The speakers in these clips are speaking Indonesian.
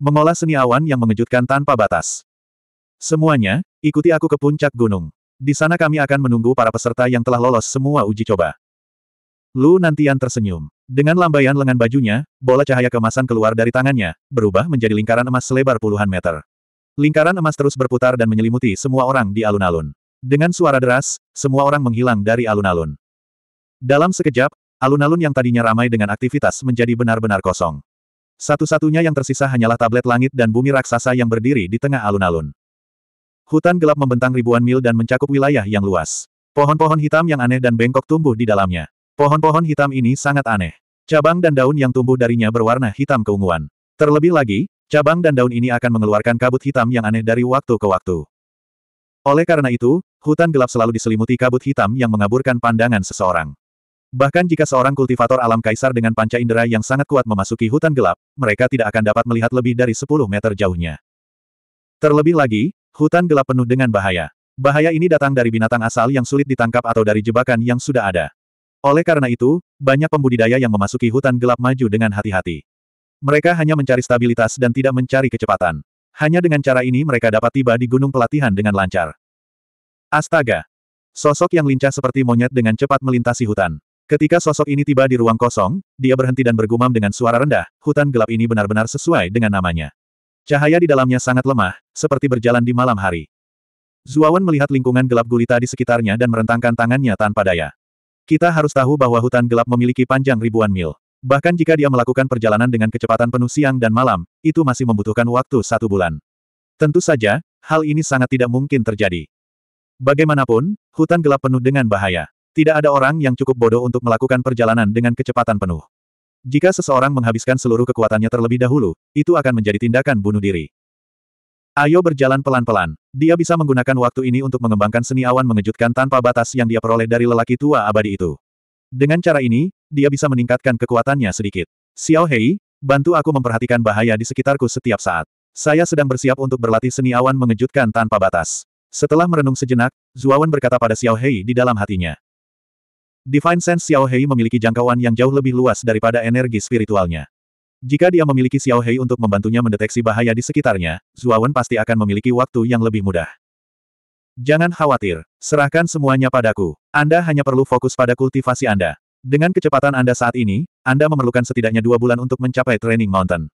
Mengolah seni awan yang mengejutkan tanpa batas. Semuanya, ikuti aku ke puncak gunung. Di sana kami akan menunggu para peserta yang telah lolos semua uji coba. Lu Nantian tersenyum. Dengan lambaian lengan bajunya, bola cahaya kemasan keluar dari tangannya, berubah menjadi lingkaran emas selebar puluhan meter. Lingkaran emas terus berputar dan menyelimuti semua orang di alun-alun. Dengan suara deras, semua orang menghilang dari alun-alun. Dalam sekejap, alun-alun yang tadinya ramai dengan aktivitas menjadi benar-benar kosong. Satu-satunya yang tersisa hanyalah tablet langit dan bumi raksasa yang berdiri di tengah alun-alun. Hutan gelap membentang ribuan mil dan mencakup wilayah yang luas. Pohon-pohon hitam yang aneh dan bengkok tumbuh di dalamnya. Pohon-pohon hitam ini sangat aneh. Cabang dan daun yang tumbuh darinya berwarna hitam keunguan. Terlebih lagi, cabang dan daun ini akan mengeluarkan kabut hitam yang aneh dari waktu ke waktu. Oleh karena itu, hutan gelap selalu diselimuti kabut hitam yang mengaburkan pandangan seseorang. Bahkan jika seorang kultivator alam kaisar dengan panca indera yang sangat kuat memasuki hutan gelap, mereka tidak akan dapat melihat lebih dari 10 meter jauhnya. Terlebih lagi, hutan gelap penuh dengan bahaya. Bahaya ini datang dari binatang asal yang sulit ditangkap atau dari jebakan yang sudah ada. Oleh karena itu, banyak pembudidaya yang memasuki hutan gelap maju dengan hati-hati. Mereka hanya mencari stabilitas dan tidak mencari kecepatan. Hanya dengan cara ini mereka dapat tiba di gunung pelatihan dengan lancar. Astaga! Sosok yang lincah seperti monyet dengan cepat melintasi hutan. Ketika sosok ini tiba di ruang kosong, dia berhenti dan bergumam dengan suara rendah, hutan gelap ini benar-benar sesuai dengan namanya. Cahaya di dalamnya sangat lemah, seperti berjalan di malam hari. Zuawan melihat lingkungan gelap gulita di sekitarnya dan merentangkan tangannya tanpa daya. Kita harus tahu bahwa hutan gelap memiliki panjang ribuan mil. Bahkan jika dia melakukan perjalanan dengan kecepatan penuh siang dan malam, itu masih membutuhkan waktu satu bulan. Tentu saja, hal ini sangat tidak mungkin terjadi. Bagaimanapun, hutan gelap penuh dengan bahaya. Tidak ada orang yang cukup bodoh untuk melakukan perjalanan dengan kecepatan penuh. Jika seseorang menghabiskan seluruh kekuatannya terlebih dahulu, itu akan menjadi tindakan bunuh diri. Ayo berjalan pelan-pelan. Dia bisa menggunakan waktu ini untuk mengembangkan seni awan mengejutkan tanpa batas yang dia peroleh dari lelaki tua abadi itu. Dengan cara ini, dia bisa meningkatkan kekuatannya sedikit. Xiao Hei, bantu aku memperhatikan bahaya di sekitarku setiap saat. Saya sedang bersiap untuk berlatih seni awan mengejutkan tanpa batas. Setelah merenung sejenak, Zuawan berkata pada Xiao Hei di dalam hatinya. Divine Sense Xiao Hei memiliki jangkauan yang jauh lebih luas daripada energi spiritualnya. Jika dia memiliki Xiao Hei untuk membantunya mendeteksi bahaya di sekitarnya, Zuawan pasti akan memiliki waktu yang lebih mudah. Jangan khawatir, serahkan semuanya padaku. Anda hanya perlu fokus pada kultivasi Anda. Dengan kecepatan Anda saat ini, Anda memerlukan setidaknya dua bulan untuk mencapai Training Mountain.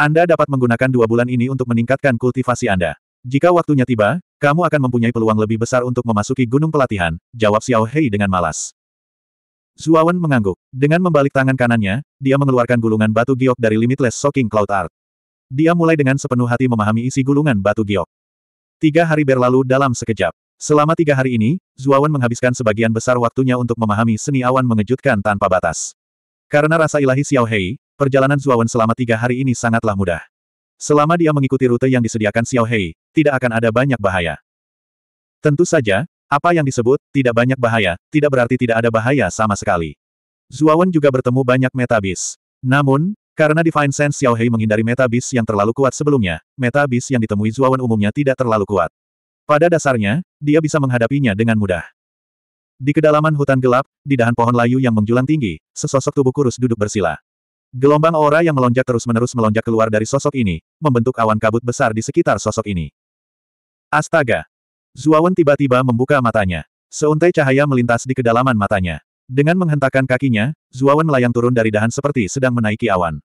Anda dapat menggunakan dua bulan ini untuk meningkatkan kultivasi Anda. Jika waktunya tiba, kamu akan mempunyai peluang lebih besar untuk memasuki gunung pelatihan, jawab Xiao Hei dengan malas. Zuawan mengangguk. Dengan membalik tangan kanannya, dia mengeluarkan gulungan batu giok dari Limitless Shocking Cloud Art. Dia mulai dengan sepenuh hati memahami isi gulungan batu giok. Tiga hari berlalu dalam sekejap. Selama tiga hari ini, Zuawan menghabiskan sebagian besar waktunya untuk memahami seni awan mengejutkan tanpa batas. Karena rasa ilahi Xiao Hei, perjalanan Zuawan selama tiga hari ini sangatlah mudah. Selama dia mengikuti rute yang disediakan Xiao Hei, tidak akan ada banyak bahaya. Tentu saja, apa yang disebut, tidak banyak bahaya, tidak berarti tidak ada bahaya sama sekali. Zuawan juga bertemu banyak metabis. Namun, karena Divine Sense Xiaohei menghindari metabis yang terlalu kuat sebelumnya, metabis yang ditemui Zuawan umumnya tidak terlalu kuat. Pada dasarnya, dia bisa menghadapinya dengan mudah. Di kedalaman hutan gelap, di dahan pohon layu yang menjulang tinggi, sesosok tubuh kurus duduk bersila. Gelombang aura yang melonjak terus-menerus melonjak keluar dari sosok ini, membentuk awan kabut besar di sekitar sosok ini. Astaga, Zuawan tiba-tiba membuka matanya. Seuntai cahaya melintas di kedalaman matanya. Dengan menghentakkan kakinya, Zuawan melayang turun dari dahan seperti sedang menaiki awan.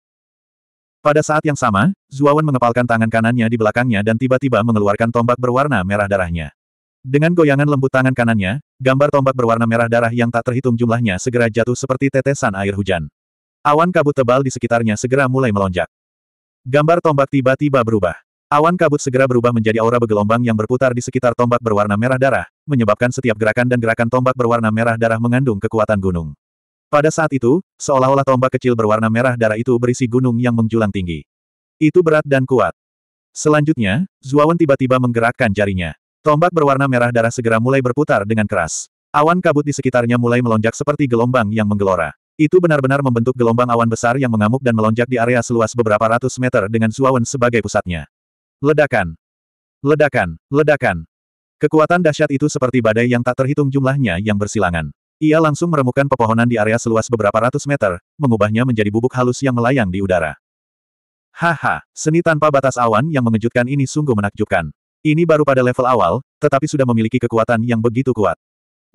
Pada saat yang sama, Zuawan mengepalkan tangan kanannya di belakangnya dan tiba-tiba mengeluarkan tombak berwarna merah darahnya. Dengan goyangan lembut tangan kanannya, gambar tombak berwarna merah darah yang tak terhitung jumlahnya segera jatuh seperti tetesan air hujan. Awan kabut tebal di sekitarnya segera mulai melonjak. Gambar tombak tiba-tiba berubah. Awan kabut segera berubah menjadi aura bergelombang yang berputar di sekitar tombak berwarna merah darah, menyebabkan setiap gerakan dan gerakan tombak berwarna merah darah mengandung kekuatan gunung. Pada saat itu, seolah-olah tombak kecil berwarna merah darah itu berisi gunung yang menjulang tinggi. Itu berat dan kuat. Selanjutnya, Zuawan tiba-tiba menggerakkan jarinya. Tombak berwarna merah darah segera mulai berputar dengan keras. Awan kabut di sekitarnya mulai melonjak seperti gelombang yang menggelora. Itu benar-benar membentuk gelombang awan besar yang mengamuk dan melonjak di area seluas beberapa ratus meter dengan Zuawan sebagai pusatnya. Ledakan. Ledakan, ledakan. Kekuatan dahsyat itu seperti badai yang tak terhitung jumlahnya yang bersilangan. Ia langsung meremukkan pepohonan di area seluas beberapa ratus meter, mengubahnya menjadi bubuk halus yang melayang di udara. Haha, seni tanpa batas awan yang mengejutkan ini sungguh menakjubkan. Ini baru pada level awal, tetapi sudah memiliki kekuatan yang begitu kuat.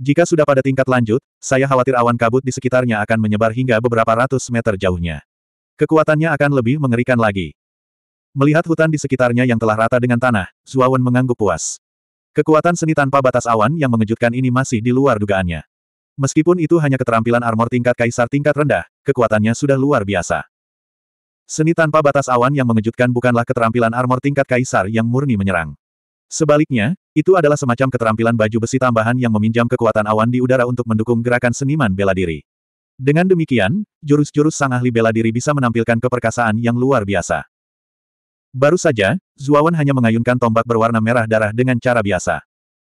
Jika sudah pada tingkat lanjut, saya khawatir awan kabut di sekitarnya akan menyebar hingga beberapa ratus meter jauhnya. Kekuatannya akan lebih mengerikan lagi. Melihat hutan di sekitarnya yang telah rata dengan tanah, Zuawan mengangguk puas. Kekuatan seni tanpa batas awan yang mengejutkan ini masih di luar dugaannya. Meskipun itu hanya keterampilan armor tingkat kaisar tingkat rendah, kekuatannya sudah luar biasa. Seni tanpa batas awan yang mengejutkan bukanlah keterampilan armor tingkat kaisar yang murni menyerang. Sebaliknya, itu adalah semacam keterampilan baju besi tambahan yang meminjam kekuatan awan di udara untuk mendukung gerakan seniman bela diri. Dengan demikian, jurus-jurus sang ahli bela diri bisa menampilkan keperkasaan yang luar biasa. Baru saja, Zuawan hanya mengayunkan tombak berwarna merah darah dengan cara biasa.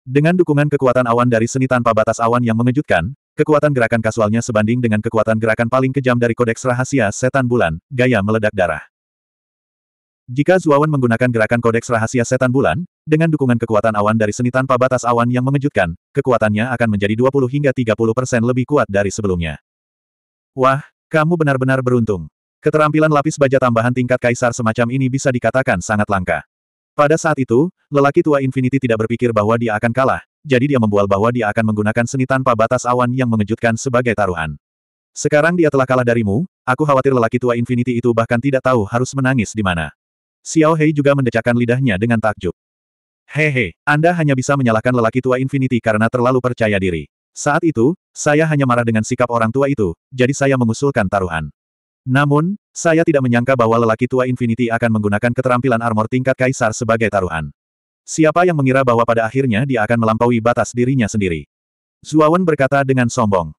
Dengan dukungan kekuatan awan dari seni tanpa batas awan yang mengejutkan, kekuatan gerakan kasualnya sebanding dengan kekuatan gerakan paling kejam dari kodeks rahasia setan bulan, gaya meledak darah. Jika Zuawan menggunakan gerakan kodeks rahasia setan bulan, dengan dukungan kekuatan awan dari seni tanpa batas awan yang mengejutkan, kekuatannya akan menjadi 20 hingga 30 persen lebih kuat dari sebelumnya. Wah, kamu benar-benar beruntung. Keterampilan lapis baja tambahan tingkat kaisar semacam ini bisa dikatakan sangat langka. Pada saat itu, lelaki tua Infinity tidak berpikir bahwa dia akan kalah, jadi dia membual bahwa dia akan menggunakan seni tanpa batas awan yang mengejutkan sebagai taruhan. Sekarang dia telah kalah darimu, aku khawatir lelaki tua Infinity itu bahkan tidak tahu harus menangis di mana. Xiao Hei juga mendecakkan lidahnya dengan takjub. Hehe, Anda hanya bisa menyalahkan lelaki tua Infinity karena terlalu percaya diri. Saat itu, saya hanya marah dengan sikap orang tua itu, jadi saya mengusulkan taruhan. Namun, saya tidak menyangka bahwa lelaki tua Infinity akan menggunakan keterampilan armor tingkat kaisar sebagai taruhan. Siapa yang mengira bahwa pada akhirnya dia akan melampaui batas dirinya sendiri? Zuawan berkata dengan sombong.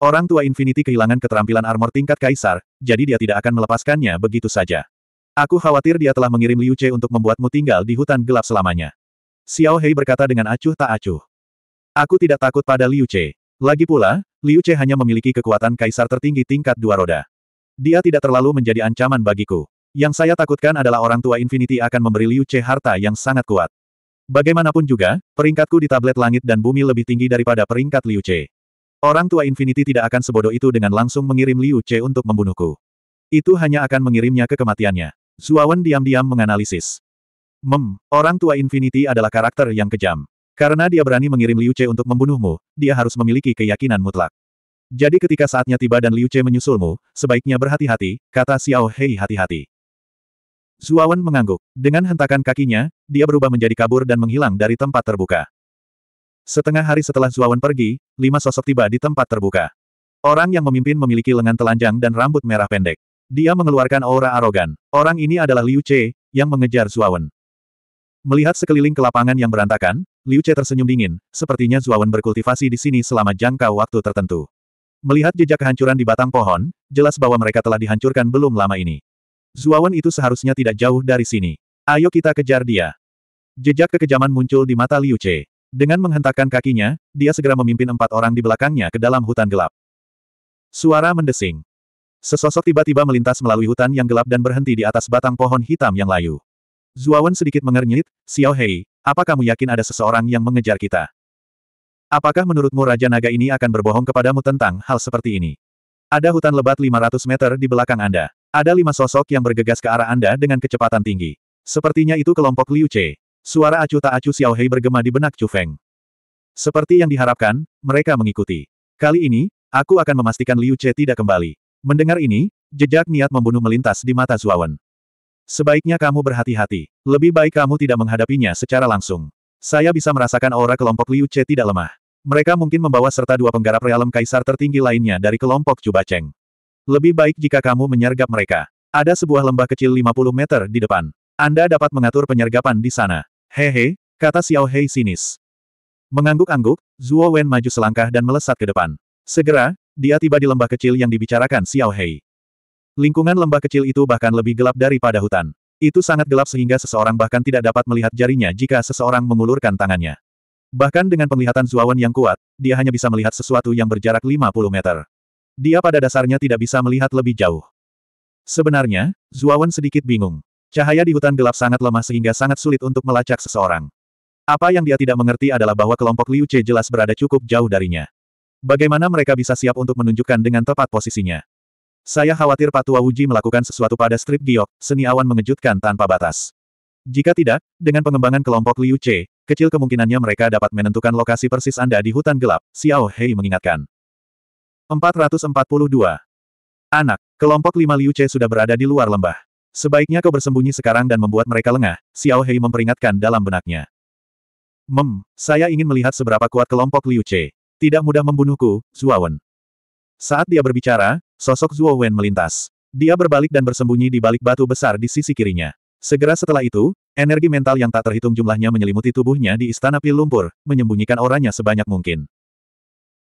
Orang tua Infinity kehilangan keterampilan armor tingkat kaisar, jadi dia tidak akan melepaskannya begitu saja. Aku khawatir dia telah mengirim Liu Che untuk membuatmu tinggal di hutan gelap selamanya. Xiao Hei berkata dengan acuh tak acuh. Aku tidak takut pada Liu Che. Lagi pula, Liu Che hanya memiliki kekuatan kaisar tertinggi tingkat dua roda. Dia tidak terlalu menjadi ancaman bagiku. Yang saya takutkan adalah orang tua Infinity akan memberi Liu Che harta yang sangat kuat. Bagaimanapun juga, peringkatku di tablet langit dan bumi lebih tinggi daripada peringkat Liu Che. Orang tua Infinity tidak akan sebodoh itu dengan langsung mengirim Liu Che untuk membunuhku. Itu hanya akan mengirimnya ke kematiannya. Zuawan diam-diam menganalisis. Mem, orang tua Infinity adalah karakter yang kejam. Karena dia berani mengirim Liu Che untuk membunuhmu, dia harus memiliki keyakinan mutlak. Jadi ketika saatnya tiba dan Liu Che menyusulmu, sebaiknya berhati-hati, kata Xiao Hei hati-hati. Zuawan mengangguk. Dengan hentakan kakinya, dia berubah menjadi kabur dan menghilang dari tempat terbuka. Setengah hari setelah Zuawan pergi, lima sosok tiba di tempat terbuka. Orang yang memimpin memiliki lengan telanjang dan rambut merah pendek. Dia mengeluarkan aura arogan. Orang ini adalah Liu Che, yang mengejar Zuawan. Melihat sekeliling ke lapangan yang berantakan, Liu Che tersenyum dingin, sepertinya Zuawan berkultivasi di sini selama jangka waktu tertentu. Melihat jejak kehancuran di batang pohon, jelas bahwa mereka telah dihancurkan belum lama ini. Zuawan itu seharusnya tidak jauh dari sini. Ayo kita kejar dia. Jejak kekejaman muncul di mata Liu Che. Dengan menghentakkan kakinya, dia segera memimpin empat orang di belakangnya ke dalam hutan gelap. Suara mendesing. Sesosok tiba-tiba melintas melalui hutan yang gelap dan berhenti di atas batang pohon hitam yang layu. Zuawan sedikit mengernyit, Xiao Hei, apa kamu yakin ada seseorang yang mengejar kita? Apakah menurutmu Raja Naga ini akan berbohong kepadamu tentang hal seperti ini? Ada hutan lebat 500 meter di belakang Anda. Ada lima sosok yang bergegas ke arah Anda dengan kecepatan tinggi. Sepertinya itu kelompok Liu Che. Suara acuh tak acuh Hei bergema di benak Chu Feng. Seperti yang diharapkan, mereka mengikuti. Kali ini, aku akan memastikan Liu Che tidak kembali. Mendengar ini, jejak niat membunuh melintas di mata Zuawan. Sebaiknya kamu berhati-hati. Lebih baik kamu tidak menghadapinya secara langsung. Saya bisa merasakan aura kelompok Liu Che tidak lemah. Mereka mungkin membawa serta dua penggarap realem kaisar tertinggi lainnya dari kelompok Cubaceng. Lebih baik jika kamu menyergap mereka. Ada sebuah lembah kecil 50 meter di depan. Anda dapat mengatur penyergapan di sana. Hehe, kata Xiao Hei sinis. Mengangguk-angguk, Zhuo Wen maju selangkah dan melesat ke depan. Segera, dia tiba di lembah kecil yang dibicarakan Xiao Hei. Lingkungan lembah kecil itu bahkan lebih gelap daripada hutan. Itu sangat gelap sehingga seseorang bahkan tidak dapat melihat jarinya jika seseorang mengulurkan tangannya. Bahkan dengan penglihatan Zuawan yang kuat, dia hanya bisa melihat sesuatu yang berjarak 50 meter. Dia pada dasarnya tidak bisa melihat lebih jauh. Sebenarnya, Zuawan sedikit bingung. Cahaya di hutan gelap sangat lemah sehingga sangat sulit untuk melacak seseorang. Apa yang dia tidak mengerti adalah bahwa kelompok Liu Che jelas berada cukup jauh darinya. Bagaimana mereka bisa siap untuk menunjukkan dengan tepat posisinya? Saya khawatir Patua Wuji melakukan sesuatu pada strip giok, seni awan mengejutkan tanpa batas. Jika tidak, dengan pengembangan kelompok Liu Che, Kecil kemungkinannya mereka dapat menentukan lokasi persis Anda di hutan gelap, Xiao Hei mengingatkan. 442. Anak, kelompok lima Liu Che sudah berada di luar lembah. Sebaiknya kau bersembunyi sekarang dan membuat mereka lengah, Xiao Hei memperingatkan dalam benaknya. Mem, saya ingin melihat seberapa kuat kelompok Liu Che. Tidak mudah membunuhku, Wen. Saat dia berbicara, sosok Wen melintas. Dia berbalik dan bersembunyi di balik batu besar di sisi kirinya. Segera setelah itu, Energi mental yang tak terhitung jumlahnya menyelimuti tubuhnya di istana pil lumpur, menyembunyikan oranya sebanyak mungkin.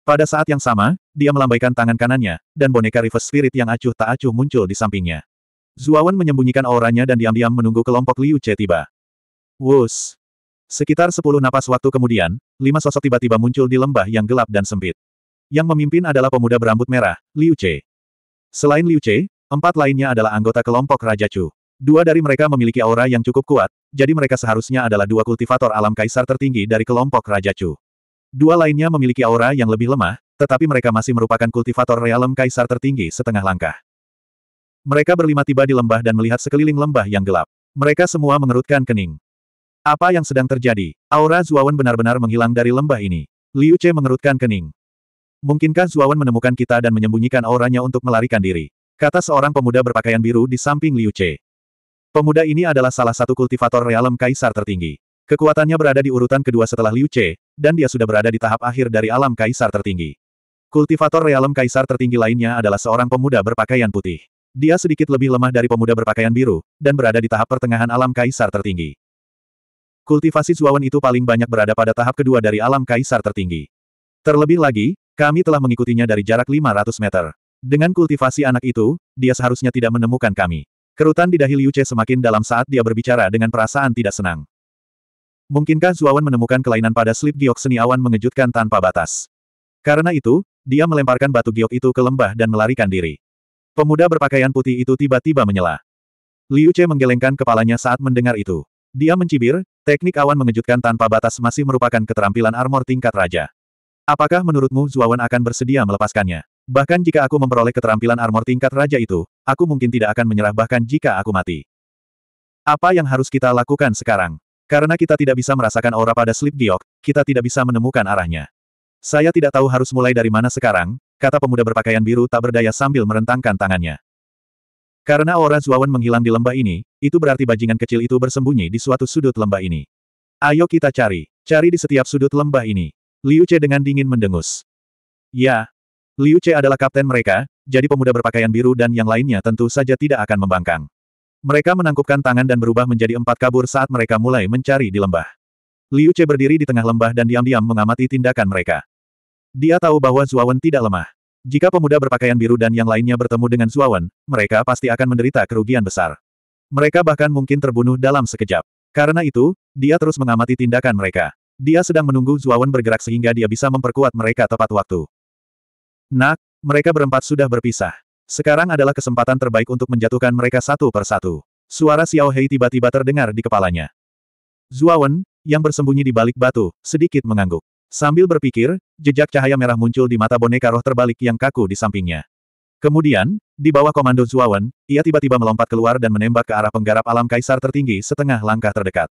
Pada saat yang sama, dia melambaikan tangan kanannya, dan boneka River Spirit yang acuh tak acuh muncul di sampingnya. Zuawan menyembunyikan auranya dan diam-diam menunggu kelompok Liu Che tiba. Wus! Sekitar sepuluh napas waktu kemudian, lima sosok tiba-tiba muncul di lembah yang gelap dan sempit. Yang memimpin adalah pemuda berambut merah, Liu Che. Selain Liu Che, empat lainnya adalah anggota kelompok Raja Chu. Dua dari mereka memiliki aura yang cukup kuat, jadi mereka seharusnya adalah dua kultivator alam kaisar tertinggi dari kelompok Raja Chu. Dua lainnya memiliki aura yang lebih lemah, tetapi mereka masih merupakan kultivator realem kaisar tertinggi setengah langkah. Mereka berlima tiba di lembah dan melihat sekeliling lembah yang gelap. Mereka semua mengerutkan kening. Apa yang sedang terjadi? Aura Zuawan benar-benar menghilang dari lembah ini. Liu Che mengerutkan kening. Mungkinkah Zuawan menemukan kita dan menyembunyikan auranya untuk melarikan diri? Kata seorang pemuda berpakaian biru di samping Liu Che. Pemuda ini adalah salah satu kultivator realem kaisar tertinggi. Kekuatannya berada di urutan kedua setelah Liu Che, dan dia sudah berada di tahap akhir dari alam kaisar tertinggi. Kultivator realem kaisar tertinggi lainnya adalah seorang pemuda berpakaian putih. Dia sedikit lebih lemah dari pemuda berpakaian biru, dan berada di tahap pertengahan alam kaisar tertinggi. Kultivasi Zuawan itu paling banyak berada pada tahap kedua dari alam kaisar tertinggi. Terlebih lagi, kami telah mengikutinya dari jarak 500 meter. Dengan kultivasi anak itu, dia seharusnya tidak menemukan kami. Kerutan di dahi Liu Che semakin dalam saat dia berbicara dengan perasaan tidak senang. Mungkinkah Zuawan menemukan kelainan pada slip giok seniawan mengejutkan tanpa batas? Karena itu, dia melemparkan batu giok itu ke lembah dan melarikan diri. Pemuda berpakaian putih itu tiba-tiba menyela. Liu Che menggelengkan kepalanya saat mendengar itu. Dia mencibir, teknik awan mengejutkan tanpa batas masih merupakan keterampilan armor tingkat raja. Apakah menurutmu Zuawan akan bersedia melepaskannya? Bahkan jika aku memperoleh keterampilan armor tingkat raja itu, aku mungkin tidak akan menyerah bahkan jika aku mati. Apa yang harus kita lakukan sekarang? Karena kita tidak bisa merasakan aura pada Sleep Giok, kita tidak bisa menemukan arahnya. Saya tidak tahu harus mulai dari mana sekarang, kata pemuda berpakaian biru tak berdaya sambil merentangkan tangannya. Karena aura Zuawan menghilang di lembah ini, itu berarti bajingan kecil itu bersembunyi di suatu sudut lembah ini. Ayo kita cari, cari di setiap sudut lembah ini. Liu Che dengan dingin mendengus. Ya, Liu Che adalah kapten mereka, jadi pemuda berpakaian biru dan yang lainnya tentu saja tidak akan membangkang. Mereka menangkupkan tangan dan berubah menjadi empat kabur saat mereka mulai mencari di lembah. Liu Che berdiri di tengah lembah dan diam-diam mengamati tindakan mereka. Dia tahu bahwa Zuawan tidak lemah. Jika pemuda berpakaian biru dan yang lainnya bertemu dengan Zuawan, mereka pasti akan menderita kerugian besar. Mereka bahkan mungkin terbunuh dalam sekejap. Karena itu, dia terus mengamati tindakan mereka. Dia sedang menunggu Zuawan bergerak sehingga dia bisa memperkuat mereka tepat waktu. Nak, mereka berempat sudah berpisah. Sekarang adalah kesempatan terbaik untuk menjatuhkan mereka satu per satu. Suara Xiao Hei tiba-tiba terdengar di kepalanya. Zuawan, yang bersembunyi di balik batu, sedikit mengangguk. Sambil berpikir, jejak cahaya merah muncul di mata boneka roh terbalik yang kaku di sampingnya. Kemudian, di bawah komando Zuawan, ia tiba-tiba melompat keluar dan menembak ke arah penggarap alam kaisar tertinggi setengah langkah terdekat.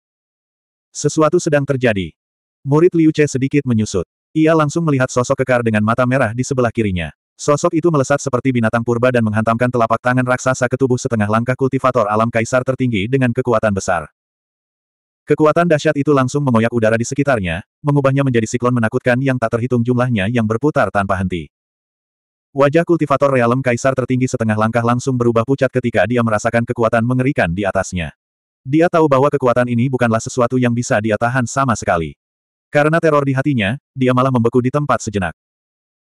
Sesuatu sedang terjadi. Murid Liu Che sedikit menyusut. Ia langsung melihat sosok kekar dengan mata merah di sebelah kirinya. Sosok itu melesat seperti binatang purba dan menghantamkan telapak tangan raksasa ke tubuh setengah langkah kultivator alam kaisar tertinggi dengan kekuatan besar. Kekuatan dahsyat itu langsung mengoyak udara di sekitarnya, mengubahnya menjadi siklon menakutkan yang tak terhitung jumlahnya yang berputar tanpa henti. Wajah kultivator realem kaisar tertinggi setengah langkah langsung berubah pucat ketika dia merasakan kekuatan mengerikan di atasnya. Dia tahu bahwa kekuatan ini bukanlah sesuatu yang bisa dia tahan sama sekali. Karena teror di hatinya, dia malah membeku di tempat sejenak.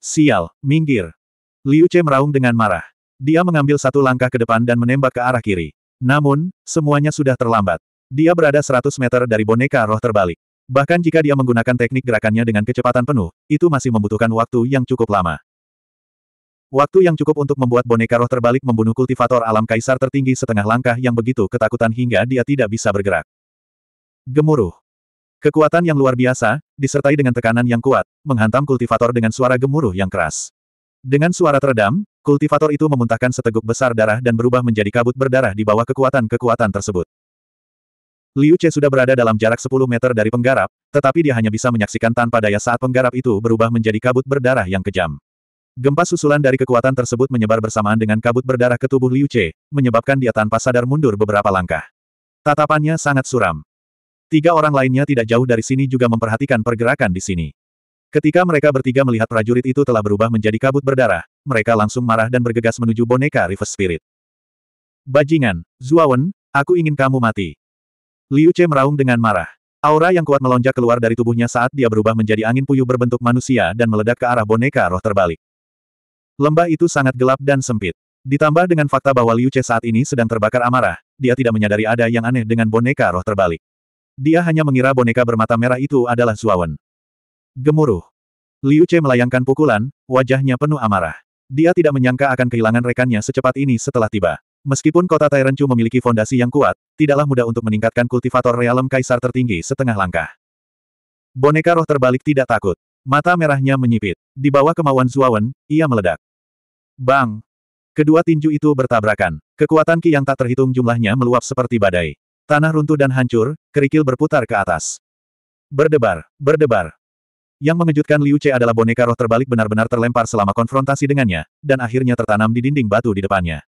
Sial, minggir. Liu Che meraung dengan marah. Dia mengambil satu langkah ke depan dan menembak ke arah kiri. Namun, semuanya sudah terlambat. Dia berada 100 meter dari boneka roh terbalik. Bahkan jika dia menggunakan teknik gerakannya dengan kecepatan penuh, itu masih membutuhkan waktu yang cukup lama. Waktu yang cukup untuk membuat boneka roh terbalik membunuh kultivator alam kaisar tertinggi setengah langkah yang begitu ketakutan hingga dia tidak bisa bergerak. Gemuruh. Kekuatan yang luar biasa, disertai dengan tekanan yang kuat, menghantam kultivator dengan suara gemuruh yang keras. Dengan suara teredam, kultivator itu memuntahkan seteguk besar darah dan berubah menjadi kabut berdarah di bawah kekuatan-kekuatan tersebut. Liu Che sudah berada dalam jarak 10 meter dari penggarap, tetapi dia hanya bisa menyaksikan tanpa daya saat penggarap itu berubah menjadi kabut berdarah yang kejam. Gempa susulan dari kekuatan tersebut menyebar bersamaan dengan kabut berdarah ke tubuh Liu Che, menyebabkan dia tanpa sadar mundur beberapa langkah. Tatapannya sangat suram. Tiga orang lainnya tidak jauh dari sini juga memperhatikan pergerakan di sini. Ketika mereka bertiga melihat prajurit itu telah berubah menjadi kabut berdarah, mereka langsung marah dan bergegas menuju boneka River Spirit. Bajingan, Zuawan, aku ingin kamu mati. Liu Che meraung dengan marah. Aura yang kuat melonjak keluar dari tubuhnya saat dia berubah menjadi angin puyuh berbentuk manusia dan meledak ke arah boneka roh terbalik. Lembah itu sangat gelap dan sempit. Ditambah dengan fakta bahwa Liu Che saat ini sedang terbakar amarah, dia tidak menyadari ada yang aneh dengan boneka roh terbalik. Dia hanya mengira boneka bermata merah itu adalah Zuawan. Gemuruh. Liu Che melayangkan pukulan, wajahnya penuh amarah. Dia tidak menyangka akan kehilangan rekannya secepat ini setelah tiba. Meskipun kota Tairenchu memiliki fondasi yang kuat, tidaklah mudah untuk meningkatkan kultivator realem kaisar tertinggi setengah langkah. Boneka roh terbalik tidak takut. Mata merahnya menyipit. Di bawah kemauan Zuawan, ia meledak. Bang! Kedua tinju itu bertabrakan. Kekuatan Ki yang tak terhitung jumlahnya meluap seperti badai. Tanah runtuh dan hancur, kerikil berputar ke atas. Berdebar, berdebar. Yang mengejutkan Liu Che adalah boneka roh terbalik benar-benar terlempar selama konfrontasi dengannya, dan akhirnya tertanam di dinding batu di depannya.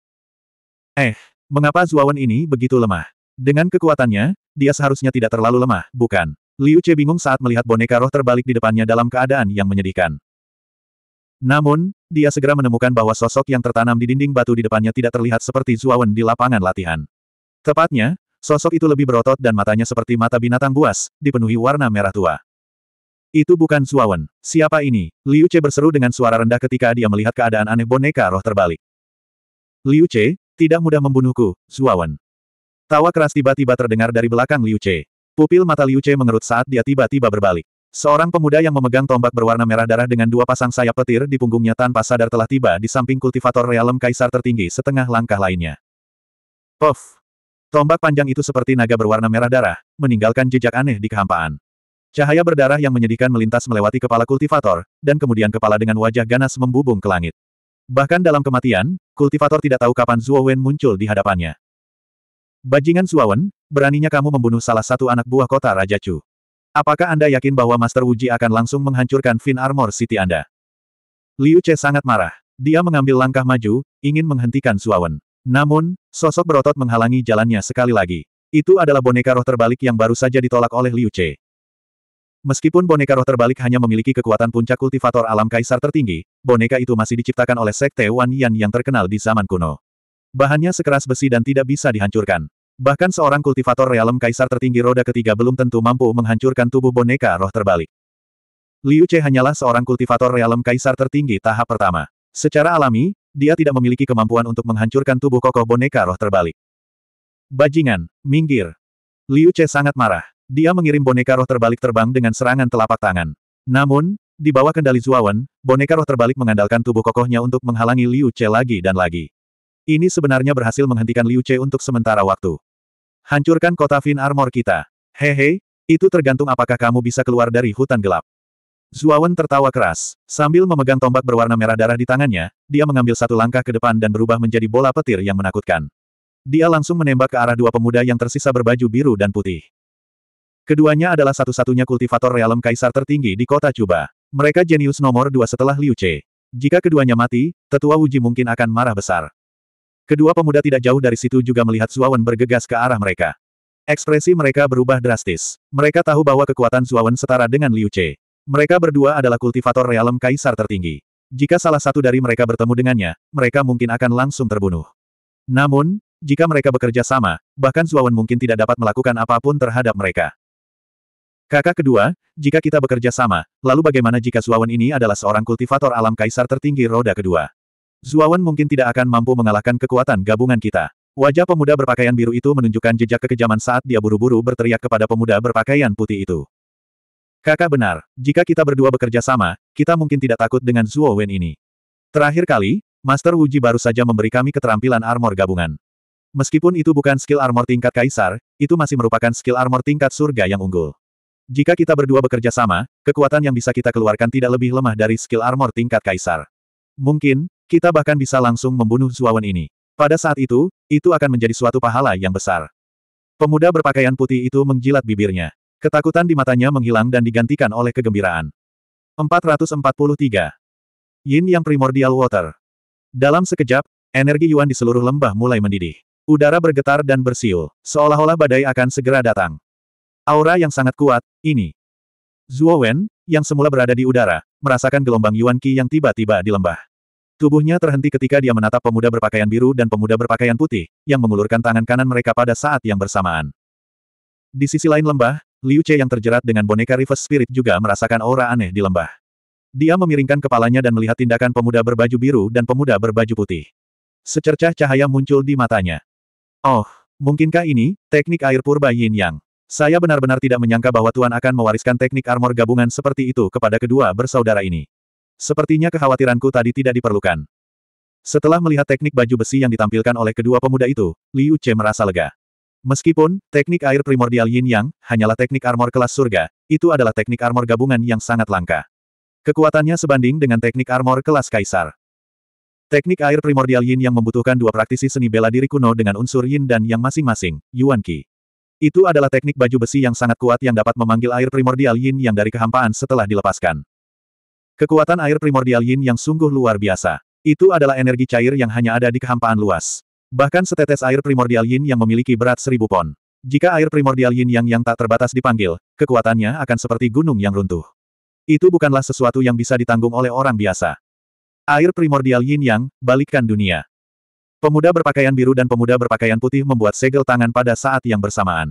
Eh, mengapa Zuawan ini begitu lemah? Dengan kekuatannya, dia seharusnya tidak terlalu lemah, bukan? Liu Che bingung saat melihat boneka roh terbalik di depannya dalam keadaan yang menyedihkan. Namun, dia segera menemukan bahwa sosok yang tertanam di dinding batu di depannya tidak terlihat seperti Zuawan di lapangan latihan. Tepatnya, Sosok itu lebih berotot dan matanya seperti mata binatang buas, dipenuhi warna merah tua. Itu bukan Suawen. Siapa ini? Liu Che berseru dengan suara rendah ketika dia melihat keadaan aneh boneka roh terbalik. Liu Che, tidak mudah membunuhku, Suawen. Tawa keras tiba-tiba terdengar dari belakang Liu Che. Pupil mata Liu Che mengerut saat dia tiba-tiba berbalik. Seorang pemuda yang memegang tombak berwarna merah darah dengan dua pasang sayap petir di punggungnya tanpa sadar telah tiba di samping kultivator realem kaisar tertinggi setengah langkah lainnya. Puff. Tombak panjang itu seperti naga berwarna merah darah, meninggalkan jejak aneh di kehampaan. Cahaya berdarah yang menyedihkan melintas melewati kepala kultivator, dan kemudian kepala dengan wajah ganas membubung ke langit. Bahkan dalam kematian, kultivator tidak tahu kapan Zuo Wen muncul di hadapannya. Bajingan Wen, beraninya kamu membunuh salah satu anak buah kota Raja Chu. Apakah Anda yakin bahwa Master Wuji akan langsung menghancurkan Fin Armor City Anda? Liu Che sangat marah. Dia mengambil langkah maju, ingin menghentikan Wen. Namun, sosok berotot menghalangi jalannya sekali lagi. Itu adalah boneka roh terbalik yang baru saja ditolak oleh Liu Che. Meskipun boneka roh terbalik hanya memiliki kekuatan puncak kultivator alam kaisar tertinggi, boneka itu masih diciptakan oleh sekte Wan Yan yang terkenal di zaman kuno. Bahannya sekeras besi dan tidak bisa dihancurkan. Bahkan seorang kultivator realem kaisar tertinggi roda ketiga belum tentu mampu menghancurkan tubuh boneka roh terbalik. Liu Che hanyalah seorang kultivator realem kaisar tertinggi tahap pertama. Secara alami, dia tidak memiliki kemampuan untuk menghancurkan tubuh kokoh boneka roh terbalik. Bajingan, minggir. Liu Che sangat marah. Dia mengirim boneka roh terbalik terbang dengan serangan telapak tangan. Namun, di bawah kendali Zuawan, boneka roh terbalik mengandalkan tubuh kokohnya untuk menghalangi Liu Che lagi dan lagi. Ini sebenarnya berhasil menghentikan Liu Che untuk sementara waktu. Hancurkan kota Fin Armor kita. Hehe, itu tergantung apakah kamu bisa keluar dari hutan gelap. Zuawan tertawa keras. Sambil memegang tombak berwarna merah darah di tangannya, dia mengambil satu langkah ke depan dan berubah menjadi bola petir yang menakutkan. Dia langsung menembak ke arah dua pemuda yang tersisa berbaju biru dan putih. Keduanya adalah satu-satunya kultivator realem kaisar tertinggi di kota Cuba. Mereka jenius nomor dua setelah Liu Che. Jika keduanya mati, tetua Wuji mungkin akan marah besar. Kedua pemuda tidak jauh dari situ juga melihat Zuawan bergegas ke arah mereka. Ekspresi mereka berubah drastis. Mereka tahu bahwa kekuatan Zuawan setara dengan Liu Che. Mereka berdua adalah kultivator realem kaisar tertinggi. Jika salah satu dari mereka bertemu dengannya, mereka mungkin akan langsung terbunuh. Namun, jika mereka bekerja sama, bahkan Zuawan mungkin tidak dapat melakukan apapun terhadap mereka. Kakak kedua, jika kita bekerja sama, lalu bagaimana jika Zuawan ini adalah seorang kultivator alam kaisar tertinggi roda kedua? Zuawan mungkin tidak akan mampu mengalahkan kekuatan gabungan kita. Wajah pemuda berpakaian biru itu menunjukkan jejak kekejaman saat dia buru-buru berteriak kepada pemuda berpakaian putih itu. Kakak benar, jika kita berdua bekerja sama, kita mungkin tidak takut dengan Zuo Wen ini. Terakhir kali, Master Wuji baru saja memberi kami keterampilan armor gabungan. Meskipun itu bukan skill armor tingkat kaisar, itu masih merupakan skill armor tingkat surga yang unggul. Jika kita berdua bekerja sama, kekuatan yang bisa kita keluarkan tidak lebih lemah dari skill armor tingkat kaisar. Mungkin, kita bahkan bisa langsung membunuh Zuo Wen ini. Pada saat itu, itu akan menjadi suatu pahala yang besar. Pemuda berpakaian putih itu menjilat bibirnya. Ketakutan di matanya menghilang dan digantikan oleh kegembiraan. 443. Yin yang primordial water. Dalam sekejap, energi Yuan di seluruh lembah mulai mendidih. Udara bergetar dan bersiul, seolah-olah badai akan segera datang. Aura yang sangat kuat, ini. Zhuo Wen, yang semula berada di udara, merasakan gelombang Yuan Qi yang tiba-tiba di lembah. Tubuhnya terhenti ketika dia menatap pemuda berpakaian biru dan pemuda berpakaian putih, yang mengulurkan tangan kanan mereka pada saat yang bersamaan. Di sisi lain lembah, Liu Che yang terjerat dengan boneka Reverse Spirit juga merasakan aura aneh di lembah. Dia memiringkan kepalanya dan melihat tindakan pemuda berbaju biru dan pemuda berbaju putih. Secercah cahaya muncul di matanya. Oh, mungkinkah ini, teknik air purba yin yang? Saya benar-benar tidak menyangka bahwa Tuan akan mewariskan teknik armor gabungan seperti itu kepada kedua bersaudara ini. Sepertinya kekhawatiranku tadi tidak diperlukan. Setelah melihat teknik baju besi yang ditampilkan oleh kedua pemuda itu, Liu Che merasa lega. Meskipun, teknik air primordial yin-yang, hanyalah teknik armor kelas surga, itu adalah teknik armor gabungan yang sangat langka. Kekuatannya sebanding dengan teknik armor kelas kaisar. Teknik air primordial yin yang membutuhkan dua praktisi seni bela diri kuno dengan unsur yin dan yang masing-masing, Yuan Qi. Itu adalah teknik baju besi yang sangat kuat yang dapat memanggil air primordial yin yang dari kehampaan setelah dilepaskan. Kekuatan air primordial yin yang sungguh luar biasa. Itu adalah energi cair yang hanya ada di kehampaan luas. Bahkan setetes air primordial yin yang memiliki berat seribu pon. Jika air primordial yin yang yang tak terbatas dipanggil, kekuatannya akan seperti gunung yang runtuh. Itu bukanlah sesuatu yang bisa ditanggung oleh orang biasa. Air primordial yin yang, balikkan dunia. Pemuda berpakaian biru dan pemuda berpakaian putih membuat segel tangan pada saat yang bersamaan.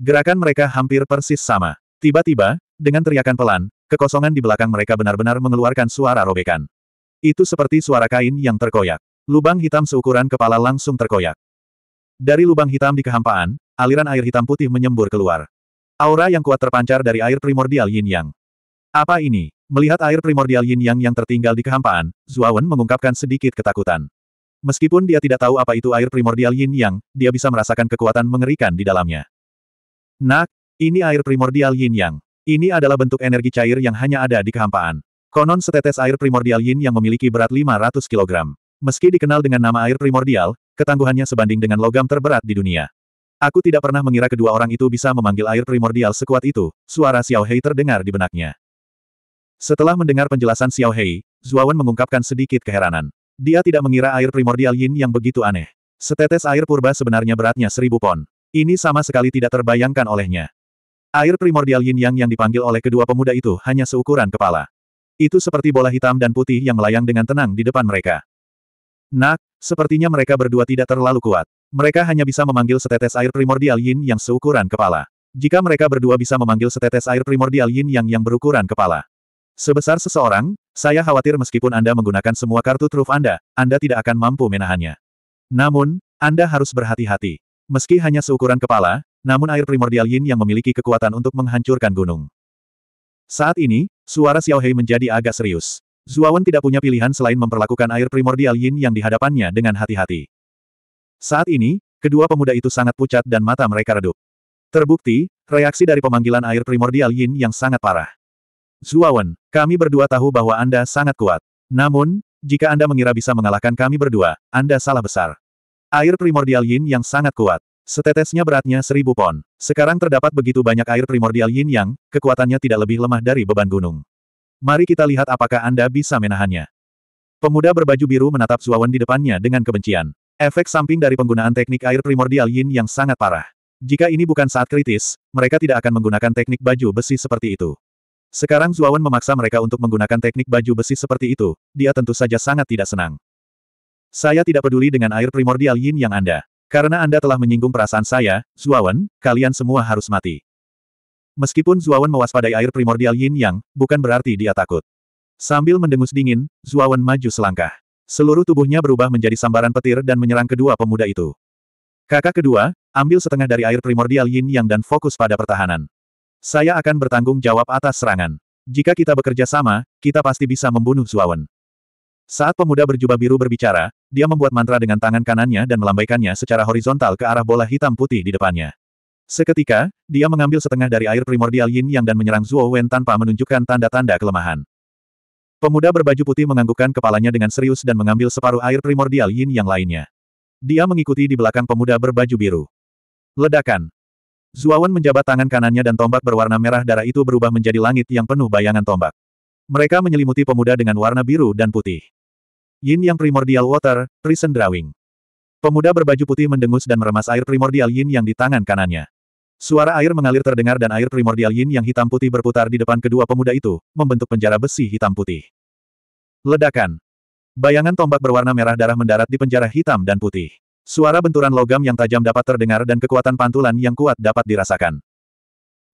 Gerakan mereka hampir persis sama. Tiba-tiba, dengan teriakan pelan, kekosongan di belakang mereka benar-benar mengeluarkan suara robekan. Itu seperti suara kain yang terkoyak. Lubang hitam seukuran kepala langsung terkoyak. Dari lubang hitam di kehampaan, aliran air hitam putih menyembur keluar. Aura yang kuat terpancar dari air primordial yin yang. Apa ini? Melihat air primordial yin yang yang tertinggal di kehampaan, Zuawan mengungkapkan sedikit ketakutan. Meskipun dia tidak tahu apa itu air primordial yin yang, dia bisa merasakan kekuatan mengerikan di dalamnya. Nak, ini air primordial yin yang. Ini adalah bentuk energi cair yang hanya ada di kehampaan. Konon setetes air primordial yin yang memiliki berat 500 kilogram. Meski dikenal dengan nama air primordial, ketangguhannya sebanding dengan logam terberat di dunia. Aku tidak pernah mengira kedua orang itu bisa memanggil air primordial sekuat itu, suara Xiao Hei terdengar di benaknya. Setelah mendengar penjelasan Xiao Hei, Zuawan mengungkapkan sedikit keheranan. Dia tidak mengira air primordial yin yang begitu aneh. Setetes air purba sebenarnya beratnya seribu pon. Ini sama sekali tidak terbayangkan olehnya. Air primordial yin yang yang dipanggil oleh kedua pemuda itu hanya seukuran kepala. Itu seperti bola hitam dan putih yang melayang dengan tenang di depan mereka. Nak, sepertinya mereka berdua tidak terlalu kuat. Mereka hanya bisa memanggil setetes air primordial yin yang seukuran kepala. Jika mereka berdua bisa memanggil setetes air primordial yin yang yang berukuran kepala. Sebesar seseorang, saya khawatir meskipun Anda menggunakan semua kartu truf Anda, Anda tidak akan mampu menahannya. Namun, Anda harus berhati-hati. Meski hanya seukuran kepala, namun air primordial yin yang memiliki kekuatan untuk menghancurkan gunung. Saat ini, suara Xiaohei menjadi agak serius. Zuawan tidak punya pilihan selain memperlakukan air primordial yin yang dihadapannya dengan hati-hati. Saat ini, kedua pemuda itu sangat pucat dan mata mereka redup. Terbukti, reaksi dari pemanggilan air primordial yin yang sangat parah. Zuawan, kami berdua tahu bahwa Anda sangat kuat. Namun, jika Anda mengira bisa mengalahkan kami berdua, Anda salah besar. Air primordial yin yang sangat kuat. Setetesnya beratnya seribu pon. Sekarang terdapat begitu banyak air primordial yin yang, kekuatannya tidak lebih lemah dari beban gunung. Mari kita lihat apakah Anda bisa menahannya. Pemuda berbaju biru menatap Zuawan di depannya dengan kebencian. Efek samping dari penggunaan teknik air primordial yin yang sangat parah. Jika ini bukan saat kritis, mereka tidak akan menggunakan teknik baju besi seperti itu. Sekarang Zuawan memaksa mereka untuk menggunakan teknik baju besi seperti itu, dia tentu saja sangat tidak senang. Saya tidak peduli dengan air primordial yin yang Anda. Karena Anda telah menyinggung perasaan saya, Zuawan, kalian semua harus mati. Meskipun Zuawan mewaspadai air primordial Yin Yang, bukan berarti dia takut. Sambil mendengus dingin, Zuawan maju selangkah. Seluruh tubuhnya berubah menjadi sambaran petir dan menyerang kedua pemuda itu. Kakak kedua, ambil setengah dari air primordial Yin Yang dan fokus pada pertahanan. Saya akan bertanggung jawab atas serangan. Jika kita bekerja sama, kita pasti bisa membunuh Zuawan. Saat pemuda berjubah biru berbicara, dia membuat mantra dengan tangan kanannya dan melambaikannya secara horizontal ke arah bola hitam putih di depannya. Seketika, dia mengambil setengah dari air primordial yin yang dan menyerang Zuo Wen tanpa menunjukkan tanda-tanda kelemahan. Pemuda berbaju putih menganggukkan kepalanya dengan serius dan mengambil separuh air primordial yin yang lainnya. Dia mengikuti di belakang pemuda berbaju biru. Ledakan. Wen menjabat tangan kanannya dan tombak berwarna merah darah itu berubah menjadi langit yang penuh bayangan tombak. Mereka menyelimuti pemuda dengan warna biru dan putih. Yin yang primordial water, prison drawing. Pemuda berbaju putih mendengus dan meremas air primordial yin yang di tangan kanannya. Suara air mengalir terdengar dan air primordial yin yang hitam putih berputar di depan kedua pemuda itu, membentuk penjara besi hitam putih. Ledakan. Bayangan tombak berwarna merah darah mendarat di penjara hitam dan putih. Suara benturan logam yang tajam dapat terdengar dan kekuatan pantulan yang kuat dapat dirasakan.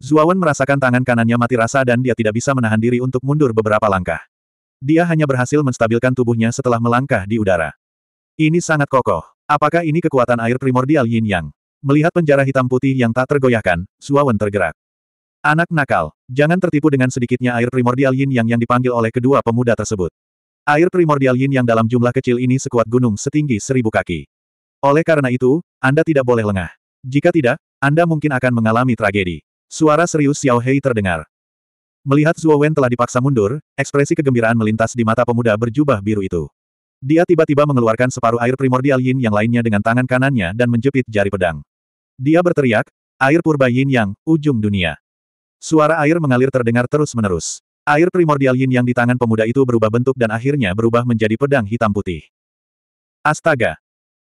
Zuawan merasakan tangan kanannya mati rasa dan dia tidak bisa menahan diri untuk mundur beberapa langkah. Dia hanya berhasil menstabilkan tubuhnya setelah melangkah di udara. Ini sangat kokoh. Apakah ini kekuatan air primordial yin yang? Melihat penjara hitam putih yang tak tergoyahkan, Suawen tergerak. Anak nakal, jangan tertipu dengan sedikitnya air primordial yin yang yang dipanggil oleh kedua pemuda tersebut. Air primordial yin yang dalam jumlah kecil ini sekuat gunung setinggi seribu kaki. Oleh karena itu, Anda tidak boleh lengah. Jika tidak, Anda mungkin akan mengalami tragedi. Suara serius Xiao Hei terdengar. Melihat Zuo Wen telah dipaksa mundur, ekspresi kegembiraan melintas di mata pemuda berjubah biru itu. Dia tiba-tiba mengeluarkan separuh air primordial yin yang lainnya dengan tangan kanannya dan menjepit jari pedang. Dia berteriak, air purba yin yang, ujung dunia. Suara air mengalir terdengar terus-menerus. Air primordial yin yang di tangan pemuda itu berubah bentuk dan akhirnya berubah menjadi pedang hitam putih. Astaga!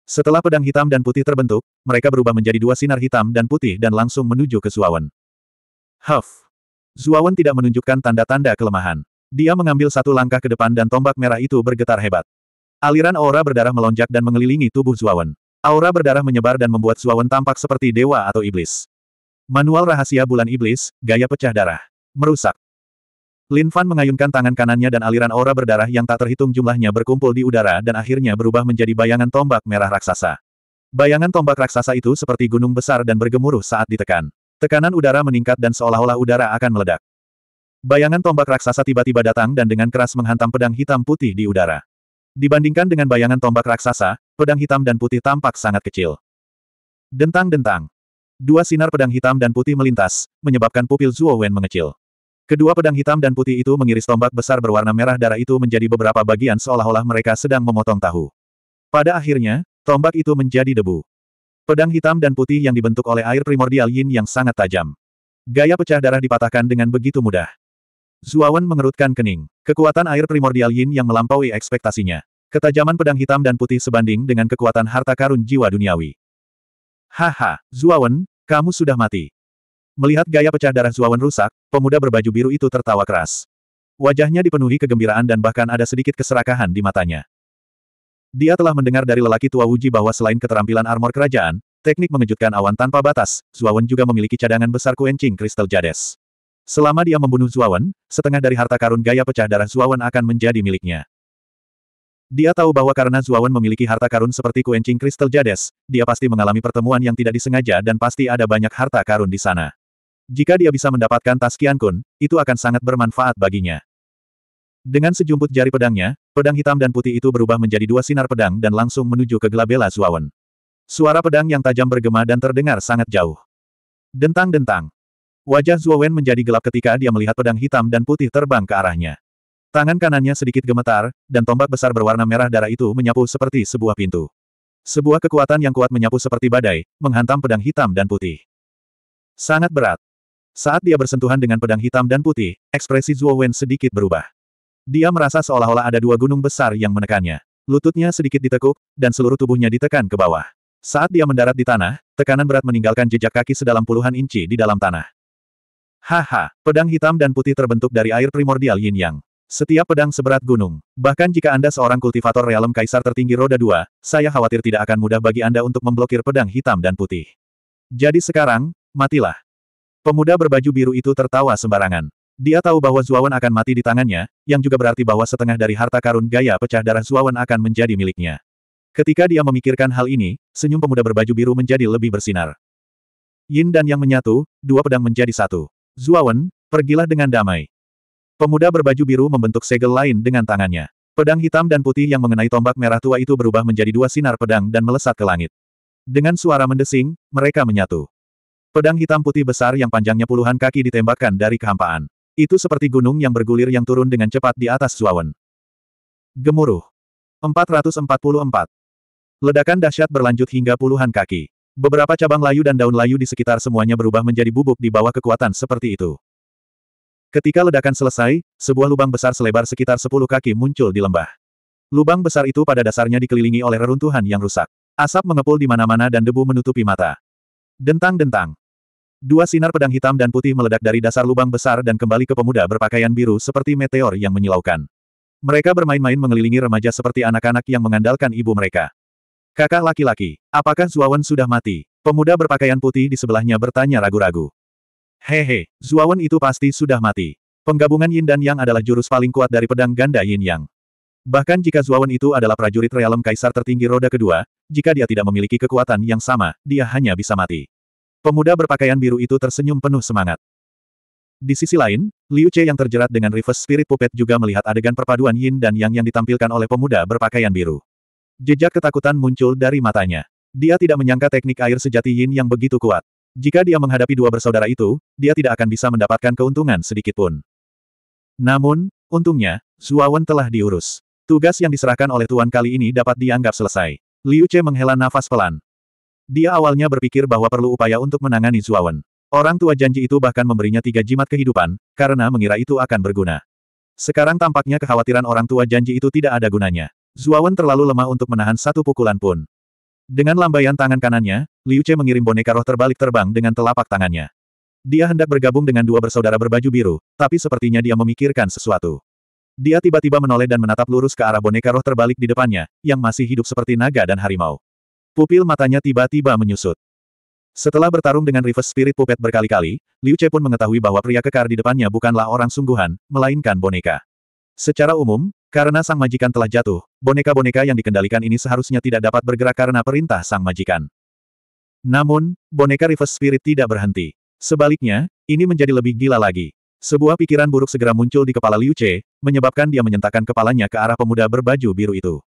Setelah pedang hitam dan putih terbentuk, mereka berubah menjadi dua sinar hitam dan putih dan langsung menuju ke Zuawan. Huff! Zuawan tidak menunjukkan tanda-tanda kelemahan. Dia mengambil satu langkah ke depan dan tombak merah itu bergetar hebat. Aliran aura berdarah melonjak dan mengelilingi tubuh Zuawan. Aura berdarah menyebar dan membuat Suawen tampak seperti dewa atau iblis. Manual rahasia bulan iblis, gaya pecah darah. Merusak. Lin Fan mengayunkan tangan kanannya dan aliran aura berdarah yang tak terhitung jumlahnya berkumpul di udara dan akhirnya berubah menjadi bayangan tombak merah raksasa. Bayangan tombak raksasa itu seperti gunung besar dan bergemuruh saat ditekan. Tekanan udara meningkat dan seolah-olah udara akan meledak. Bayangan tombak raksasa tiba-tiba datang dan dengan keras menghantam pedang hitam putih di udara. Dibandingkan dengan bayangan tombak raksasa, pedang hitam dan putih tampak sangat kecil. Dentang-dentang. Dua sinar pedang hitam dan putih melintas, menyebabkan pupil Zuo Wen mengecil. Kedua pedang hitam dan putih itu mengiris tombak besar berwarna merah darah itu menjadi beberapa bagian seolah-olah mereka sedang memotong tahu. Pada akhirnya, tombak itu menjadi debu. Pedang hitam dan putih yang dibentuk oleh air primordial yin yang sangat tajam. Gaya pecah darah dipatahkan dengan begitu mudah. Zuawan mengerutkan kening. Kekuatan air primordial yin yang melampaui ekspektasinya. Ketajaman pedang hitam dan putih sebanding dengan kekuatan harta karun jiwa duniawi. Haha, Zuawan, kamu sudah mati. Melihat gaya pecah darah Zuawan rusak, pemuda berbaju biru itu tertawa keras. Wajahnya dipenuhi kegembiraan dan bahkan ada sedikit keserakahan di matanya. Dia telah mendengar dari lelaki tua Wuji bahwa selain keterampilan armor kerajaan, teknik mengejutkan awan tanpa batas, Zuawan juga memiliki cadangan besar kuencing kristal jades. Selama dia membunuh Zuawan, setengah dari harta karun gaya pecah darah Zuawan akan menjadi miliknya. Dia tahu bahwa karena Zuawan memiliki harta karun seperti kuencing kristal Jades, dia pasti mengalami pertemuan yang tidak disengaja dan pasti ada banyak harta karun di sana. Jika dia bisa mendapatkan tas Qian Kun, itu akan sangat bermanfaat baginya. Dengan sejumput jari pedangnya, pedang hitam dan putih itu berubah menjadi dua sinar pedang dan langsung menuju ke Glabella Zuawan. Suara pedang yang tajam bergema dan terdengar sangat jauh. Dentang-dentang. Wajah Zuawan menjadi gelap ketika dia melihat pedang hitam dan putih terbang ke arahnya. Tangan kanannya sedikit gemetar, dan tombak besar berwarna merah darah itu menyapu seperti sebuah pintu. Sebuah kekuatan yang kuat menyapu seperti badai, menghantam pedang hitam dan putih. Sangat berat. Saat dia bersentuhan dengan pedang hitam dan putih, ekspresi Zhuo Wen sedikit berubah. Dia merasa seolah-olah ada dua gunung besar yang menekannya. Lututnya sedikit ditekuk, dan seluruh tubuhnya ditekan ke bawah. Saat dia mendarat di tanah, tekanan berat meninggalkan jejak kaki sedalam puluhan inci di dalam tanah. Haha, pedang hitam dan putih terbentuk dari air primordial yin yang. Setiap pedang seberat gunung. Bahkan jika Anda seorang kultivator realem kaisar tertinggi roda dua, saya khawatir tidak akan mudah bagi Anda untuk memblokir pedang hitam dan putih. Jadi sekarang, matilah. Pemuda berbaju biru itu tertawa sembarangan. Dia tahu bahwa Zuawan akan mati di tangannya, yang juga berarti bahwa setengah dari harta karun gaya pecah darah Zuawan akan menjadi miliknya. Ketika dia memikirkan hal ini, senyum pemuda berbaju biru menjadi lebih bersinar. Yin dan Yang menyatu, dua pedang menjadi satu. Zuawan, pergilah dengan damai. Pemuda berbaju biru membentuk segel lain dengan tangannya. Pedang hitam dan putih yang mengenai tombak merah tua itu berubah menjadi dua sinar pedang dan melesat ke langit. Dengan suara mendesing, mereka menyatu. Pedang hitam putih besar yang panjangnya puluhan kaki ditembakkan dari kehampaan. Itu seperti gunung yang bergulir yang turun dengan cepat di atas Zuawan. Gemuruh. 444. Ledakan dahsyat berlanjut hingga puluhan kaki. Beberapa cabang layu dan daun layu di sekitar semuanya berubah menjadi bubuk di bawah kekuatan seperti itu. Ketika ledakan selesai, sebuah lubang besar selebar sekitar 10 kaki muncul di lembah. Lubang besar itu pada dasarnya dikelilingi oleh reruntuhan yang rusak. Asap mengepul di mana-mana dan debu menutupi mata. Dentang-dentang. Dua sinar pedang hitam dan putih meledak dari dasar lubang besar dan kembali ke pemuda berpakaian biru seperti meteor yang menyilaukan. Mereka bermain-main mengelilingi remaja seperti anak-anak yang mengandalkan ibu mereka. Kakak laki-laki, apakah Zuawan sudah mati? Pemuda berpakaian putih di sebelahnya bertanya ragu-ragu. Hehe, Zuawan itu pasti sudah mati. Penggabungan Yin dan Yang adalah jurus paling kuat dari pedang ganda Yin Yang. Bahkan jika Zuawan itu adalah prajurit realem kaisar tertinggi roda kedua, jika dia tidak memiliki kekuatan yang sama, dia hanya bisa mati. Pemuda berpakaian biru itu tersenyum penuh semangat. Di sisi lain, Liu Che yang terjerat dengan reverse spirit puppet juga melihat adegan perpaduan Yin dan Yang yang ditampilkan oleh pemuda berpakaian biru. Jejak ketakutan muncul dari matanya. Dia tidak menyangka teknik air sejati Yin yang begitu kuat. Jika dia menghadapi dua bersaudara itu, dia tidak akan bisa mendapatkan keuntungan sedikit pun. Namun, untungnya, Zuawan telah diurus. Tugas yang diserahkan oleh Tuan kali ini dapat dianggap selesai. Liu Che menghela nafas pelan. Dia awalnya berpikir bahwa perlu upaya untuk menangani Zuawan. Orang tua janji itu bahkan memberinya tiga jimat kehidupan, karena mengira itu akan berguna. Sekarang tampaknya kekhawatiran orang tua janji itu tidak ada gunanya. Zuawan terlalu lemah untuk menahan satu pukulan pun. Dengan lambaian tangan kanannya, Liu Che mengirim boneka roh terbalik terbang dengan telapak tangannya. Dia hendak bergabung dengan dua bersaudara berbaju biru, tapi sepertinya dia memikirkan sesuatu. Dia tiba-tiba menoleh dan menatap lurus ke arah boneka roh terbalik di depannya, yang masih hidup seperti naga dan harimau. Pupil matanya tiba-tiba menyusut. Setelah bertarung dengan reverse spirit puppet berkali-kali, Liu Che pun mengetahui bahwa pria kekar di depannya bukanlah orang sungguhan, melainkan boneka. Secara umum, karena sang majikan telah jatuh, boneka-boneka yang dikendalikan ini seharusnya tidak dapat bergerak karena perintah sang majikan. Namun, boneka Reverse Spirit tidak berhenti. Sebaliknya, ini menjadi lebih gila lagi. Sebuah pikiran buruk segera muncul di kepala Liu Che, menyebabkan dia menyentakkan kepalanya ke arah pemuda berbaju biru itu.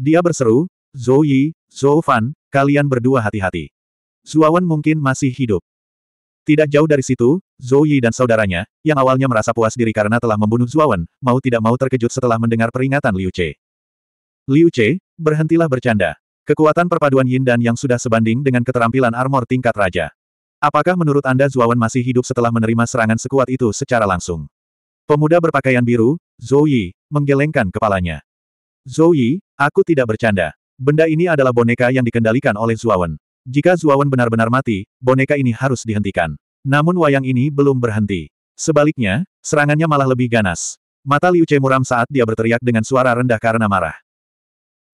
Dia berseru, Zhou Yi, Zhou Fan, kalian berdua hati-hati. Zuawan mungkin masih hidup. Tidak jauh dari situ, Zhou Yi dan saudaranya, yang awalnya merasa puas diri karena telah membunuh Zuawan, mau tidak mau terkejut setelah mendengar peringatan Liu Che. Liu Che, berhentilah bercanda. Kekuatan perpaduan yin dan yang sudah sebanding dengan keterampilan armor tingkat raja. Apakah menurut Anda Zuawan masih hidup setelah menerima serangan sekuat itu secara langsung? Pemuda berpakaian biru, Zhou Yi, menggelengkan kepalanya. Zhou Yi, aku tidak bercanda. Benda ini adalah boneka yang dikendalikan oleh Zuawan. Jika Zuawan benar-benar mati, boneka ini harus dihentikan. Namun wayang ini belum berhenti. Sebaliknya, serangannya malah lebih ganas. Mata Liu Che muram saat dia berteriak dengan suara rendah karena marah.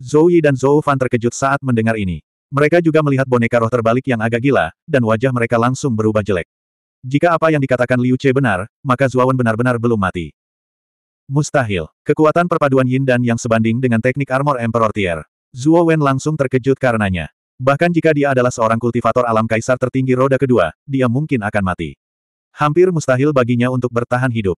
Zhou Yi dan Zhou Fan terkejut saat mendengar ini. Mereka juga melihat boneka roh terbalik yang agak gila, dan wajah mereka langsung berubah jelek. Jika apa yang dikatakan Liu Che benar, maka Zuawan benar-benar belum mati. Mustahil. Kekuatan perpaduan Yin dan Yang sebanding dengan teknik armor Emperor Tier. Zuo Wen langsung terkejut karenanya. Bahkan jika dia adalah seorang kultivator alam kaisar tertinggi roda kedua, dia mungkin akan mati. Hampir mustahil baginya untuk bertahan hidup.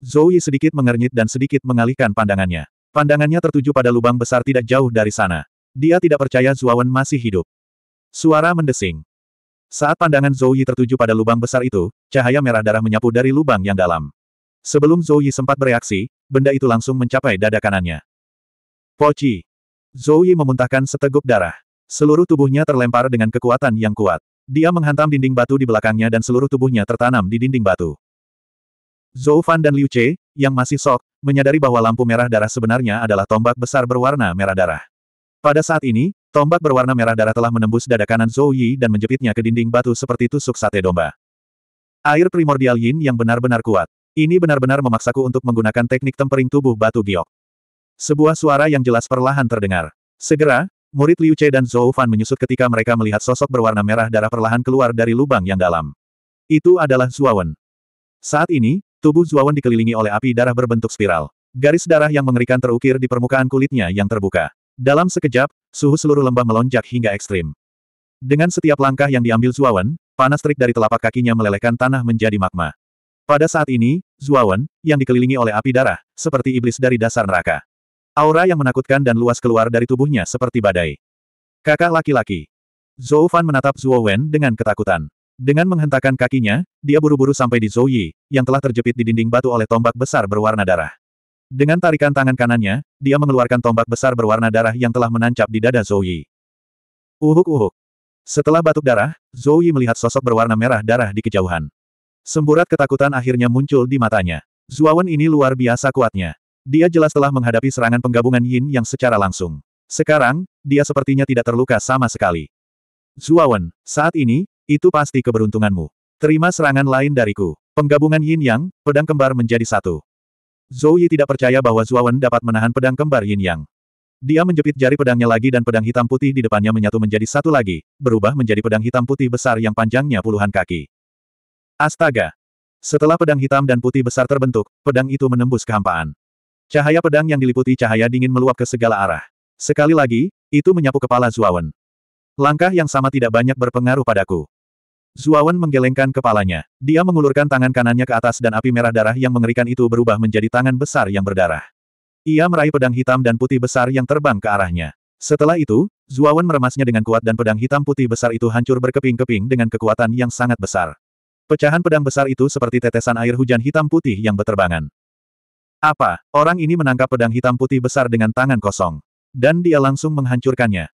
Zhou Yi sedikit mengernyit dan sedikit mengalihkan pandangannya. Pandangannya tertuju pada lubang besar tidak jauh dari sana. Dia tidak percaya Zuawan masih hidup. Suara mendesing. Saat pandangan Zhou Yi tertuju pada lubang besar itu, cahaya merah darah menyapu dari lubang yang dalam. Sebelum Zhou Yi sempat bereaksi, benda itu langsung mencapai dada kanannya. Poci. Zhou Yi memuntahkan seteguk darah. Seluruh tubuhnya terlempar dengan kekuatan yang kuat. Dia menghantam dinding batu di belakangnya dan seluruh tubuhnya tertanam di dinding batu. Zhou Fan dan Liu Che, yang masih sok, menyadari bahwa lampu merah darah sebenarnya adalah tombak besar berwarna merah darah. Pada saat ini, tombak berwarna merah darah telah menembus dada kanan Zhou Yi dan menjepitnya ke dinding batu seperti tusuk sate domba. Air primordial yin yang benar-benar kuat. Ini benar-benar memaksaku untuk menggunakan teknik tempering tubuh batu giok. Sebuah suara yang jelas perlahan terdengar. Segera, Murid Liu Che dan Zhou Fan menyusut ketika mereka melihat sosok berwarna merah darah perlahan keluar dari lubang yang dalam. Itu adalah Zuawan. Saat ini, tubuh Zuawan dikelilingi oleh api darah berbentuk spiral. Garis darah yang mengerikan terukir di permukaan kulitnya yang terbuka. Dalam sekejap, suhu seluruh lembah melonjak hingga ekstrim. Dengan setiap langkah yang diambil Zuawan, panas terik dari telapak kakinya melelehkan tanah menjadi magma. Pada saat ini, Zuawan, yang dikelilingi oleh api darah, seperti iblis dari dasar neraka. Aura yang menakutkan dan luas keluar dari tubuhnya seperti badai. Kakak laki-laki. Zhou Fan menatap Zhuo Wen dengan ketakutan. Dengan menghentakkan kakinya, dia buru-buru sampai di Zhou Yi, yang telah terjepit di dinding batu oleh tombak besar berwarna darah. Dengan tarikan tangan kanannya, dia mengeluarkan tombak besar berwarna darah yang telah menancap di dada Zhou Yi. Uhuk-uhuk. Setelah batuk darah, Zhou Yi melihat sosok berwarna merah darah di kejauhan. Semburat ketakutan akhirnya muncul di matanya. Wen ini luar biasa kuatnya. Dia jelas telah menghadapi serangan penggabungan Yin yang secara langsung. Sekarang, dia sepertinya tidak terluka sama sekali. Zuawan, saat ini, itu pasti keberuntunganmu. Terima serangan lain dariku. Penggabungan Yin Yang, pedang kembar menjadi satu. Zhou Yi tidak percaya bahwa Zuawan dapat menahan pedang kembar Yin Yang. Dia menjepit jari pedangnya lagi dan pedang hitam putih di depannya menyatu menjadi satu lagi, berubah menjadi pedang hitam putih besar yang panjangnya puluhan kaki. Astaga! Setelah pedang hitam dan putih besar terbentuk, pedang itu menembus kehampaan. Cahaya pedang yang diliputi cahaya dingin meluap ke segala arah. Sekali lagi, itu menyapu kepala Zuawan. Langkah yang sama tidak banyak berpengaruh padaku. Zuawan menggelengkan kepalanya. Dia mengulurkan tangan kanannya ke atas dan api merah darah yang mengerikan itu berubah menjadi tangan besar yang berdarah. Ia meraih pedang hitam dan putih besar yang terbang ke arahnya. Setelah itu, Zuawan meremasnya dengan kuat dan pedang hitam putih besar itu hancur berkeping-keping dengan kekuatan yang sangat besar. Pecahan pedang besar itu seperti tetesan air hujan hitam putih yang beterbangan. Apa? Orang ini menangkap pedang hitam putih besar dengan tangan kosong. Dan dia langsung menghancurkannya.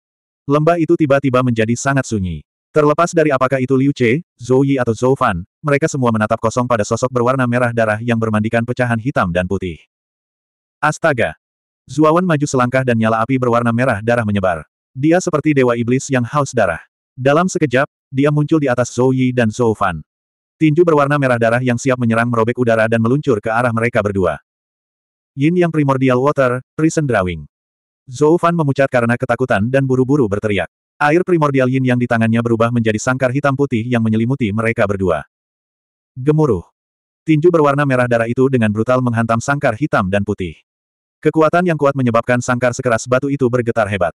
Lembah itu tiba-tiba menjadi sangat sunyi. Terlepas dari apakah itu Liu Che, Zhou Yi atau Zhou Fan, mereka semua menatap kosong pada sosok berwarna merah darah yang bermandikan pecahan hitam dan putih. Astaga! Zuawan maju selangkah dan nyala api berwarna merah darah menyebar. Dia seperti dewa iblis yang haus darah. Dalam sekejap, dia muncul di atas Zhou Yi dan Zhou Fan. Tinju berwarna merah darah yang siap menyerang merobek udara dan meluncur ke arah mereka berdua. Yin yang primordial water, prison drawing. Zhou Fan memucat karena ketakutan dan buru-buru berteriak. Air primordial yin yang di tangannya berubah menjadi sangkar hitam putih yang menyelimuti mereka berdua. Gemuruh. Tinju berwarna merah darah itu dengan brutal menghantam sangkar hitam dan putih. Kekuatan yang kuat menyebabkan sangkar sekeras batu itu bergetar hebat.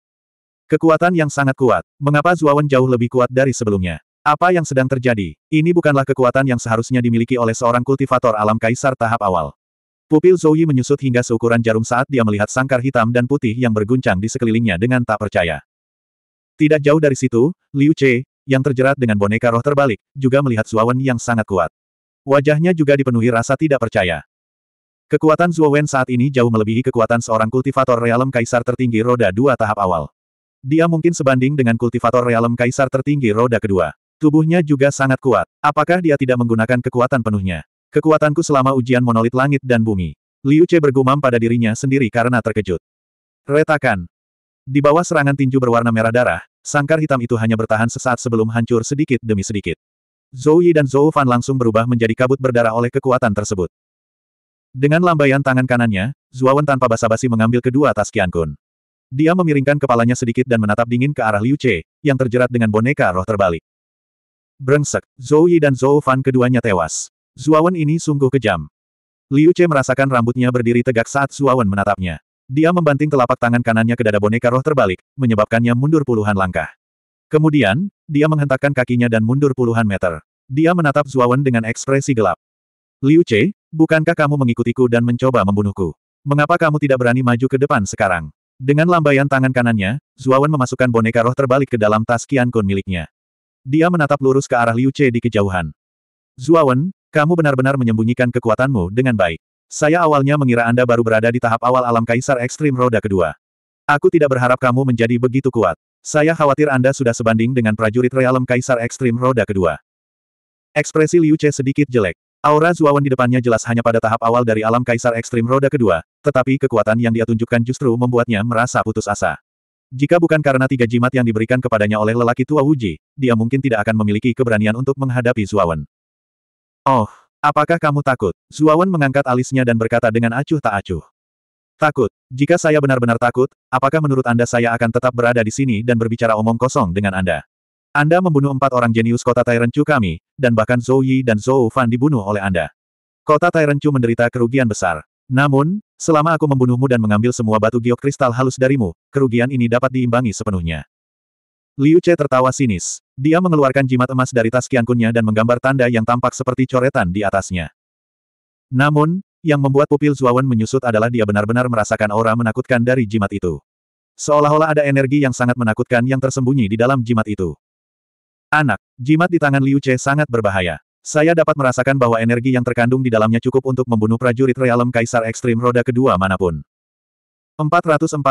Kekuatan yang sangat kuat. Mengapa Zuawan jauh lebih kuat dari sebelumnya? Apa yang sedang terjadi? Ini bukanlah kekuatan yang seharusnya dimiliki oleh seorang kultivator alam kaisar tahap awal. Pupil Yi menyusut hingga seukuran jarum saat dia melihat sangkar hitam dan putih yang berguncang di sekelilingnya dengan tak percaya. Tidak jauh dari situ, Liu Che, yang terjerat dengan boneka roh terbalik, juga melihat Wen yang sangat kuat. Wajahnya juga dipenuhi rasa tidak percaya. Kekuatan Zuowen saat ini jauh melebihi kekuatan seorang kultivator realem kaisar tertinggi roda dua tahap awal. Dia mungkin sebanding dengan kultivator realem kaisar tertinggi roda kedua. Tubuhnya juga sangat kuat. Apakah dia tidak menggunakan kekuatan penuhnya? Kekuatanku selama ujian monolit langit dan bumi. Liu Che bergumam pada dirinya sendiri karena terkejut. Retakan. Di bawah serangan tinju berwarna merah darah, sangkar hitam itu hanya bertahan sesaat sebelum hancur sedikit demi sedikit. Zhou Yi dan Zhou Fan langsung berubah menjadi kabut berdarah oleh kekuatan tersebut. Dengan lambaian tangan kanannya, Zuawan tanpa basa-basi mengambil kedua tas kun. Dia memiringkan kepalanya sedikit dan menatap dingin ke arah Liu Che, yang terjerat dengan boneka roh terbalik. Brengsek, Zhou Yi dan Zhou Fan keduanya tewas. Zuawan ini sungguh kejam. Liu Che merasakan rambutnya berdiri tegak saat Zuawan menatapnya. Dia membanting telapak tangan kanannya ke dada boneka roh terbalik, menyebabkannya mundur puluhan langkah. Kemudian, dia menghentakkan kakinya dan mundur puluhan meter. Dia menatap Zuawan dengan ekspresi gelap. Liu Che, bukankah kamu mengikutiku dan mencoba membunuhku? Mengapa kamu tidak berani maju ke depan sekarang? Dengan lambaian tangan kanannya, Zuawan memasukkan boneka roh terbalik ke dalam tas Qian Kun miliknya. Dia menatap lurus ke arah Liu Che di kejauhan. Zuawan, kamu benar-benar menyembunyikan kekuatanmu dengan baik. Saya awalnya mengira Anda baru berada di tahap awal alam kaisar ekstrim roda kedua. Aku tidak berharap kamu menjadi begitu kuat. Saya khawatir Anda sudah sebanding dengan prajurit realem kaisar ekstrim roda kedua. Ekspresi Liu Che sedikit jelek. Aura Zuawan di depannya jelas hanya pada tahap awal dari alam kaisar ekstrim roda kedua, tetapi kekuatan yang dia tunjukkan justru membuatnya merasa putus asa. Jika bukan karena tiga jimat yang diberikan kepadanya oleh lelaki tua Wuji, dia mungkin tidak akan memiliki keberanian untuk menghadapi Zuawan. Oh, apakah kamu takut? Zuawan mengangkat alisnya dan berkata dengan acuh tak acuh. Takut. Jika saya benar-benar takut, apakah menurut Anda saya akan tetap berada di sini dan berbicara omong kosong dengan Anda? Anda membunuh empat orang jenius kota Tairencu kami, dan bahkan Zhou Yi dan Zhou Fan dibunuh oleh Anda. Kota Tairencu menderita kerugian besar. Namun, selama aku membunuhmu dan mengambil semua batu giok kristal halus darimu, kerugian ini dapat diimbangi sepenuhnya. Liu Che tertawa sinis. Dia mengeluarkan jimat emas dari tas kiankunnya dan menggambar tanda yang tampak seperti coretan di atasnya. Namun, yang membuat pupil Zuawan menyusut adalah dia benar-benar merasakan aura menakutkan dari jimat itu. Seolah-olah ada energi yang sangat menakutkan yang tersembunyi di dalam jimat itu. Anak, jimat di tangan Liu Che sangat berbahaya. Saya dapat merasakan bahwa energi yang terkandung di dalamnya cukup untuk membunuh prajurit realem Kaisar Ekstrim Roda Kedua manapun. 445.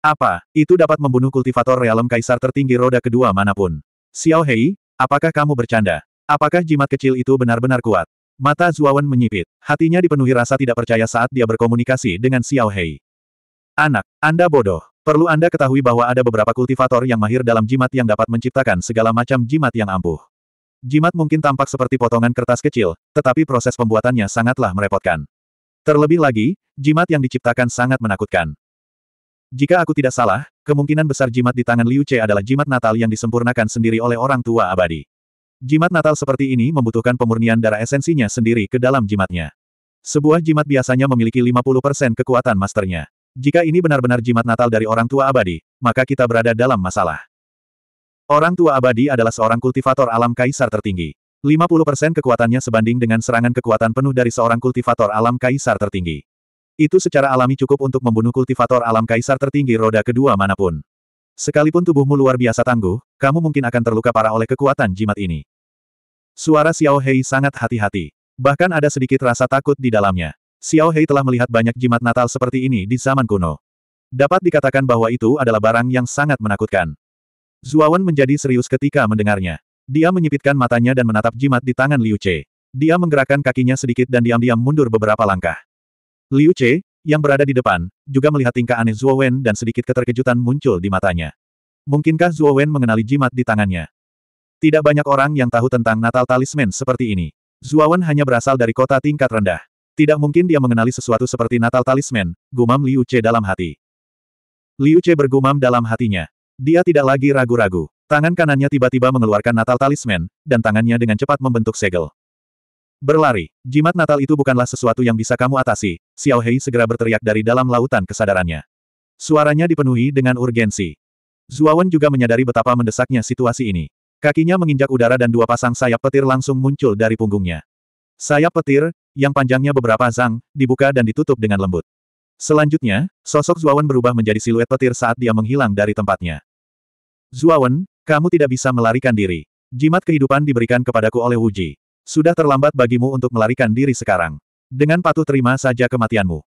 Apa, itu dapat membunuh kultivator realem kaisar tertinggi roda kedua manapun. Xiao Hei, apakah kamu bercanda? Apakah jimat kecil itu benar-benar kuat? Mata Zuawan menyipit. Hatinya dipenuhi rasa tidak percaya saat dia berkomunikasi dengan Xiao Hei. Anak, Anda bodoh. Perlu Anda ketahui bahwa ada beberapa kultivator yang mahir dalam jimat yang dapat menciptakan segala macam jimat yang ampuh. Jimat mungkin tampak seperti potongan kertas kecil, tetapi proses pembuatannya sangatlah merepotkan. Terlebih lagi, jimat yang diciptakan sangat menakutkan. Jika aku tidak salah, kemungkinan besar jimat di tangan Liu Che adalah jimat natal yang disempurnakan sendiri oleh orang tua abadi. Jimat natal seperti ini membutuhkan pemurnian darah esensinya sendiri ke dalam jimatnya. Sebuah jimat biasanya memiliki 50% kekuatan masternya. Jika ini benar-benar jimat natal dari orang tua abadi, maka kita berada dalam masalah. Orang tua abadi adalah seorang kultivator alam kaisar tertinggi. 50% kekuatannya sebanding dengan serangan kekuatan penuh dari seorang kultivator alam kaisar tertinggi. Itu secara alami cukup untuk membunuh kultivator alam kaisar tertinggi roda kedua manapun. Sekalipun tubuhmu luar biasa tangguh, kamu mungkin akan terluka parah oleh kekuatan jimat ini. Suara Xiao Hei sangat hati-hati. Bahkan ada sedikit rasa takut di dalamnya. Xiao Hei telah melihat banyak jimat natal seperti ini di zaman kuno. Dapat dikatakan bahwa itu adalah barang yang sangat menakutkan. Zuawan menjadi serius ketika mendengarnya. Dia menyipitkan matanya dan menatap jimat di tangan Liu Che. Dia menggerakkan kakinya sedikit dan diam-diam mundur beberapa langkah. Liu Che, yang berada di depan, juga melihat tingkah aneh Zuo Wen dan sedikit keterkejutan muncul di matanya. Mungkinkah Zuo Wen mengenali jimat di tangannya? Tidak banyak orang yang tahu tentang Natal Talisman seperti ini. Zuo Wen hanya berasal dari kota tingkat rendah. Tidak mungkin dia mengenali sesuatu seperti Natal Talisman, gumam Liu Che dalam hati. Liu Che bergumam dalam hatinya. Dia tidak lagi ragu-ragu. Tangan kanannya tiba-tiba mengeluarkan Natal Talisman, dan tangannya dengan cepat membentuk segel. Berlari. Jimat natal itu bukanlah sesuatu yang bisa kamu atasi. Xiao Hei segera berteriak dari dalam lautan kesadarannya. Suaranya dipenuhi dengan urgensi. Zuawan juga menyadari betapa mendesaknya situasi ini. Kakinya menginjak udara dan dua pasang sayap petir langsung muncul dari punggungnya. Sayap petir, yang panjangnya beberapa zang, dibuka dan ditutup dengan lembut. Selanjutnya, sosok Zuawan berubah menjadi siluet petir saat dia menghilang dari tempatnya. Zuawan, kamu tidak bisa melarikan diri. Jimat kehidupan diberikan kepadaku oleh Wuji. Sudah terlambat bagimu untuk melarikan diri sekarang. Dengan patuh terima saja kematianmu.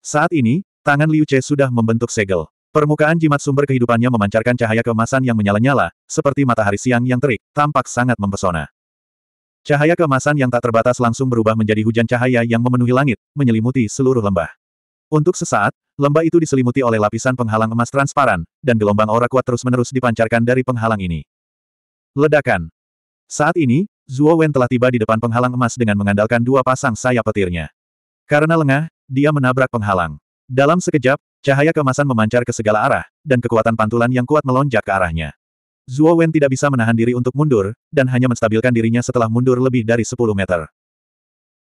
Saat ini, tangan Liu Che sudah membentuk segel. Permukaan jimat sumber kehidupannya memancarkan cahaya keemasan yang menyala-nyala, seperti matahari siang yang terik, tampak sangat mempesona. Cahaya keemasan yang tak terbatas langsung berubah menjadi hujan cahaya yang memenuhi langit, menyelimuti seluruh lembah. Untuk sesaat, lembah itu diselimuti oleh lapisan penghalang emas transparan, dan gelombang aura kuat terus-menerus dipancarkan dari penghalang ini. Ledakan. Saat ini, Zuo Wen telah tiba di depan penghalang emas dengan mengandalkan dua pasang sayap petirnya. Karena lengah, dia menabrak penghalang. Dalam sekejap, cahaya kemasan memancar ke segala arah, dan kekuatan pantulan yang kuat melonjak ke arahnya. Zuo Wen tidak bisa menahan diri untuk mundur, dan hanya menstabilkan dirinya setelah mundur lebih dari 10 meter.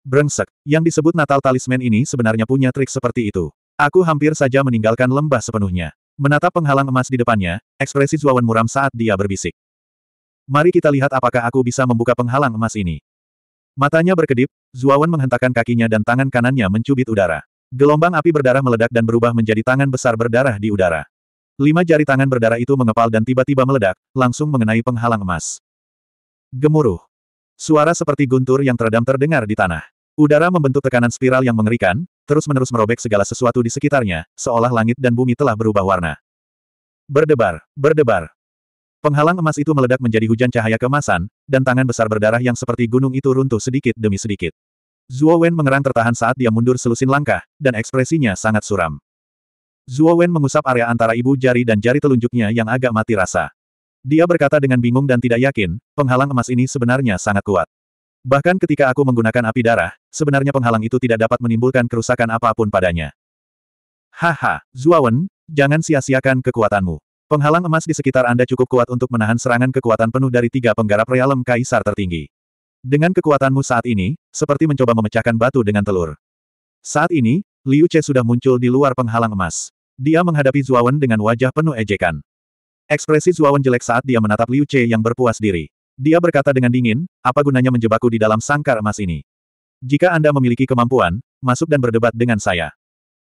Brengsek, yang disebut Natal Talisman ini sebenarnya punya trik seperti itu. Aku hampir saja meninggalkan lembah sepenuhnya. Menatap penghalang emas di depannya, ekspresi Zuo Wen muram saat dia berbisik. Mari kita lihat apakah aku bisa membuka penghalang emas ini. Matanya berkedip, Zuawan menghentakkan kakinya dan tangan kanannya mencubit udara. Gelombang api berdarah meledak dan berubah menjadi tangan besar berdarah di udara. Lima jari tangan berdarah itu mengepal dan tiba-tiba meledak, langsung mengenai penghalang emas. Gemuruh. Suara seperti guntur yang teredam terdengar di tanah. Udara membentuk tekanan spiral yang mengerikan, terus-menerus merobek segala sesuatu di sekitarnya, seolah langit dan bumi telah berubah warna. Berdebar, berdebar, Penghalang emas itu meledak menjadi hujan cahaya kemasan, dan tangan besar berdarah yang seperti gunung itu runtuh sedikit demi sedikit. Zhuo Wen mengerang tertahan saat dia mundur selusin langkah, dan ekspresinya sangat suram. Zhuo Wen mengusap area antara ibu jari dan jari telunjuknya yang agak mati rasa. Dia berkata dengan bingung dan tidak yakin, penghalang emas ini sebenarnya sangat kuat. Bahkan ketika aku menggunakan api darah, sebenarnya penghalang itu tidak dapat menimbulkan kerusakan apapun padanya. Haha, Zhuo Wen, jangan sia-siakan kekuatanmu. Penghalang emas di sekitar Anda cukup kuat untuk menahan serangan kekuatan penuh dari tiga penggarap realem kaisar tertinggi. Dengan kekuatanmu saat ini, seperti mencoba memecahkan batu dengan telur. Saat ini, Liu Che sudah muncul di luar penghalang emas. Dia menghadapi Zuawan dengan wajah penuh ejekan. Ekspresi Zuawan jelek saat dia menatap Liu Che yang berpuas diri. Dia berkata dengan dingin, apa gunanya menjebakku di dalam sangkar emas ini? Jika Anda memiliki kemampuan, masuk dan berdebat dengan saya.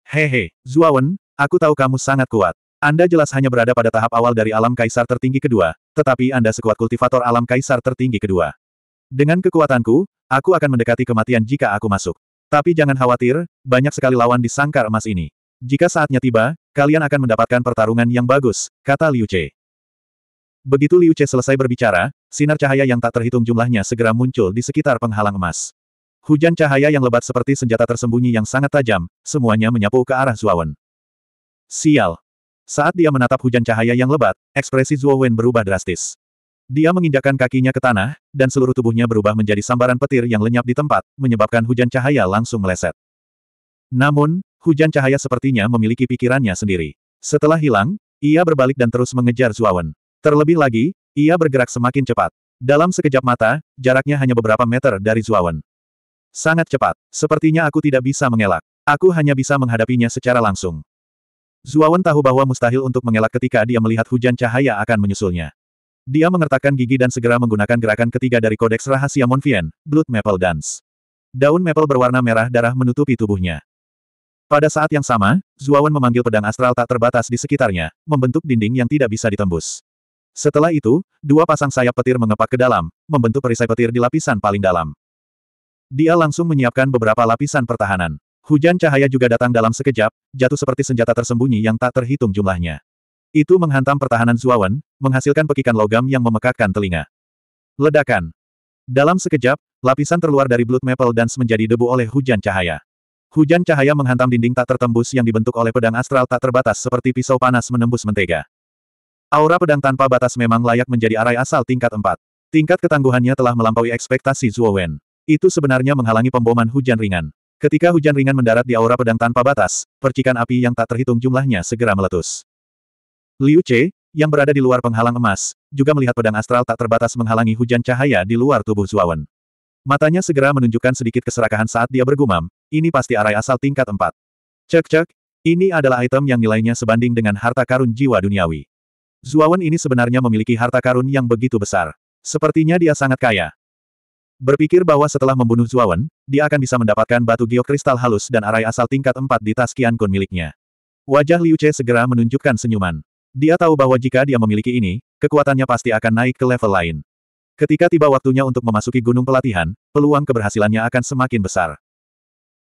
Hehe, Zuawan, aku tahu kamu sangat kuat. Anda jelas hanya berada pada tahap awal dari alam kaisar tertinggi kedua, tetapi Anda sekuat kultivator alam kaisar tertinggi kedua. Dengan kekuatanku, aku akan mendekati kematian jika aku masuk. Tapi jangan khawatir, banyak sekali lawan di sangkar emas ini. Jika saatnya tiba, kalian akan mendapatkan pertarungan yang bagus, kata Liu Che. Begitu Liu Che selesai berbicara, sinar cahaya yang tak terhitung jumlahnya segera muncul di sekitar penghalang emas. Hujan cahaya yang lebat seperti senjata tersembunyi yang sangat tajam, semuanya menyapu ke arah Zuawan. Sial, saat dia menatap hujan cahaya yang lebat, ekspresi Zuo Wen berubah drastis. Dia menginjakan kakinya ke tanah, dan seluruh tubuhnya berubah menjadi sambaran petir yang lenyap di tempat, menyebabkan hujan cahaya langsung meleset. Namun, hujan cahaya sepertinya memiliki pikirannya sendiri. Setelah hilang, ia berbalik dan terus mengejar Wen. Terlebih lagi, ia bergerak semakin cepat. Dalam sekejap mata, jaraknya hanya beberapa meter dari Wen. Sangat cepat. Sepertinya aku tidak bisa mengelak. Aku hanya bisa menghadapinya secara langsung. Zuawan tahu bahwa mustahil untuk mengelak ketika dia melihat hujan cahaya akan menyusulnya. Dia mengertakkan gigi dan segera menggunakan gerakan ketiga dari kodeks rahasia Monfien, Blood Maple Dance. Daun maple berwarna merah darah menutupi tubuhnya. Pada saat yang sama, Zuawan memanggil pedang astral tak terbatas di sekitarnya, membentuk dinding yang tidak bisa ditembus. Setelah itu, dua pasang sayap petir mengepak ke dalam, membentuk perisai petir di lapisan paling dalam. Dia langsung menyiapkan beberapa lapisan pertahanan. Hujan cahaya juga datang dalam sekejap, jatuh seperti senjata tersembunyi yang tak terhitung jumlahnya. Itu menghantam pertahanan Zuawan, menghasilkan pekikan logam yang memekakkan telinga. Ledakan. Dalam sekejap, lapisan terluar dari Blood Maple Dance menjadi debu oleh hujan cahaya. Hujan cahaya menghantam dinding tak tertembus yang dibentuk oleh pedang astral tak terbatas seperti pisau panas menembus mentega. Aura pedang tanpa batas memang layak menjadi arai asal tingkat 4. Tingkat ketangguhannya telah melampaui ekspektasi Zuowen. Itu sebenarnya menghalangi pemboman hujan ringan. Ketika hujan ringan mendarat di aura pedang tanpa batas, percikan api yang tak terhitung jumlahnya segera meletus. Liu Che, yang berada di luar penghalang emas, juga melihat pedang astral tak terbatas menghalangi hujan cahaya di luar tubuh Zuawan. Matanya segera menunjukkan sedikit keserakahan saat dia bergumam, ini pasti arai asal tingkat 4. Cek-cek, ini adalah item yang nilainya sebanding dengan harta karun jiwa duniawi. Zuawan ini sebenarnya memiliki harta karun yang begitu besar. Sepertinya dia sangat kaya. Berpikir bahwa setelah membunuh Zuawan, dia akan bisa mendapatkan batu geokristal halus dan arai asal tingkat 4 di tas Qian Kun miliknya. Wajah Liu Che segera menunjukkan senyuman. Dia tahu bahwa jika dia memiliki ini, kekuatannya pasti akan naik ke level lain. Ketika tiba waktunya untuk memasuki gunung pelatihan, peluang keberhasilannya akan semakin besar.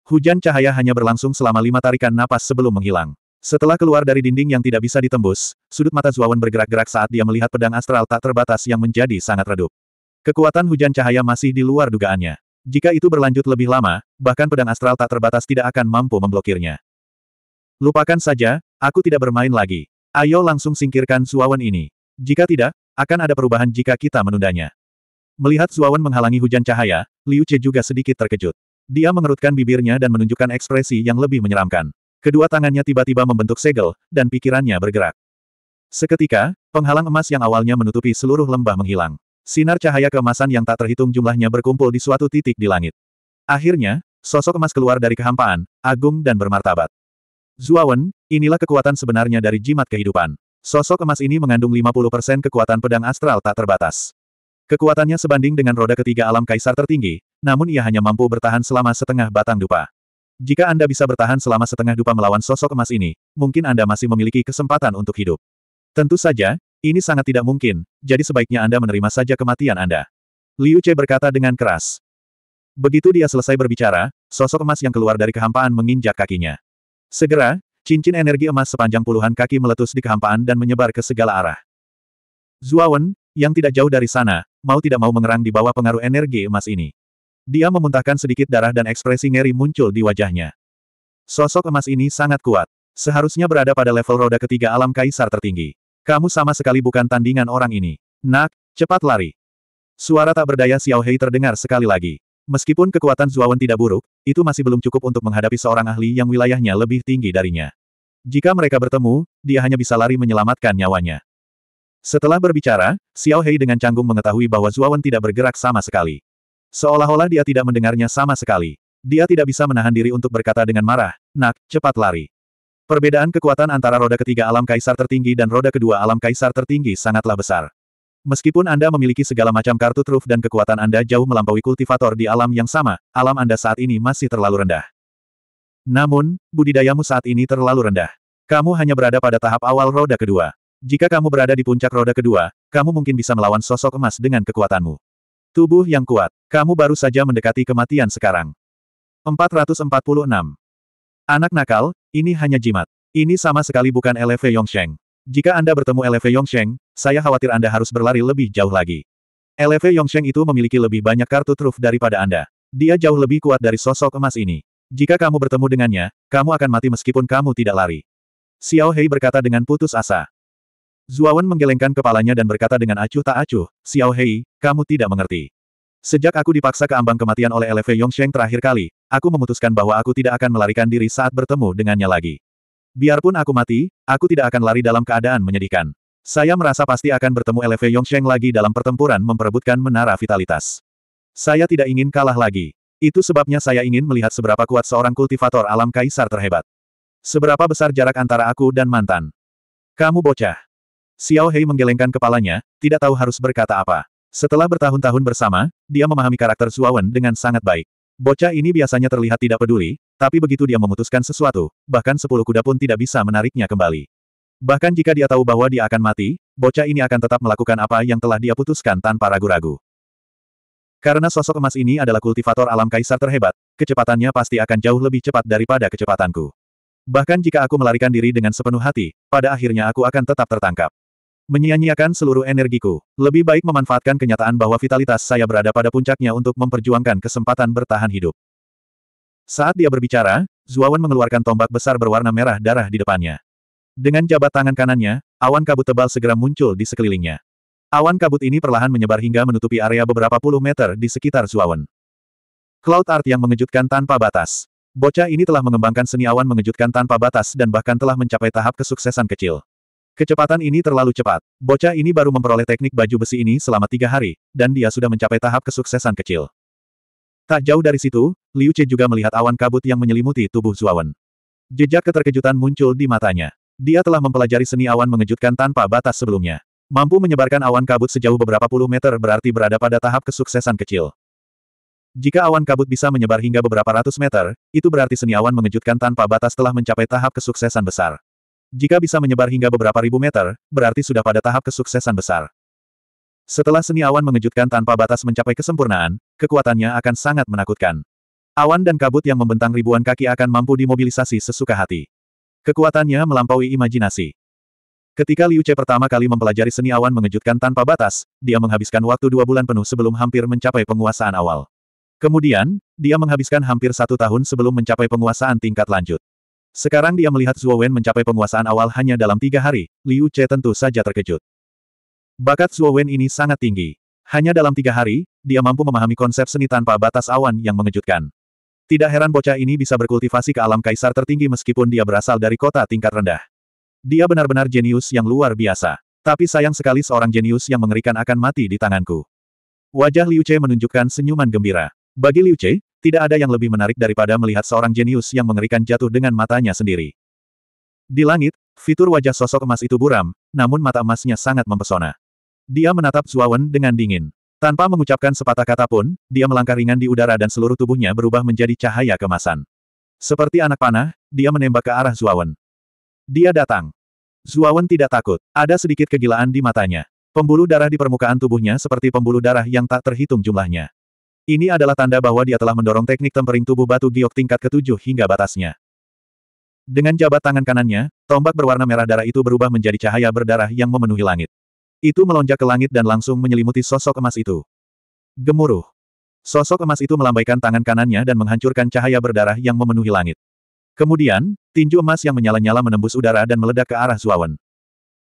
Hujan cahaya hanya berlangsung selama lima tarikan napas sebelum menghilang. Setelah keluar dari dinding yang tidak bisa ditembus, sudut mata Zuawan bergerak-gerak saat dia melihat pedang astral tak terbatas yang menjadi sangat redup. Kekuatan hujan cahaya masih di luar dugaannya. Jika itu berlanjut lebih lama, bahkan pedang astral tak terbatas tidak akan mampu memblokirnya. Lupakan saja, aku tidak bermain lagi. Ayo langsung singkirkan Suawan ini. Jika tidak, akan ada perubahan jika kita menundanya. Melihat Suawan menghalangi hujan cahaya, Liu Che juga sedikit terkejut. Dia mengerutkan bibirnya dan menunjukkan ekspresi yang lebih menyeramkan. Kedua tangannya tiba-tiba membentuk segel, dan pikirannya bergerak. Seketika, penghalang emas yang awalnya menutupi seluruh lembah menghilang. Sinar cahaya kemasan yang tak terhitung jumlahnya berkumpul di suatu titik di langit. Akhirnya, sosok emas keluar dari kehampaan, agung dan bermartabat. Zuawan, inilah kekuatan sebenarnya dari jimat kehidupan. Sosok emas ini mengandung 50% kekuatan pedang astral tak terbatas. Kekuatannya sebanding dengan roda ketiga alam kaisar tertinggi, namun ia hanya mampu bertahan selama setengah batang dupa. Jika Anda bisa bertahan selama setengah dupa melawan sosok emas ini, mungkin Anda masih memiliki kesempatan untuk hidup. Tentu saja, ini sangat tidak mungkin, jadi sebaiknya Anda menerima saja kematian Anda. Liu Che berkata dengan keras. Begitu dia selesai berbicara, sosok emas yang keluar dari kehampaan menginjak kakinya. Segera, cincin energi emas sepanjang puluhan kaki meletus di kehampaan dan menyebar ke segala arah. Zuawan, yang tidak jauh dari sana, mau tidak mau mengerang di bawah pengaruh energi emas ini. Dia memuntahkan sedikit darah dan ekspresi ngeri muncul di wajahnya. Sosok emas ini sangat kuat. Seharusnya berada pada level roda ketiga alam kaisar tertinggi. Kamu sama sekali bukan tandingan orang ini. Nak, cepat lari. Suara tak berdaya Xiao Hei terdengar sekali lagi. Meskipun kekuatan Zuawan tidak buruk, itu masih belum cukup untuk menghadapi seorang ahli yang wilayahnya lebih tinggi darinya. Jika mereka bertemu, dia hanya bisa lari menyelamatkan nyawanya. Setelah berbicara, Xiao Hei dengan canggung mengetahui bahwa Zuawan tidak bergerak sama sekali. Seolah-olah dia tidak mendengarnya sama sekali. Dia tidak bisa menahan diri untuk berkata dengan marah, Nak, cepat lari. Perbedaan kekuatan antara roda ketiga alam kaisar tertinggi dan roda kedua alam kaisar tertinggi sangatlah besar. Meskipun Anda memiliki segala macam kartu truf dan kekuatan Anda jauh melampaui kultivator di alam yang sama, alam Anda saat ini masih terlalu rendah. Namun, budidayamu saat ini terlalu rendah. Kamu hanya berada pada tahap awal roda kedua. Jika kamu berada di puncak roda kedua, kamu mungkin bisa melawan sosok emas dengan kekuatanmu. Tubuh yang kuat, kamu baru saja mendekati kematian sekarang. 446 Anak nakal, ini hanya jimat. Ini sama sekali bukan LV Yongsheng. Jika Anda bertemu LV Yongsheng, saya khawatir Anda harus berlari lebih jauh lagi. LV Yongsheng itu memiliki lebih banyak kartu truf daripada Anda. Dia jauh lebih kuat dari sosok emas ini. Jika kamu bertemu dengannya, kamu akan mati meskipun kamu tidak lari. Xiao Hei berkata dengan putus asa. Zuawan menggelengkan kepalanya dan berkata dengan acuh tak acuh, Xiao Hei, kamu tidak mengerti. Sejak aku dipaksa ke ambang kematian oleh LV Yongsheng terakhir kali, aku memutuskan bahwa aku tidak akan melarikan diri saat bertemu dengannya lagi. Biarpun aku mati, aku tidak akan lari dalam keadaan menyedihkan. Saya merasa pasti akan bertemu Eleve Yongsheng lagi dalam pertempuran memperebutkan menara vitalitas. Saya tidak ingin kalah lagi. Itu sebabnya saya ingin melihat seberapa kuat seorang kultivator alam kaisar terhebat. Seberapa besar jarak antara aku dan mantan. Kamu bocah. Xiao Hei menggelengkan kepalanya, tidak tahu harus berkata apa. Setelah bertahun-tahun bersama, dia memahami karakter Zuawan dengan sangat baik. Bocah ini biasanya terlihat tidak peduli, tapi begitu dia memutuskan sesuatu, bahkan sepuluh kuda pun tidak bisa menariknya kembali. Bahkan jika dia tahu bahwa dia akan mati, bocah ini akan tetap melakukan apa yang telah dia putuskan tanpa ragu-ragu. Karena sosok emas ini adalah kultivator alam kaisar terhebat, kecepatannya pasti akan jauh lebih cepat daripada kecepatanku. Bahkan jika aku melarikan diri dengan sepenuh hati, pada akhirnya aku akan tetap tertangkap. Menyia-nyiakan seluruh energiku. Lebih baik memanfaatkan kenyataan bahwa vitalitas saya berada pada puncaknya untuk memperjuangkan kesempatan bertahan hidup. Saat dia berbicara, Zuawan mengeluarkan tombak besar berwarna merah darah di depannya. Dengan jabat tangan kanannya, awan kabut tebal segera muncul di sekelilingnya. Awan kabut ini perlahan menyebar hingga menutupi area beberapa puluh meter di sekitar Zuawan. Cloud art yang mengejutkan tanpa batas. Bocah ini telah mengembangkan seni awan mengejutkan tanpa batas dan bahkan telah mencapai tahap kesuksesan kecil. Kecepatan ini terlalu cepat. Bocah ini baru memperoleh teknik baju besi ini selama tiga hari, dan dia sudah mencapai tahap kesuksesan kecil. Tak jauh dari situ, Liu Che juga melihat awan kabut yang menyelimuti tubuh Zuawan. Jejak keterkejutan muncul di matanya. Dia telah mempelajari seni awan mengejutkan tanpa batas sebelumnya. Mampu menyebarkan awan kabut sejauh beberapa puluh meter berarti berada pada tahap kesuksesan kecil. Jika awan kabut bisa menyebar hingga beberapa ratus meter, itu berarti seni awan mengejutkan tanpa batas telah mencapai tahap kesuksesan besar. Jika bisa menyebar hingga beberapa ribu meter, berarti sudah pada tahap kesuksesan besar. Setelah seni awan mengejutkan tanpa batas mencapai kesempurnaan, kekuatannya akan sangat menakutkan. Awan dan kabut yang membentang ribuan kaki akan mampu dimobilisasi sesuka hati. Kekuatannya melampaui imajinasi. Ketika Liu Che pertama kali mempelajari seni awan mengejutkan tanpa batas, dia menghabiskan waktu dua bulan penuh sebelum hampir mencapai penguasaan awal. Kemudian, dia menghabiskan hampir satu tahun sebelum mencapai penguasaan tingkat lanjut. Sekarang dia melihat Zhuo Wen mencapai penguasaan awal hanya dalam tiga hari, Liu Che tentu saja terkejut. Bakat Zhuo Wen ini sangat tinggi. Hanya dalam tiga hari, dia mampu memahami konsep seni tanpa batas awan yang mengejutkan. Tidak heran bocah ini bisa berkultivasi ke alam kaisar tertinggi meskipun dia berasal dari kota tingkat rendah. Dia benar-benar jenius yang luar biasa. Tapi sayang sekali seorang jenius yang mengerikan akan mati di tanganku. Wajah Liu Che menunjukkan senyuman gembira. Bagi Liu Che, tidak ada yang lebih menarik daripada melihat seorang jenius yang mengerikan jatuh dengan matanya sendiri. Di langit, fitur wajah sosok emas itu buram, namun mata emasnya sangat mempesona. Dia menatap Zuawan dengan dingin. Tanpa mengucapkan sepatah kata pun, dia melangkah ringan di udara dan seluruh tubuhnya berubah menjadi cahaya kemasan. Seperti anak panah, dia menembak ke arah Zuawan. Dia datang. Zuawan tidak takut. Ada sedikit kegilaan di matanya. Pembuluh darah di permukaan tubuhnya seperti pembuluh darah yang tak terhitung jumlahnya. Ini adalah tanda bahwa dia telah mendorong teknik tempering tubuh batu giok tingkat ketujuh hingga batasnya. Dengan jabat tangan kanannya, tombak berwarna merah darah itu berubah menjadi cahaya berdarah yang memenuhi langit. Itu melonjak ke langit dan langsung menyelimuti sosok emas itu. Gemuruh. Sosok emas itu melambaikan tangan kanannya dan menghancurkan cahaya berdarah yang memenuhi langit. Kemudian, tinju emas yang menyala-nyala menembus udara dan meledak ke arah Zuawan.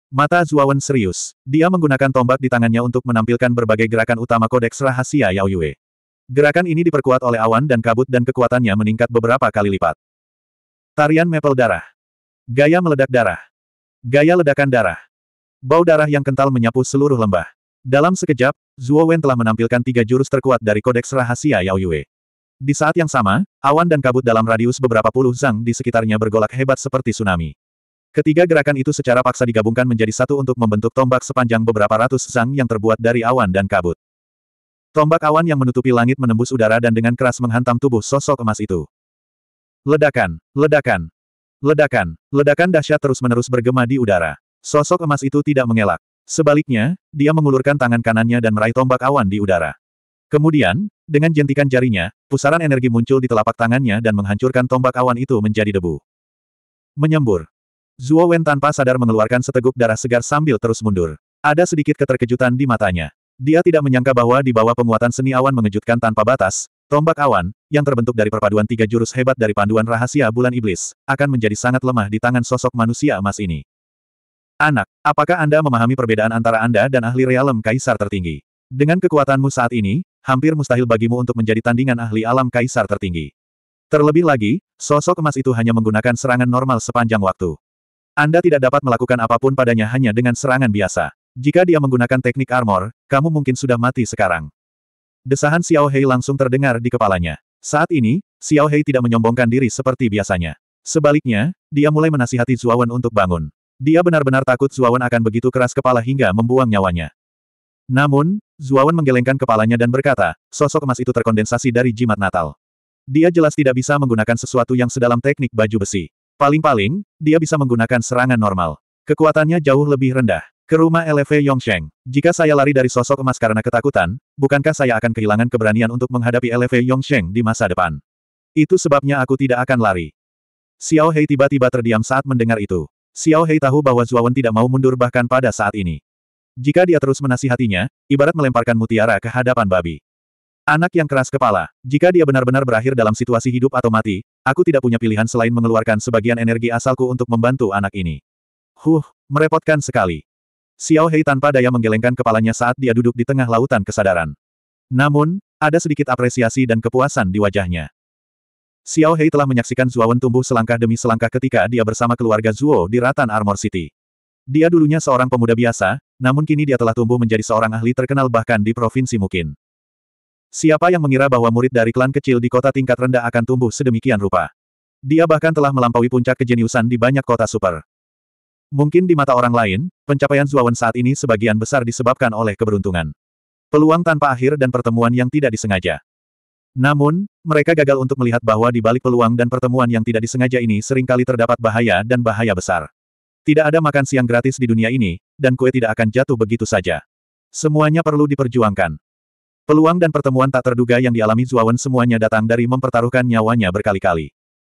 Mata Zuawan serius. Dia menggunakan tombak di tangannya untuk menampilkan berbagai gerakan utama kodeks rahasia Yao Yue. Gerakan ini diperkuat oleh awan dan kabut dan kekuatannya meningkat beberapa kali lipat. Tarian mepel darah. Gaya meledak darah. Gaya ledakan darah. Bau darah yang kental menyapu seluruh lembah. Dalam sekejap, Zhuo Wen telah menampilkan tiga jurus terkuat dari kodeks rahasia Yao Yue. Di saat yang sama, awan dan kabut dalam radius beberapa puluh zang di sekitarnya bergolak hebat seperti tsunami. Ketiga gerakan itu secara paksa digabungkan menjadi satu untuk membentuk tombak sepanjang beberapa ratus zang yang terbuat dari awan dan kabut. Tombak awan yang menutupi langit menembus udara dan dengan keras menghantam tubuh sosok emas itu. Ledakan, ledakan, ledakan, ledakan dahsyat terus-menerus bergema di udara. Sosok emas itu tidak mengelak. Sebaliknya, dia mengulurkan tangan kanannya dan meraih tombak awan di udara. Kemudian, dengan jentikan jarinya, pusaran energi muncul di telapak tangannya dan menghancurkan tombak awan itu menjadi debu. Menyembur. Zuo Wen tanpa sadar mengeluarkan seteguk darah segar sambil terus mundur. Ada sedikit keterkejutan di matanya. Dia tidak menyangka bahwa di bawah penguatan seni awan mengejutkan tanpa batas, tombak awan, yang terbentuk dari perpaduan tiga jurus hebat dari panduan rahasia bulan iblis, akan menjadi sangat lemah di tangan sosok manusia emas ini. Anak, apakah Anda memahami perbedaan antara Anda dan ahli realem kaisar tertinggi? Dengan kekuatanmu saat ini, hampir mustahil bagimu untuk menjadi tandingan ahli alam kaisar tertinggi. Terlebih lagi, sosok emas itu hanya menggunakan serangan normal sepanjang waktu. Anda tidak dapat melakukan apapun padanya hanya dengan serangan biasa. Jika dia menggunakan teknik armor, kamu mungkin sudah mati sekarang. Desahan Xiao Hei langsung terdengar di kepalanya. Saat ini, Xiao Hei tidak menyombongkan diri seperti biasanya. Sebaliknya, dia mulai menasihati Zuawan untuk bangun. Dia benar-benar takut Zuawan akan begitu keras kepala hingga membuang nyawanya. Namun, Zuawan menggelengkan kepalanya dan berkata, sosok emas itu terkondensasi dari jimat natal. Dia jelas tidak bisa menggunakan sesuatu yang sedalam teknik baju besi. Paling-paling, dia bisa menggunakan serangan normal. Kekuatannya jauh lebih rendah. Ke rumah LV Yongsheng. Jika saya lari dari sosok emas karena ketakutan, bukankah saya akan kehilangan keberanian untuk menghadapi LV Yongsheng di masa depan? Itu sebabnya aku tidak akan lari. Xiao Hei tiba-tiba terdiam saat mendengar itu. Xiao Hei tahu bahwa Zuawan tidak mau mundur bahkan pada saat ini. Jika dia terus menasihatinya, ibarat melemparkan mutiara ke hadapan babi. Anak yang keras kepala, jika dia benar-benar berakhir dalam situasi hidup atau mati, aku tidak punya pilihan selain mengeluarkan sebagian energi asalku untuk membantu anak ini. Huh, merepotkan sekali. Xiao Hei tanpa daya menggelengkan kepalanya saat dia duduk di tengah lautan kesadaran. Namun, ada sedikit apresiasi dan kepuasan di wajahnya. Xiao Hei telah menyaksikan Wen tumbuh selangkah demi selangkah ketika dia bersama keluarga Zuo di Ratan Armor City. Dia dulunya seorang pemuda biasa, namun kini dia telah tumbuh menjadi seorang ahli terkenal bahkan di provinsi Mukin. Siapa yang mengira bahwa murid dari klan kecil di kota tingkat rendah akan tumbuh sedemikian rupa? Dia bahkan telah melampaui puncak kejeniusan di banyak kota super. Mungkin di mata orang lain, pencapaian Zuawan saat ini sebagian besar disebabkan oleh keberuntungan. Peluang tanpa akhir dan pertemuan yang tidak disengaja. Namun, mereka gagal untuk melihat bahwa di balik peluang dan pertemuan yang tidak disengaja ini seringkali terdapat bahaya dan bahaya besar. Tidak ada makan siang gratis di dunia ini, dan kue tidak akan jatuh begitu saja. Semuanya perlu diperjuangkan. Peluang dan pertemuan tak terduga yang dialami Zuawan semuanya datang dari mempertaruhkan nyawanya berkali-kali.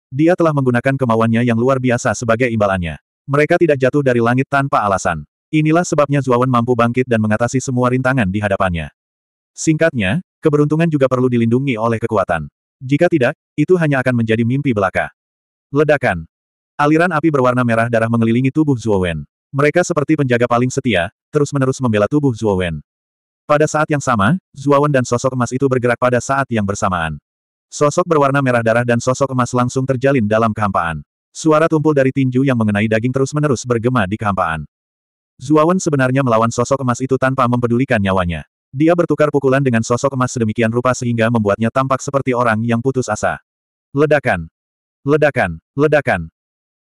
Dia telah menggunakan kemauannya yang luar biasa sebagai imbalannya. Mereka tidak jatuh dari langit tanpa alasan. Inilah sebabnya Zuawan mampu bangkit dan mengatasi semua rintangan di hadapannya. Singkatnya, keberuntungan juga perlu dilindungi oleh kekuatan. Jika tidak, itu hanya akan menjadi mimpi belaka. Ledakan. Aliran api berwarna merah darah mengelilingi tubuh Zuowen. Mereka seperti penjaga paling setia, terus-menerus membela tubuh Zuowen. Pada saat yang sama, Zuowen dan sosok emas itu bergerak pada saat yang bersamaan. Sosok berwarna merah darah dan sosok emas langsung terjalin dalam kehampaan. Suara tumpul dari tinju yang mengenai daging terus-menerus bergema di kehampaan. Zuawan sebenarnya melawan sosok emas itu tanpa mempedulikan nyawanya. Dia bertukar pukulan dengan sosok emas sedemikian rupa sehingga membuatnya tampak seperti orang yang putus asa. Ledakan! Ledakan! Ledakan!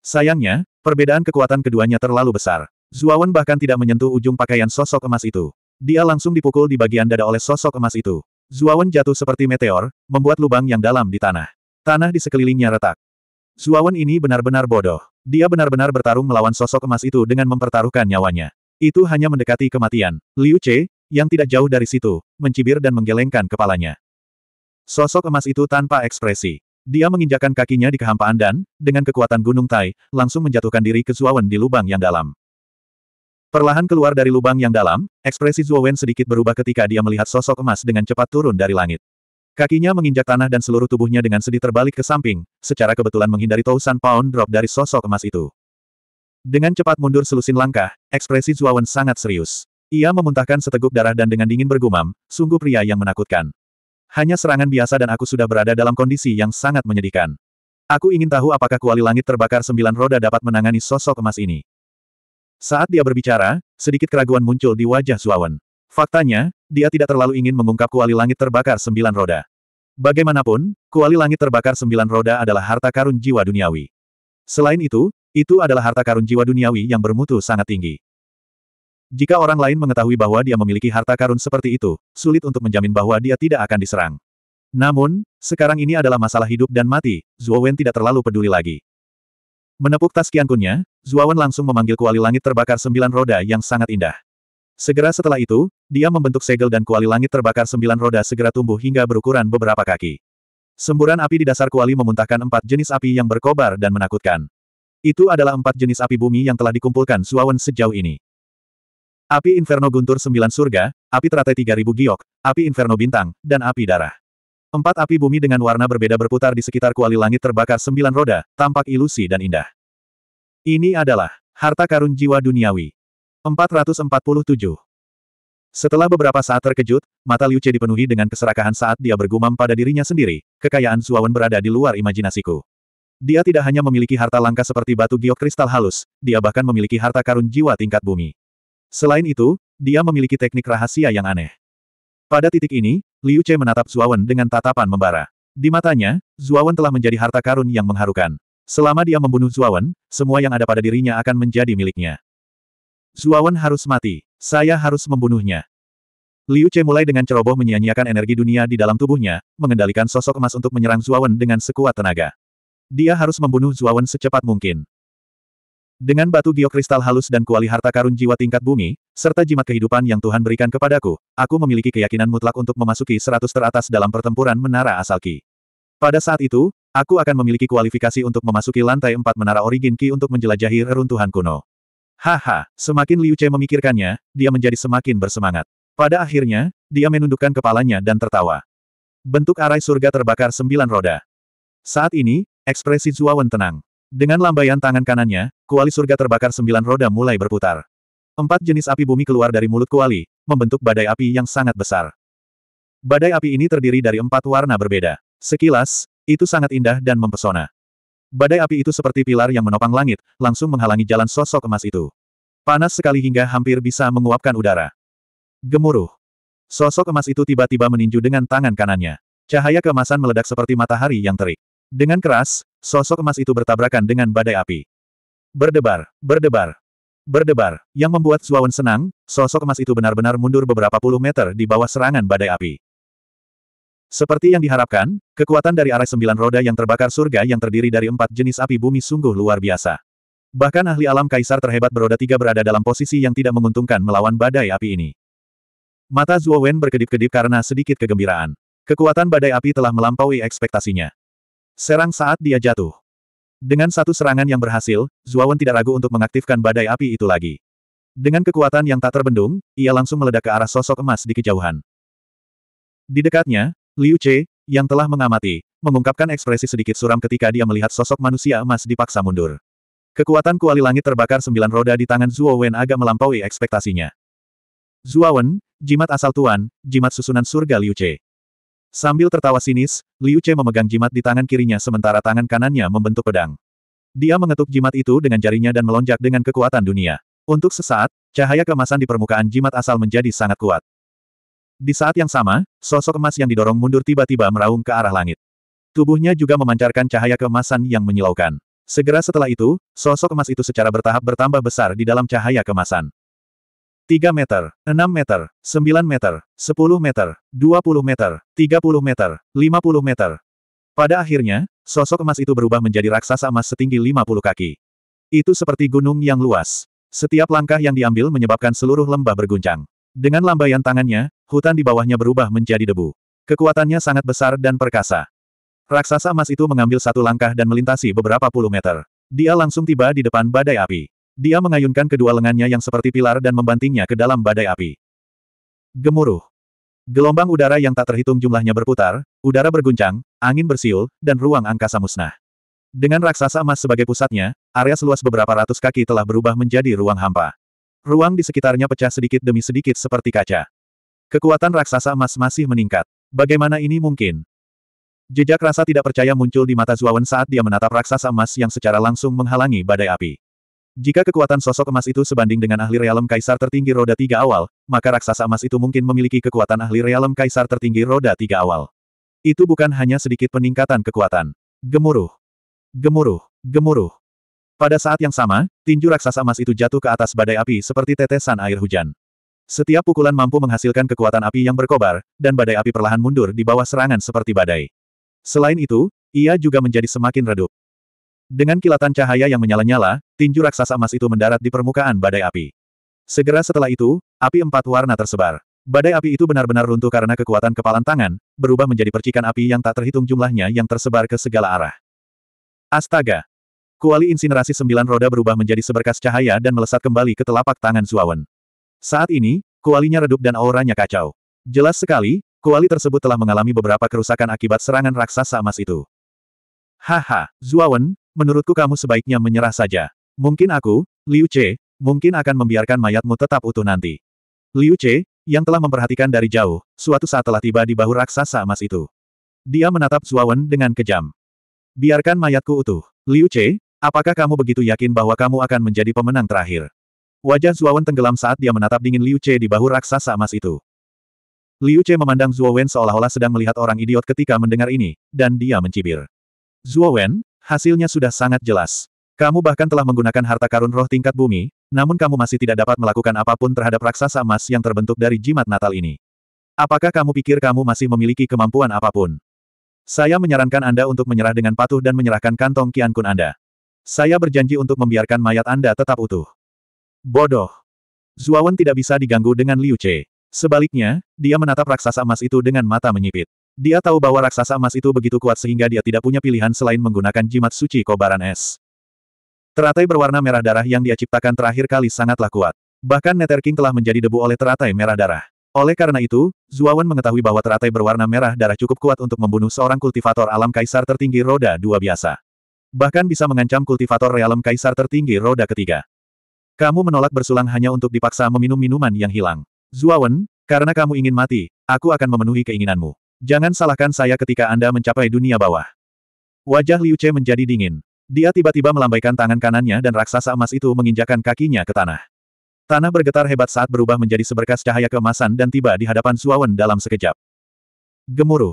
Sayangnya, perbedaan kekuatan keduanya terlalu besar. Zuawan bahkan tidak menyentuh ujung pakaian sosok emas itu. Dia langsung dipukul di bagian dada oleh sosok emas itu. Zuawan jatuh seperti meteor, membuat lubang yang dalam di tanah. Tanah di sekelilingnya retak. Zuawan ini benar-benar bodoh. Dia benar-benar bertarung melawan sosok emas itu dengan mempertaruhkan nyawanya. Itu hanya mendekati kematian. Liu Che, yang tidak jauh dari situ, mencibir dan menggelengkan kepalanya. Sosok emas itu tanpa ekspresi. Dia menginjakan kakinya di kehampaan dan, dengan kekuatan gunung Tai, langsung menjatuhkan diri ke Zuawan di lubang yang dalam. Perlahan keluar dari lubang yang dalam, ekspresi Zuowen sedikit berubah ketika dia melihat sosok emas dengan cepat turun dari langit. Kakinya menginjak tanah dan seluruh tubuhnya dengan sedih terbalik ke samping, secara kebetulan menghindari Tousan Pound Drop dari sosok emas itu. Dengan cepat mundur selusin langkah, ekspresi Zuawan sangat serius. Ia memuntahkan seteguk darah dan dengan dingin bergumam, sungguh pria yang menakutkan. Hanya serangan biasa dan aku sudah berada dalam kondisi yang sangat menyedihkan. Aku ingin tahu apakah kuali langit terbakar sembilan roda dapat menangani sosok emas ini. Saat dia berbicara, sedikit keraguan muncul di wajah Zuawan. Faktanya, dia tidak terlalu ingin mengungkap kuali langit terbakar sembilan roda. Bagaimanapun, kuali langit terbakar sembilan roda adalah harta karun jiwa duniawi. Selain itu, itu adalah harta karun jiwa duniawi yang bermutu sangat tinggi. Jika orang lain mengetahui bahwa dia memiliki harta karun seperti itu, sulit untuk menjamin bahwa dia tidak akan diserang. Namun, sekarang ini adalah masalah hidup dan mati, Zuo Wen tidak terlalu peduli lagi. Menepuk tas kiankunnya, Wen langsung memanggil kuali langit terbakar sembilan roda yang sangat indah. Segera setelah itu, dia membentuk segel dan kuali langit terbakar sembilan roda segera tumbuh hingga berukuran beberapa kaki. Semburan api di dasar kuali memuntahkan empat jenis api yang berkobar dan menakutkan. Itu adalah empat jenis api bumi yang telah dikumpulkan Suawan sejauh ini. Api Inferno Guntur Sembilan Surga, Api Teratai ribu Giok, Api Inferno Bintang, dan Api Darah. Empat api bumi dengan warna berbeda berputar di sekitar kuali langit terbakar sembilan roda, tampak ilusi dan indah. Ini adalah harta karun jiwa duniawi. 447. Setelah beberapa saat terkejut, mata Liu Che dipenuhi dengan keserakahan saat dia bergumam pada dirinya sendiri, kekayaan Suawan berada di luar imajinasiku. Dia tidak hanya memiliki harta langka seperti batu giok kristal halus, dia bahkan memiliki harta karun jiwa tingkat bumi. Selain itu, dia memiliki teknik rahasia yang aneh. Pada titik ini, Liu Che menatap Zuawan dengan tatapan membara. Di matanya, Zuawan telah menjadi harta karun yang mengharukan. Selama dia membunuh Zuawan, semua yang ada pada dirinya akan menjadi miliknya. Zuawan harus mati. Saya harus membunuhnya. Liu Che mulai dengan ceroboh menyia-nyiakan energi dunia di dalam tubuhnya, mengendalikan sosok emas untuk menyerang Zuawan dengan sekuat tenaga. Dia harus membunuh Zuawan secepat mungkin. Dengan batu geokristal halus dan kuali harta karun jiwa tingkat bumi, serta jimat kehidupan yang Tuhan berikan kepadaku, aku memiliki keyakinan mutlak untuk memasuki seratus teratas dalam pertempuran menara Asalki. Pada saat itu, aku akan memiliki kualifikasi untuk memasuki lantai empat menara origin Ki untuk menjelajahi reruntuhan kuno. Haha, semakin Liu Che memikirkannya, dia menjadi semakin bersemangat. Pada akhirnya, dia menundukkan kepalanya dan tertawa. Bentuk arai surga terbakar sembilan roda. Saat ini, ekspresi Zuawan tenang. Dengan lambaian tangan kanannya, kuali surga terbakar sembilan roda mulai berputar. Empat jenis api bumi keluar dari mulut kuali, membentuk badai api yang sangat besar. Badai api ini terdiri dari empat warna berbeda. Sekilas, itu sangat indah dan mempesona. Badai api itu seperti pilar yang menopang langit, langsung menghalangi jalan sosok emas itu. Panas sekali hingga hampir bisa menguapkan udara. Gemuruh. Sosok emas itu tiba-tiba meninju dengan tangan kanannya. Cahaya kemasan meledak seperti matahari yang terik. Dengan keras, sosok emas itu bertabrakan dengan badai api. Berdebar, berdebar, berdebar, yang membuat Zuawan senang, sosok emas itu benar-benar mundur beberapa puluh meter di bawah serangan badai api. Seperti yang diharapkan, kekuatan dari arah sembilan roda yang terbakar surga yang terdiri dari empat jenis api bumi sungguh luar biasa. Bahkan ahli alam kaisar terhebat beroda tiga berada dalam posisi yang tidak menguntungkan melawan badai api ini. Mata Zuo Wen berkedip-kedip karena sedikit kegembiraan. Kekuatan badai api telah melampaui ekspektasinya. Serang saat dia jatuh. Dengan satu serangan yang berhasil, Zuo Wen tidak ragu untuk mengaktifkan badai api itu lagi. Dengan kekuatan yang tak terbendung, ia langsung meledak ke arah sosok emas di kejauhan. Di dekatnya, Liu Che, yang telah mengamati, mengungkapkan ekspresi sedikit suram ketika dia melihat sosok manusia emas dipaksa mundur. Kekuatan kuali langit terbakar sembilan roda di tangan Zuo Wen agak melampaui ekspektasinya. Zuo Wen, jimat asal tuan, jimat susunan surga Liu Che. Sambil tertawa sinis, Liu Che memegang jimat di tangan kirinya sementara tangan kanannya membentuk pedang. Dia mengetuk jimat itu dengan jarinya dan melonjak dengan kekuatan dunia. Untuk sesaat, cahaya kemasan di permukaan jimat asal menjadi sangat kuat. Di saat yang sama, sosok emas yang didorong mundur tiba-tiba meraung ke arah langit. Tubuhnya juga memancarkan cahaya kemasan yang menyilaukan. Segera setelah itu, sosok emas itu secara bertahap bertambah besar di dalam cahaya kemasan. 3 meter, 6 meter, 9 meter, 10 meter, 20 meter, 30 meter, 50 meter. Pada akhirnya, sosok emas itu berubah menjadi raksasa emas setinggi 50 kaki. Itu seperti gunung yang luas. Setiap langkah yang diambil menyebabkan seluruh lembah berguncang. Dengan lambaian tangannya, hutan di bawahnya berubah menjadi debu. Kekuatannya sangat besar dan perkasa. Raksasa emas itu mengambil satu langkah dan melintasi beberapa puluh meter. Dia langsung tiba di depan badai api. Dia mengayunkan kedua lengannya yang seperti pilar dan membantingnya ke dalam badai api. Gemuruh. Gelombang udara yang tak terhitung jumlahnya berputar, udara berguncang, angin bersiul, dan ruang angkasa musnah. Dengan raksasa emas sebagai pusatnya, area seluas beberapa ratus kaki telah berubah menjadi ruang hampa. Ruang di sekitarnya pecah sedikit demi sedikit seperti kaca. Kekuatan raksasa emas masih meningkat. Bagaimana ini mungkin? Jejak rasa tidak percaya muncul di mata Zuawan saat dia menatap raksasa emas yang secara langsung menghalangi badai api. Jika kekuatan sosok emas itu sebanding dengan ahli realem kaisar tertinggi roda tiga awal, maka raksasa emas itu mungkin memiliki kekuatan ahli realem kaisar tertinggi roda tiga awal. Itu bukan hanya sedikit peningkatan kekuatan. Gemuruh. Gemuruh. Gemuruh. Pada saat yang sama, tinju raksasa emas itu jatuh ke atas badai api seperti tetesan air hujan. Setiap pukulan mampu menghasilkan kekuatan api yang berkobar, dan badai api perlahan mundur di bawah serangan seperti badai. Selain itu, ia juga menjadi semakin redup. Dengan kilatan cahaya yang menyala-nyala, tinju raksasa emas itu mendarat di permukaan badai api. Segera setelah itu, api empat warna tersebar. Badai api itu benar-benar runtuh karena kekuatan kepalan tangan, berubah menjadi percikan api yang tak terhitung jumlahnya yang tersebar ke segala arah. Astaga! Kuali insinerasi sembilan roda berubah menjadi seberkas cahaya dan melesat kembali ke telapak tangan Zuawan. Saat ini, kualinya redup dan auranya kacau. Jelas sekali, kuali tersebut telah mengalami beberapa kerusakan akibat serangan raksasa emas itu. Haha, Zuawan, menurutku kamu sebaiknya menyerah saja. Mungkin aku, Liu Che, mungkin akan membiarkan mayatmu tetap utuh nanti. Liu Che, yang telah memperhatikan dari jauh, suatu saat telah tiba di bahu raksasa emas itu. Dia menatap Zuawan dengan kejam. Biarkan mayatku utuh. Liu Che, apakah kamu begitu yakin bahwa kamu akan menjadi pemenang terakhir? Wajah Zuowen tenggelam saat dia menatap dingin Liu Che di bahu raksasa emas itu. Liu Che memandang Zuowen seolah-olah sedang melihat orang idiot ketika mendengar ini, dan dia mencibir. Zuowen, hasilnya sudah sangat jelas. Kamu bahkan telah menggunakan harta karun roh tingkat bumi, namun kamu masih tidak dapat melakukan apapun terhadap raksasa emas yang terbentuk dari jimat natal ini. Apakah kamu pikir kamu masih memiliki kemampuan apapun? Saya menyarankan Anda untuk menyerah dengan patuh dan menyerahkan kantong Kiankun Anda. Saya berjanji untuk membiarkan mayat Anda tetap utuh. Bodoh. Zuawan tidak bisa diganggu dengan Liu Che. Sebaliknya, dia menatap raksasa emas itu dengan mata menyipit. Dia tahu bahwa raksasa emas itu begitu kuat sehingga dia tidak punya pilihan selain menggunakan jimat suci kobaran es. Teratai berwarna merah darah yang dia ciptakan terakhir kali sangatlah kuat. Bahkan Nether King telah menjadi debu oleh teratai merah darah. Oleh karena itu, Zuawan mengetahui bahwa teratai berwarna merah darah cukup kuat untuk membunuh seorang kultivator alam kaisar tertinggi roda dua biasa. Bahkan bisa mengancam kultivator realem kaisar tertinggi roda ketiga. Kamu menolak bersulang hanya untuk dipaksa meminum minuman yang hilang. Zuawan, karena kamu ingin mati, aku akan memenuhi keinginanmu. Jangan salahkan saya ketika Anda mencapai dunia bawah. Wajah Liu Che menjadi dingin. Dia tiba-tiba melambaikan tangan kanannya dan raksasa emas itu menginjakan kakinya ke tanah. Tanah bergetar hebat saat berubah menjadi seberkas cahaya keemasan dan tiba di hadapan Zuawan dalam sekejap. Gemuruh.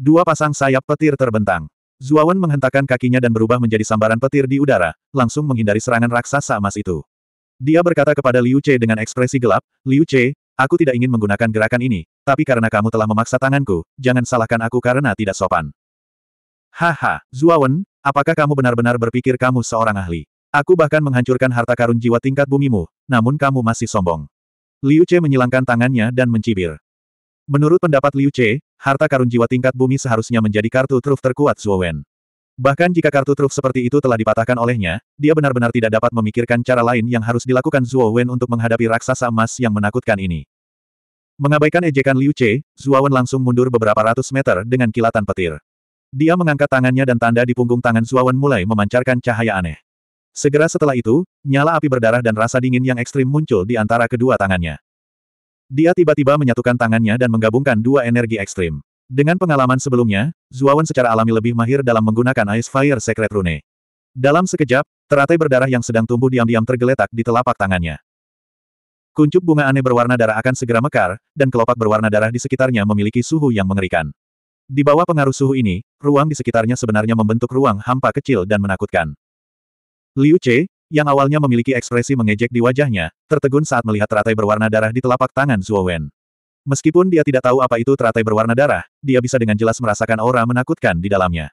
Dua pasang sayap petir terbentang. Zuawan menghentakkan kakinya dan berubah menjadi sambaran petir di udara, langsung menghindari serangan raksasa emas itu. Dia berkata kepada Liu Che dengan ekspresi gelap, Liu Che, aku tidak ingin menggunakan gerakan ini, tapi karena kamu telah memaksa tanganku, jangan salahkan aku karena tidak sopan. Haha, Zuawan, apakah kamu benar-benar berpikir kamu seorang ahli? Aku bahkan menghancurkan harta karun jiwa tingkat bumimu, namun kamu masih sombong. Liu Che menyilangkan tangannya dan mencibir. Menurut pendapat Liu Che, harta karun jiwa tingkat bumi seharusnya menjadi kartu truf terkuat Zuowen. Bahkan jika kartu truf seperti itu telah dipatahkan olehnya, dia benar-benar tidak dapat memikirkan cara lain yang harus dilakukan Zuo Wen untuk menghadapi raksasa emas yang menakutkan ini. Mengabaikan ejekan Liu Che, Zuo Wen langsung mundur beberapa ratus meter dengan kilatan petir. Dia mengangkat tangannya dan tanda di punggung tangan Zuo Wen mulai memancarkan cahaya aneh. Segera setelah itu, nyala api berdarah dan rasa dingin yang ekstrim muncul di antara kedua tangannya. Dia tiba-tiba menyatukan tangannya dan menggabungkan dua energi ekstrim. Dengan pengalaman sebelumnya, Zuawan secara alami lebih mahir dalam menggunakan Ice Fire Secret Rune. Dalam sekejap, teratai berdarah yang sedang tumbuh diam-diam tergeletak di telapak tangannya. Kuncup bunga aneh berwarna darah akan segera mekar, dan kelopak berwarna darah di sekitarnya memiliki suhu yang mengerikan. Di bawah pengaruh suhu ini, ruang di sekitarnya sebenarnya membentuk ruang hampa kecil dan menakutkan. Liu Che, yang awalnya memiliki ekspresi mengejek di wajahnya, tertegun saat melihat teratai berwarna darah di telapak tangan Zuo Wen. Meskipun dia tidak tahu apa itu teratai berwarna darah, dia bisa dengan jelas merasakan aura menakutkan di dalamnya.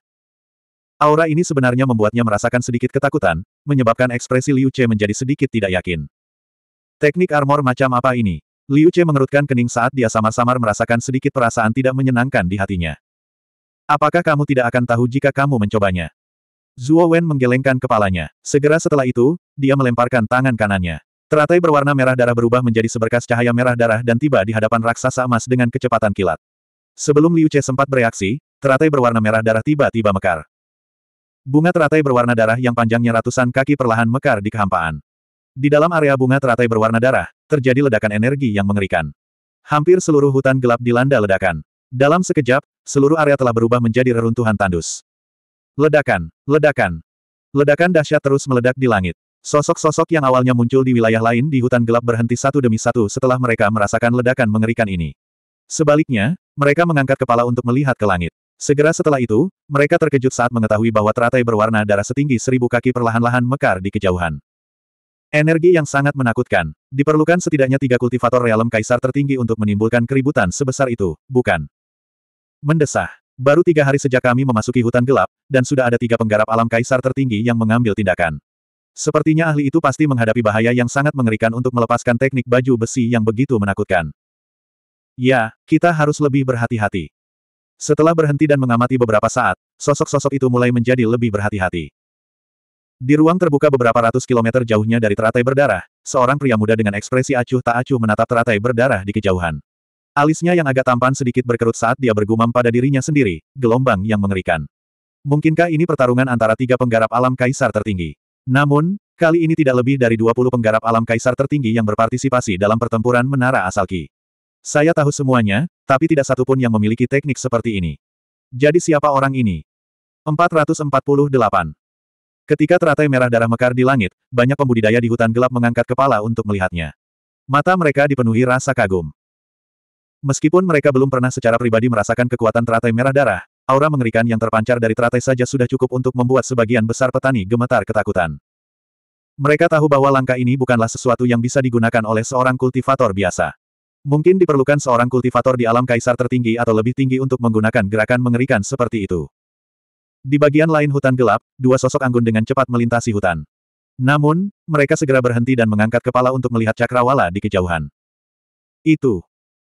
Aura ini sebenarnya membuatnya merasakan sedikit ketakutan, menyebabkan ekspresi Liu Che menjadi sedikit tidak yakin. Teknik armor macam apa ini? Liu Che mengerutkan kening saat dia samar-samar merasakan sedikit perasaan tidak menyenangkan di hatinya. Apakah kamu tidak akan tahu jika kamu mencobanya? Zuo Wen menggelengkan kepalanya. Segera setelah itu, dia melemparkan tangan kanannya. Teratai berwarna merah darah berubah menjadi seberkas cahaya merah darah dan tiba di hadapan raksasa emas dengan kecepatan kilat. Sebelum Liu Che sempat bereaksi, teratai berwarna merah darah tiba-tiba mekar. Bunga teratai berwarna darah yang panjangnya ratusan kaki perlahan mekar di kehampaan. Di dalam area bunga teratai berwarna darah, terjadi ledakan energi yang mengerikan. Hampir seluruh hutan gelap dilanda ledakan. Dalam sekejap, seluruh area telah berubah menjadi reruntuhan tandus. Ledakan, ledakan. Ledakan dahsyat terus meledak di langit. Sosok-sosok yang awalnya muncul di wilayah lain di hutan gelap berhenti satu demi satu setelah mereka merasakan ledakan mengerikan ini. Sebaliknya, mereka mengangkat kepala untuk melihat ke langit. Segera setelah itu, mereka terkejut saat mengetahui bahwa teratai berwarna darah setinggi seribu kaki perlahan-lahan mekar di kejauhan. Energi yang sangat menakutkan. Diperlukan setidaknya tiga kultivator realem kaisar tertinggi untuk menimbulkan keributan sebesar itu, bukan? Mendesah. Baru tiga hari sejak kami memasuki hutan gelap, dan sudah ada tiga penggarap alam kaisar tertinggi yang mengambil tindakan. Sepertinya ahli itu pasti menghadapi bahaya yang sangat mengerikan untuk melepaskan teknik baju besi yang begitu menakutkan. Ya, kita harus lebih berhati-hati. Setelah berhenti dan mengamati beberapa saat, sosok-sosok itu mulai menjadi lebih berhati-hati. Di ruang terbuka beberapa ratus kilometer jauhnya dari teratai berdarah, seorang pria muda dengan ekspresi acuh tak acuh menatap teratai berdarah di kejauhan. Alisnya yang agak tampan sedikit berkerut saat dia bergumam pada dirinya sendiri, gelombang yang mengerikan. Mungkinkah ini pertarungan antara tiga penggarap alam kaisar tertinggi? Namun, kali ini tidak lebih dari 20 penggarap alam kaisar tertinggi yang berpartisipasi dalam pertempuran Menara Asalki. Saya tahu semuanya, tapi tidak satupun yang memiliki teknik seperti ini. Jadi siapa orang ini? 448. Ketika teratai merah darah mekar di langit, banyak pembudidaya di hutan gelap mengangkat kepala untuk melihatnya. Mata mereka dipenuhi rasa kagum. Meskipun mereka belum pernah secara pribadi merasakan kekuatan teratai merah darah, Aura mengerikan yang terpancar dari teratai saja sudah cukup untuk membuat sebagian besar petani gemetar ketakutan. Mereka tahu bahwa langkah ini bukanlah sesuatu yang bisa digunakan oleh seorang kultivator biasa. Mungkin diperlukan seorang kultivator di alam kaisar tertinggi atau lebih tinggi untuk menggunakan gerakan mengerikan seperti itu. Di bagian lain hutan gelap, dua sosok anggun dengan cepat melintasi hutan. Namun, mereka segera berhenti dan mengangkat kepala untuk melihat cakrawala di kejauhan. Itu.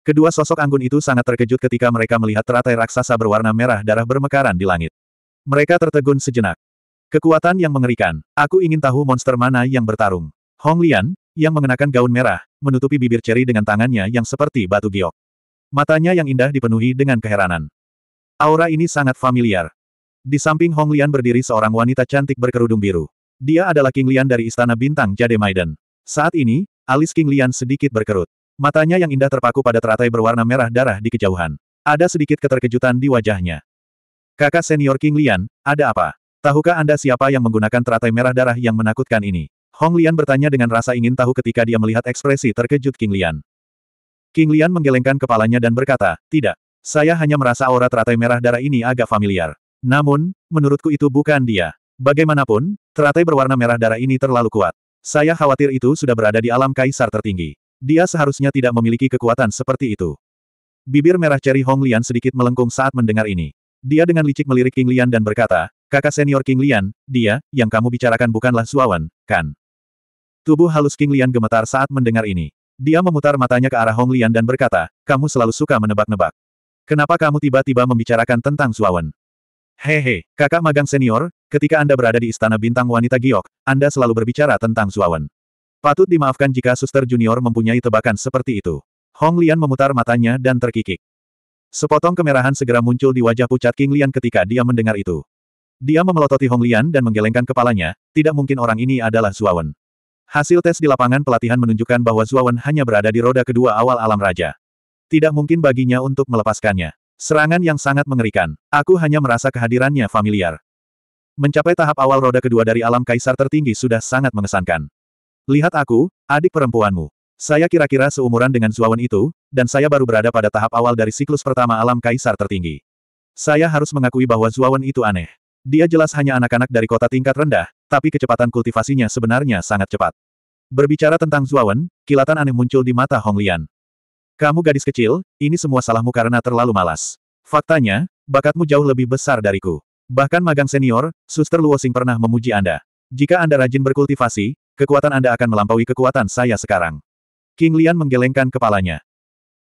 Kedua sosok anggun itu sangat terkejut ketika mereka melihat teratai raksasa berwarna merah darah bermekaran di langit. Mereka tertegun sejenak. Kekuatan yang mengerikan. Aku ingin tahu monster mana yang bertarung. Hong Lian, yang mengenakan gaun merah, menutupi bibir ceri dengan tangannya yang seperti batu giok. Matanya yang indah dipenuhi dengan keheranan. Aura ini sangat familiar. Di samping Hong Lian berdiri seorang wanita cantik berkerudung biru. Dia adalah King Lian dari Istana Bintang Jade Maiden. Saat ini, alis King Lian sedikit berkerut. Matanya yang indah terpaku pada teratai berwarna merah darah di kejauhan. Ada sedikit keterkejutan di wajahnya. Kakak senior King Lian, ada apa? Tahukah Anda siapa yang menggunakan teratai merah darah yang menakutkan ini? Hong Lian bertanya dengan rasa ingin tahu ketika dia melihat ekspresi terkejut King Lian. King Lian menggelengkan kepalanya dan berkata, tidak. Saya hanya merasa aura teratai merah darah ini agak familiar. Namun, menurutku itu bukan dia. Bagaimanapun, teratai berwarna merah darah ini terlalu kuat. Saya khawatir itu sudah berada di alam kaisar tertinggi. Dia seharusnya tidak memiliki kekuatan seperti itu. Bibir merah Cherry Hong Lian sedikit melengkung saat mendengar ini. Dia dengan licik melirik King Lian dan berkata, kakak senior King Lian, dia, yang kamu bicarakan bukanlah Suawan, kan? Tubuh halus King Lian gemetar saat mendengar ini. Dia memutar matanya ke arah Hong Lian dan berkata, kamu selalu suka menebak-nebak. Kenapa kamu tiba-tiba membicarakan tentang Suawan? Hehe, kakak magang senior, ketika Anda berada di Istana Bintang Wanita Giok, Anda selalu berbicara tentang Suawan. Patut dimaafkan jika suster junior mempunyai tebakan seperti itu. Hong Lian memutar matanya dan terkikik. Sepotong kemerahan segera muncul di wajah pucat King Lian ketika dia mendengar itu. Dia memelototi Hong Lian dan menggelengkan kepalanya, tidak mungkin orang ini adalah Zuawan. Hasil tes di lapangan pelatihan menunjukkan bahwa Zuawan hanya berada di roda kedua awal alam raja. Tidak mungkin baginya untuk melepaskannya. Serangan yang sangat mengerikan. Aku hanya merasa kehadirannya familiar. Mencapai tahap awal roda kedua dari alam kaisar tertinggi sudah sangat mengesankan. Lihat aku, adik perempuanmu. Saya kira-kira seumuran dengan Zuawan itu, dan saya baru berada pada tahap awal dari siklus pertama alam kaisar tertinggi. Saya harus mengakui bahwa Zuawan itu aneh. Dia jelas hanya anak-anak dari kota tingkat rendah, tapi kecepatan kultivasinya sebenarnya sangat cepat. Berbicara tentang Zuawan, kilatan aneh muncul di mata Hong Lian. Kamu gadis kecil, ini semua salahmu karena terlalu malas. Faktanya, bakatmu jauh lebih besar dariku. Bahkan magang senior, suster Luo Xing pernah memuji Anda. Jika Anda rajin berkultivasi, Kekuatan Anda akan melampaui kekuatan saya sekarang. King Lian menggelengkan kepalanya.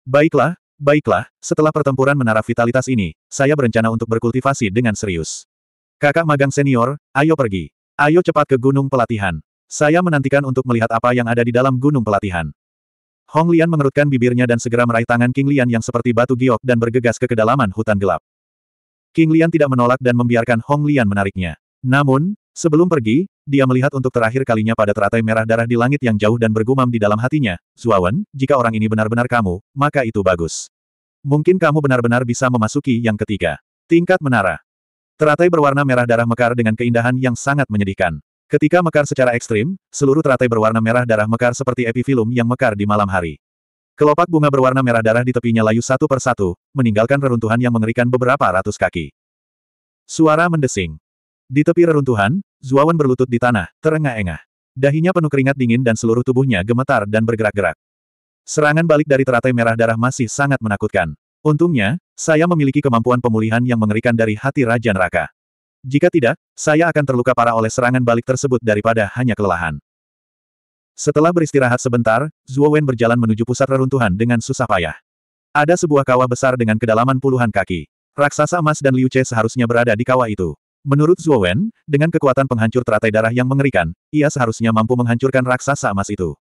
Baiklah, baiklah, setelah pertempuran menara vitalitas ini, saya berencana untuk berkultivasi dengan serius. Kakak magang senior, ayo pergi. Ayo cepat ke gunung pelatihan. Saya menantikan untuk melihat apa yang ada di dalam gunung pelatihan. Hong Lian mengerutkan bibirnya dan segera meraih tangan King Lian yang seperti batu giok dan bergegas ke kedalaman hutan gelap. King Lian tidak menolak dan membiarkan Hong Lian menariknya. Namun, sebelum pergi, dia melihat untuk terakhir kalinya pada teratai merah darah di langit yang jauh dan bergumam di dalam hatinya, Zuawan, jika orang ini benar-benar kamu, maka itu bagus. Mungkin kamu benar-benar bisa memasuki yang ketiga. Tingkat menara. Teratai berwarna merah darah mekar dengan keindahan yang sangat menyedihkan. Ketika mekar secara ekstrim, seluruh teratai berwarna merah darah mekar seperti epifilum yang mekar di malam hari. Kelopak bunga berwarna merah darah di tepinya layu satu persatu, meninggalkan reruntuhan yang mengerikan beberapa ratus kaki. Suara mendesing. Di tepi reruntuhan, Zuawan berlutut di tanah, terengah-engah. Dahinya penuh keringat dingin dan seluruh tubuhnya gemetar dan bergerak-gerak. Serangan balik dari teratai merah darah masih sangat menakutkan. Untungnya, saya memiliki kemampuan pemulihan yang mengerikan dari hati Raja Neraka. Jika tidak, saya akan terluka parah oleh serangan balik tersebut daripada hanya kelelahan. Setelah beristirahat sebentar, Zhuo berjalan menuju pusat reruntuhan dengan susah payah. Ada sebuah kawah besar dengan kedalaman puluhan kaki. Raksasa emas dan Liu Che seharusnya berada di kawah itu. Menurut Zuo Wen, dengan kekuatan penghancur teratai darah yang mengerikan, ia seharusnya mampu menghancurkan raksasa emas itu.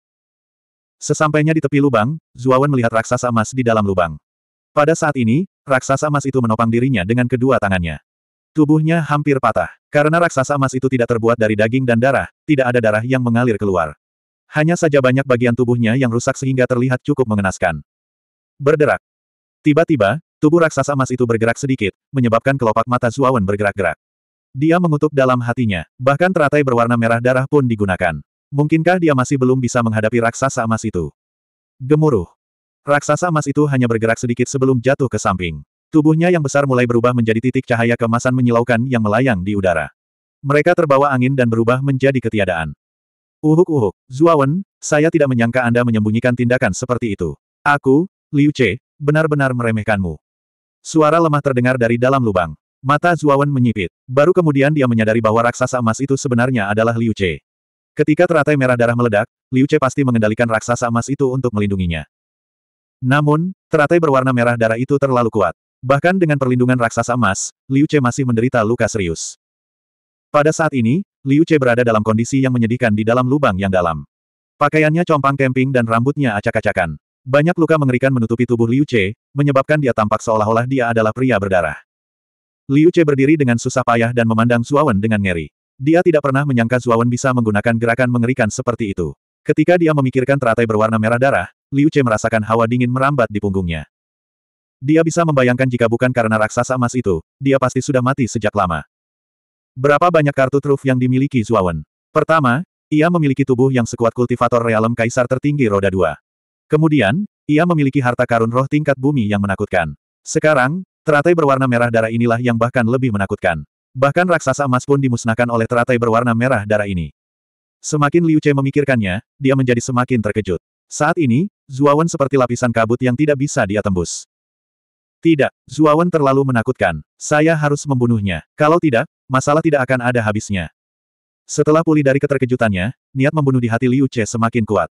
Sesampainya di tepi lubang, Zuo Wen melihat raksasa emas di dalam lubang. Pada saat ini, raksasa emas itu menopang dirinya dengan kedua tangannya. Tubuhnya hampir patah. Karena raksasa emas itu tidak terbuat dari daging dan darah, tidak ada darah yang mengalir keluar. Hanya saja banyak bagian tubuhnya yang rusak sehingga terlihat cukup mengenaskan. Berderak. Tiba-tiba, tubuh raksasa emas itu bergerak sedikit, menyebabkan kelopak mata Zuawan bergerak-gerak. Dia mengutuk dalam hatinya, bahkan teratai berwarna merah darah pun digunakan. Mungkinkah dia masih belum bisa menghadapi raksasa emas itu? Gemuruh. Raksasa emas itu hanya bergerak sedikit sebelum jatuh ke samping. Tubuhnya yang besar mulai berubah menjadi titik cahaya kemasan menyilaukan yang melayang di udara. Mereka terbawa angin dan berubah menjadi ketiadaan. Uhuk-uhuk, Zuawan, saya tidak menyangka Anda menyembunyikan tindakan seperti itu. Aku, Liu Che, benar-benar meremehkanmu. Suara lemah terdengar dari dalam lubang. Mata Zuawan menyipit. Baru kemudian dia menyadari bahwa raksasa emas itu sebenarnya adalah Liu Che. Ketika teratai merah darah meledak, Liu Che pasti mengendalikan raksasa emas itu untuk melindunginya. Namun, teratai berwarna merah darah itu terlalu kuat. Bahkan dengan perlindungan raksasa emas, Liu Che masih menderita luka serius. Pada saat ini, Liu Che berada dalam kondisi yang menyedihkan di dalam lubang yang dalam. Pakaiannya compang kemping dan rambutnya acak-acakan. Banyak luka mengerikan menutupi tubuh Liu Che, menyebabkan dia tampak seolah-olah dia adalah pria berdarah. Liu Che berdiri dengan susah payah dan memandang Zuawan dengan ngeri. Dia tidak pernah menyangka Zuawan bisa menggunakan gerakan mengerikan seperti itu. Ketika dia memikirkan teratai berwarna merah darah, Liu Che merasakan hawa dingin merambat di punggungnya. Dia bisa membayangkan jika bukan karena raksasa emas itu, dia pasti sudah mati sejak lama. Berapa banyak kartu truf yang dimiliki Zuawan? Pertama, ia memiliki tubuh yang sekuat kultivator realem kaisar tertinggi roda dua. Kemudian, ia memiliki harta karun roh tingkat bumi yang menakutkan. Sekarang, Teratai berwarna merah darah inilah yang bahkan lebih menakutkan. Bahkan raksasa emas pun dimusnahkan oleh teratai berwarna merah darah ini. Semakin Liu Che memikirkannya, dia menjadi semakin terkejut. Saat ini, Zuawan seperti lapisan kabut yang tidak bisa dia tembus. Tidak, Zuawan terlalu menakutkan. Saya harus membunuhnya. Kalau tidak, masalah tidak akan ada habisnya. Setelah pulih dari keterkejutannya, niat membunuh di hati Liu Che semakin kuat.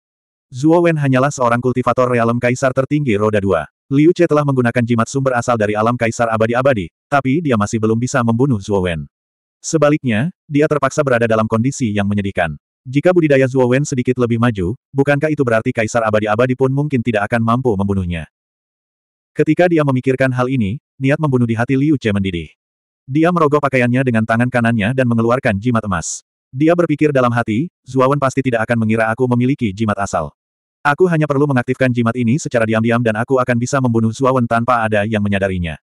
Zuo hanyalah seorang kultivator realem kaisar tertinggi roda dua. Liu Che telah menggunakan jimat sumber asal dari alam kaisar abadi-abadi, tapi dia masih belum bisa membunuh Zhuo Wen. Sebaliknya, dia terpaksa berada dalam kondisi yang menyedihkan. Jika budidaya Zhuo Wen sedikit lebih maju, bukankah itu berarti kaisar abadi-abadi pun mungkin tidak akan mampu membunuhnya? Ketika dia memikirkan hal ini, niat membunuh di hati Liu Che mendidih. Dia merogoh pakaiannya dengan tangan kanannya dan mengeluarkan jimat emas. Dia berpikir dalam hati, Wen pasti tidak akan mengira aku memiliki jimat asal. Aku hanya perlu mengaktifkan jimat ini secara diam-diam dan aku akan bisa membunuh Zuawan tanpa ada yang menyadarinya.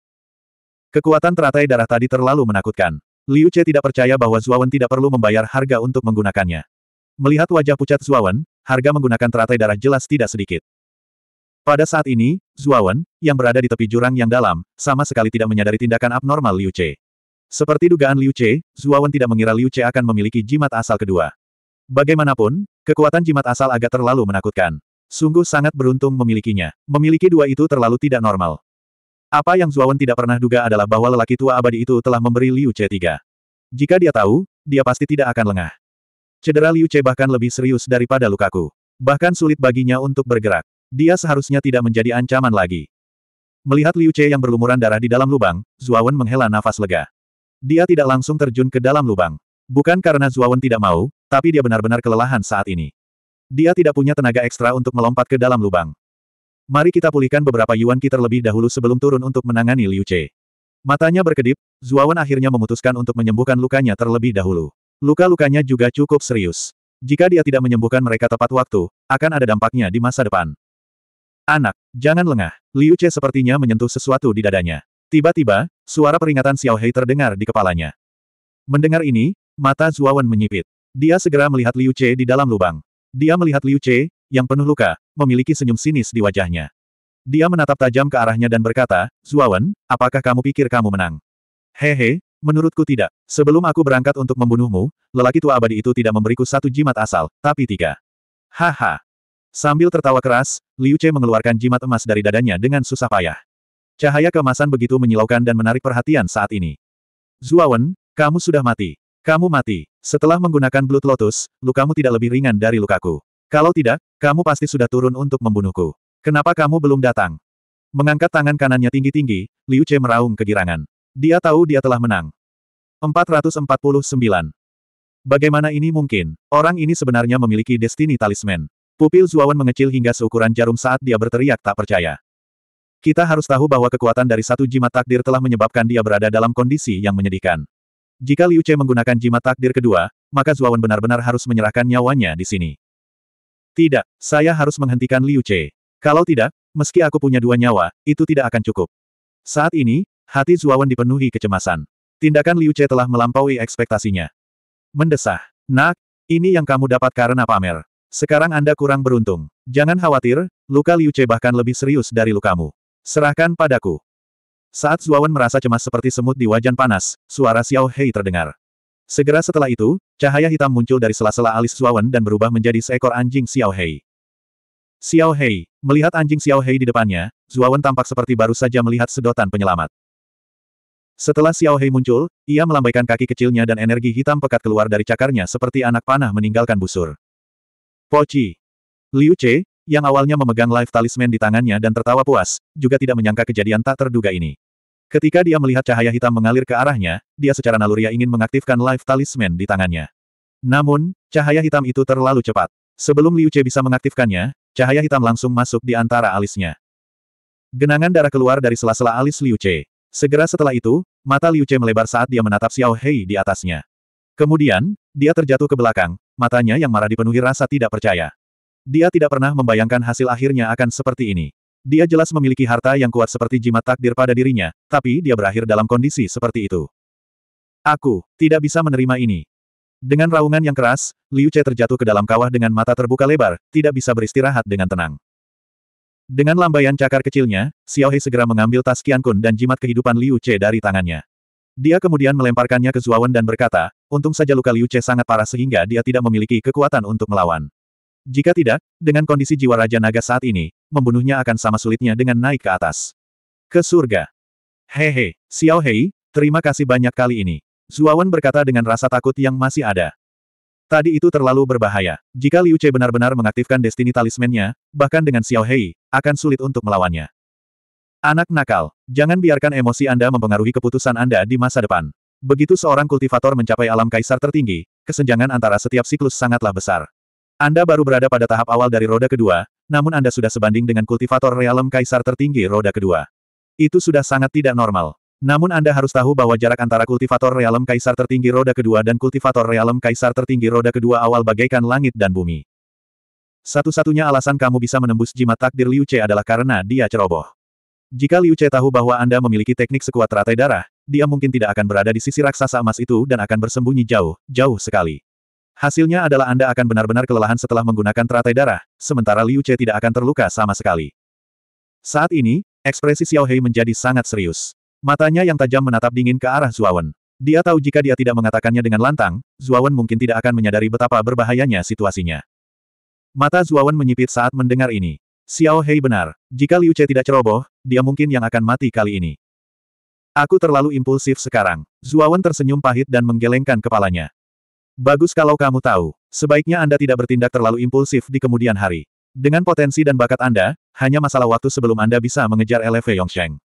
Kekuatan teratai darah tadi terlalu menakutkan. Liu Che tidak percaya bahwa Zuawan tidak perlu membayar harga untuk menggunakannya. Melihat wajah pucat Zuawan, harga menggunakan teratai darah jelas tidak sedikit. Pada saat ini, Zuawan, yang berada di tepi jurang yang dalam, sama sekali tidak menyadari tindakan abnormal Liu Che. Seperti dugaan Liu Che, Zuawan tidak mengira Liu Che akan memiliki jimat asal kedua. Bagaimanapun, kekuatan jimat asal agak terlalu menakutkan. Sungguh sangat beruntung memilikinya. Memiliki dua itu terlalu tidak normal. Apa yang Zuawan tidak pernah duga adalah bahwa lelaki tua abadi itu telah memberi Liu C tiga. Jika dia tahu, dia pasti tidak akan lengah. Cedera Liu C bahkan lebih serius daripada Lukaku. Bahkan sulit baginya untuk bergerak. Dia seharusnya tidak menjadi ancaman lagi. Melihat Liu C yang berlumuran darah di dalam lubang, Zuawan menghela nafas lega. Dia tidak langsung terjun ke dalam lubang. Bukan karena Zuawan tidak mau, tapi dia benar-benar kelelahan saat ini. Dia tidak punya tenaga ekstra untuk melompat ke dalam lubang. Mari kita pulihkan beberapa yuan kita terlebih dahulu sebelum turun untuk menangani Liu Che. Matanya berkedip, Zuawan akhirnya memutuskan untuk menyembuhkan lukanya terlebih dahulu. Luka-lukanya juga cukup serius. Jika dia tidak menyembuhkan mereka tepat waktu, akan ada dampaknya di masa depan. Anak, jangan lengah. Liu Che sepertinya menyentuh sesuatu di dadanya. Tiba-tiba, suara peringatan Xiao Hei terdengar di kepalanya. Mendengar ini, mata Zuawan menyipit. Dia segera melihat Liu Che di dalam lubang. Dia melihat Liu Che, yang penuh luka, memiliki senyum sinis di wajahnya. Dia menatap tajam ke arahnya dan berkata, Zuawan, apakah kamu pikir kamu menang? Hehe, menurutku tidak. Sebelum aku berangkat untuk membunuhmu, lelaki tua abadi itu tidak memberiku satu jimat asal, tapi tiga. Haha. Sambil tertawa keras, Liu Che mengeluarkan jimat emas dari dadanya dengan susah payah. Cahaya kemasan begitu menyilaukan dan menarik perhatian saat ini. Zuawan, kamu sudah mati. Kamu mati. Setelah menggunakan Blood Lotus, lukamu tidak lebih ringan dari lukaku. Kalau tidak, kamu pasti sudah turun untuk membunuhku. Kenapa kamu belum datang? Mengangkat tangan kanannya tinggi-tinggi, Liu Che meraung kegirangan. Dia tahu dia telah menang. 449. Bagaimana ini mungkin? Orang ini sebenarnya memiliki destini talisman. Pupil Zuawan mengecil hingga seukuran jarum saat dia berteriak tak percaya. Kita harus tahu bahwa kekuatan dari satu jimat takdir telah menyebabkan dia berada dalam kondisi yang menyedihkan. Jika Liu Che menggunakan jimat takdir kedua, maka Zuawan benar-benar harus menyerahkan nyawanya di sini. Tidak, saya harus menghentikan Liu Che. Kalau tidak, meski aku punya dua nyawa, itu tidak akan cukup. Saat ini, hati Zuawan dipenuhi kecemasan. Tindakan Liu Che telah melampaui ekspektasinya. Mendesah. Nak, ini yang kamu dapat karena pamer. Sekarang Anda kurang beruntung. Jangan khawatir, luka Liu Che bahkan lebih serius dari lukamu. Serahkan padaku. Saat Zuawan merasa cemas seperti semut di wajan panas, suara Xiao Hei terdengar. Segera setelah itu, cahaya hitam muncul dari sela-sela alis Zuawan dan berubah menjadi seekor anjing Xiao Hei. Xiao Hei, melihat anjing Xiao Hei di depannya, Zuawan tampak seperti baru saja melihat sedotan penyelamat. Setelah Xiao Hei muncul, ia melambaikan kaki kecilnya dan energi hitam pekat keluar dari cakarnya seperti anak panah meninggalkan busur. Pochi, Liu Che, yang awalnya memegang live talisman di tangannya dan tertawa puas, juga tidak menyangka kejadian tak terduga ini. Ketika dia melihat cahaya hitam mengalir ke arahnya, dia secara naluriah ingin mengaktifkan life talisman di tangannya. Namun, cahaya hitam itu terlalu cepat. Sebelum Liu Che bisa mengaktifkannya, cahaya hitam langsung masuk di antara alisnya. Genangan darah keluar dari sela-sela alis Liu Che. Segera setelah itu, mata Liu Che melebar saat dia menatap Xiao Hei di atasnya. Kemudian, dia terjatuh ke belakang, matanya yang marah dipenuhi rasa tidak percaya. Dia tidak pernah membayangkan hasil akhirnya akan seperti ini. Dia jelas memiliki harta yang kuat seperti jimat takdir pada dirinya, tapi dia berakhir dalam kondisi seperti itu. Aku tidak bisa menerima ini. Dengan raungan yang keras, Liu Che terjatuh ke dalam kawah dengan mata terbuka lebar, tidak bisa beristirahat dengan tenang. Dengan lambaian cakar kecilnya, Xiao He segera mengambil tas Qian Kun dan jimat kehidupan Liu Che dari tangannya. Dia kemudian melemparkannya ke Zuawan dan berkata, untung saja luka Liu Che sangat parah sehingga dia tidak memiliki kekuatan untuk melawan. Jika tidak, dengan kondisi jiwa Raja Naga saat ini, membunuhnya akan sama sulitnya dengan naik ke atas. Ke surga. Hehe, Xiao Hei, terima kasih banyak kali ini. Zuawan berkata dengan rasa takut yang masih ada. Tadi itu terlalu berbahaya. Jika Liu Che benar-benar mengaktifkan destiny talismannya, bahkan dengan Xiao Hei, akan sulit untuk melawannya. Anak nakal, jangan biarkan emosi Anda mempengaruhi keputusan Anda di masa depan. Begitu seorang kultivator mencapai alam kaisar tertinggi, kesenjangan antara setiap siklus sangatlah besar. Anda baru berada pada tahap awal dari roda kedua, namun Anda sudah sebanding dengan kultivator realem kaisar tertinggi roda kedua. Itu sudah sangat tidak normal. Namun Anda harus tahu bahwa jarak antara kultivator realem kaisar tertinggi roda kedua dan kultivator realem kaisar tertinggi roda kedua awal bagaikan langit dan bumi. Satu-satunya alasan kamu bisa menembus jimat takdir Liu Che adalah karena dia ceroboh. Jika Liu Che tahu bahwa Anda memiliki teknik sekuat teratai darah, dia mungkin tidak akan berada di sisi raksasa emas itu dan akan bersembunyi jauh, jauh sekali. Hasilnya adalah Anda akan benar-benar kelelahan setelah menggunakan teratai darah, sementara Liu Che tidak akan terluka sama sekali. Saat ini, ekspresi Xiao Hei menjadi sangat serius. Matanya yang tajam menatap dingin ke arah Zuawan. Dia tahu jika dia tidak mengatakannya dengan lantang, Zuawan mungkin tidak akan menyadari betapa berbahayanya situasinya. Mata Zuawan menyipit saat mendengar ini. Xiao Hei benar, jika Liu Che tidak ceroboh, dia mungkin yang akan mati kali ini. Aku terlalu impulsif sekarang. Zuawan tersenyum pahit dan menggelengkan kepalanya. Bagus kalau kamu tahu. Sebaiknya Anda tidak bertindak terlalu impulsif di kemudian hari. Dengan potensi dan bakat Anda, hanya masalah waktu sebelum Anda bisa mengejar LV Yongsheng.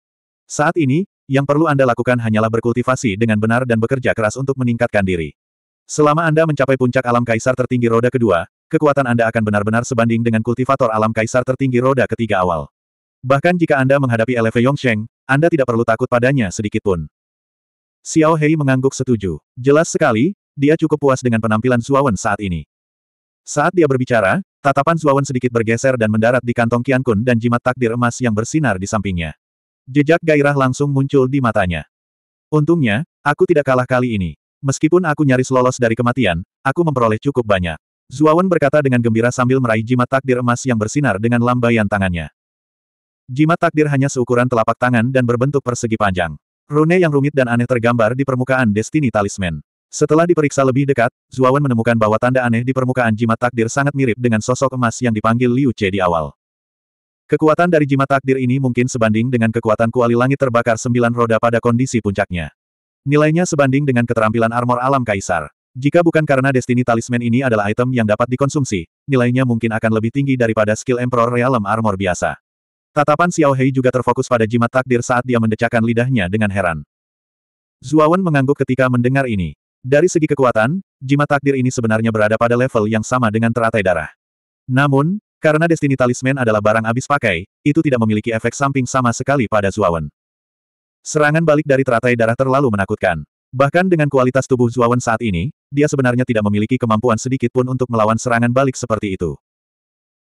Saat ini, yang perlu Anda lakukan hanyalah berkultivasi dengan benar dan bekerja keras untuk meningkatkan diri. Selama Anda mencapai puncak alam kaisar tertinggi roda kedua, kekuatan Anda akan benar-benar sebanding dengan kultivator alam kaisar tertinggi roda ketiga awal. Bahkan jika Anda menghadapi LV Yongsheng, Anda tidak perlu takut padanya sedikitpun. Xiao Hei mengangguk setuju. Jelas sekali, dia cukup puas dengan penampilan Suawan saat ini. Saat dia berbicara, tatapan Suawan sedikit bergeser dan mendarat di kantong Qian Kun dan jimat takdir emas yang bersinar di sampingnya. Jejak gairah langsung muncul di matanya. Untungnya, aku tidak kalah kali ini. Meskipun aku nyaris lolos dari kematian, aku memperoleh cukup banyak. Zuawan berkata dengan gembira sambil meraih jimat takdir emas yang bersinar dengan lambaian tangannya. Jimat takdir hanya seukuran telapak tangan dan berbentuk persegi panjang. Rune yang rumit dan aneh tergambar di permukaan Destiny Talisman. Setelah diperiksa lebih dekat, Zuawan menemukan bahwa tanda aneh di permukaan jimat takdir sangat mirip dengan sosok emas yang dipanggil Liu Che di awal. Kekuatan dari jimat takdir ini mungkin sebanding dengan kekuatan kuali langit terbakar sembilan roda pada kondisi puncaknya. Nilainya sebanding dengan keterampilan armor alam kaisar. Jika bukan karena destiny talisman ini adalah item yang dapat dikonsumsi, nilainya mungkin akan lebih tinggi daripada skill Emperor Realm Armor biasa. Tatapan Xiao Hei juga terfokus pada jimat takdir saat dia mendecakkan lidahnya dengan heran. Zuawan mengangguk ketika mendengar ini. Dari segi kekuatan, jimat takdir ini sebenarnya berada pada level yang sama dengan teratai darah. Namun, karena Destiny Talisman adalah barang habis pakai, itu tidak memiliki efek samping sama sekali pada Zuawan. Serangan balik dari teratai darah terlalu menakutkan. Bahkan dengan kualitas tubuh Zuawan saat ini, dia sebenarnya tidak memiliki kemampuan sedikit pun untuk melawan serangan balik seperti itu.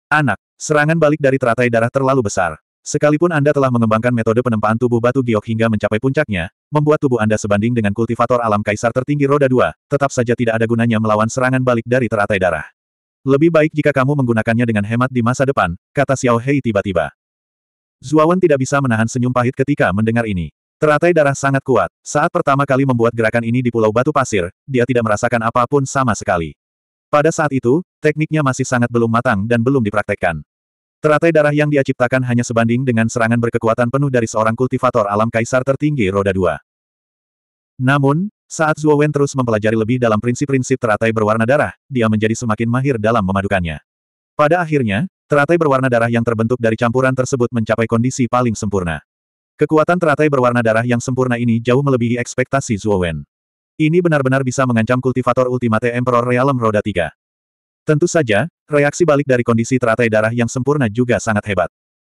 Anak, serangan balik dari teratai darah terlalu besar. Sekalipun Anda telah mengembangkan metode penempaan tubuh batu giok hingga mencapai puncaknya, membuat tubuh Anda sebanding dengan kultivator alam kaisar tertinggi roda dua, tetap saja tidak ada gunanya melawan serangan balik dari teratai darah. Lebih baik jika kamu menggunakannya dengan hemat di masa depan, kata Xiao Hei tiba-tiba. Zuawan tidak bisa menahan senyum pahit ketika mendengar ini. Teratai darah sangat kuat. Saat pertama kali membuat gerakan ini di Pulau Batu Pasir, dia tidak merasakan apapun sama sekali. Pada saat itu, tekniknya masih sangat belum matang dan belum dipraktekkan. Teratai darah yang dia ciptakan hanya sebanding dengan serangan berkekuatan penuh dari seorang kultivator alam kaisar tertinggi roda dua. Namun, saat Zhuo Wen terus mempelajari lebih dalam prinsip-prinsip teratai berwarna darah, dia menjadi semakin mahir dalam memadukannya. Pada akhirnya, teratai berwarna darah yang terbentuk dari campuran tersebut mencapai kondisi paling sempurna. Kekuatan teratai berwarna darah yang sempurna ini jauh melebihi ekspektasi Zhuo Wen. Ini benar-benar bisa mengancam kultivator Ultimate Emperor Realm Roda 3. Tentu saja, Reaksi balik dari kondisi teratai darah yang sempurna juga sangat hebat.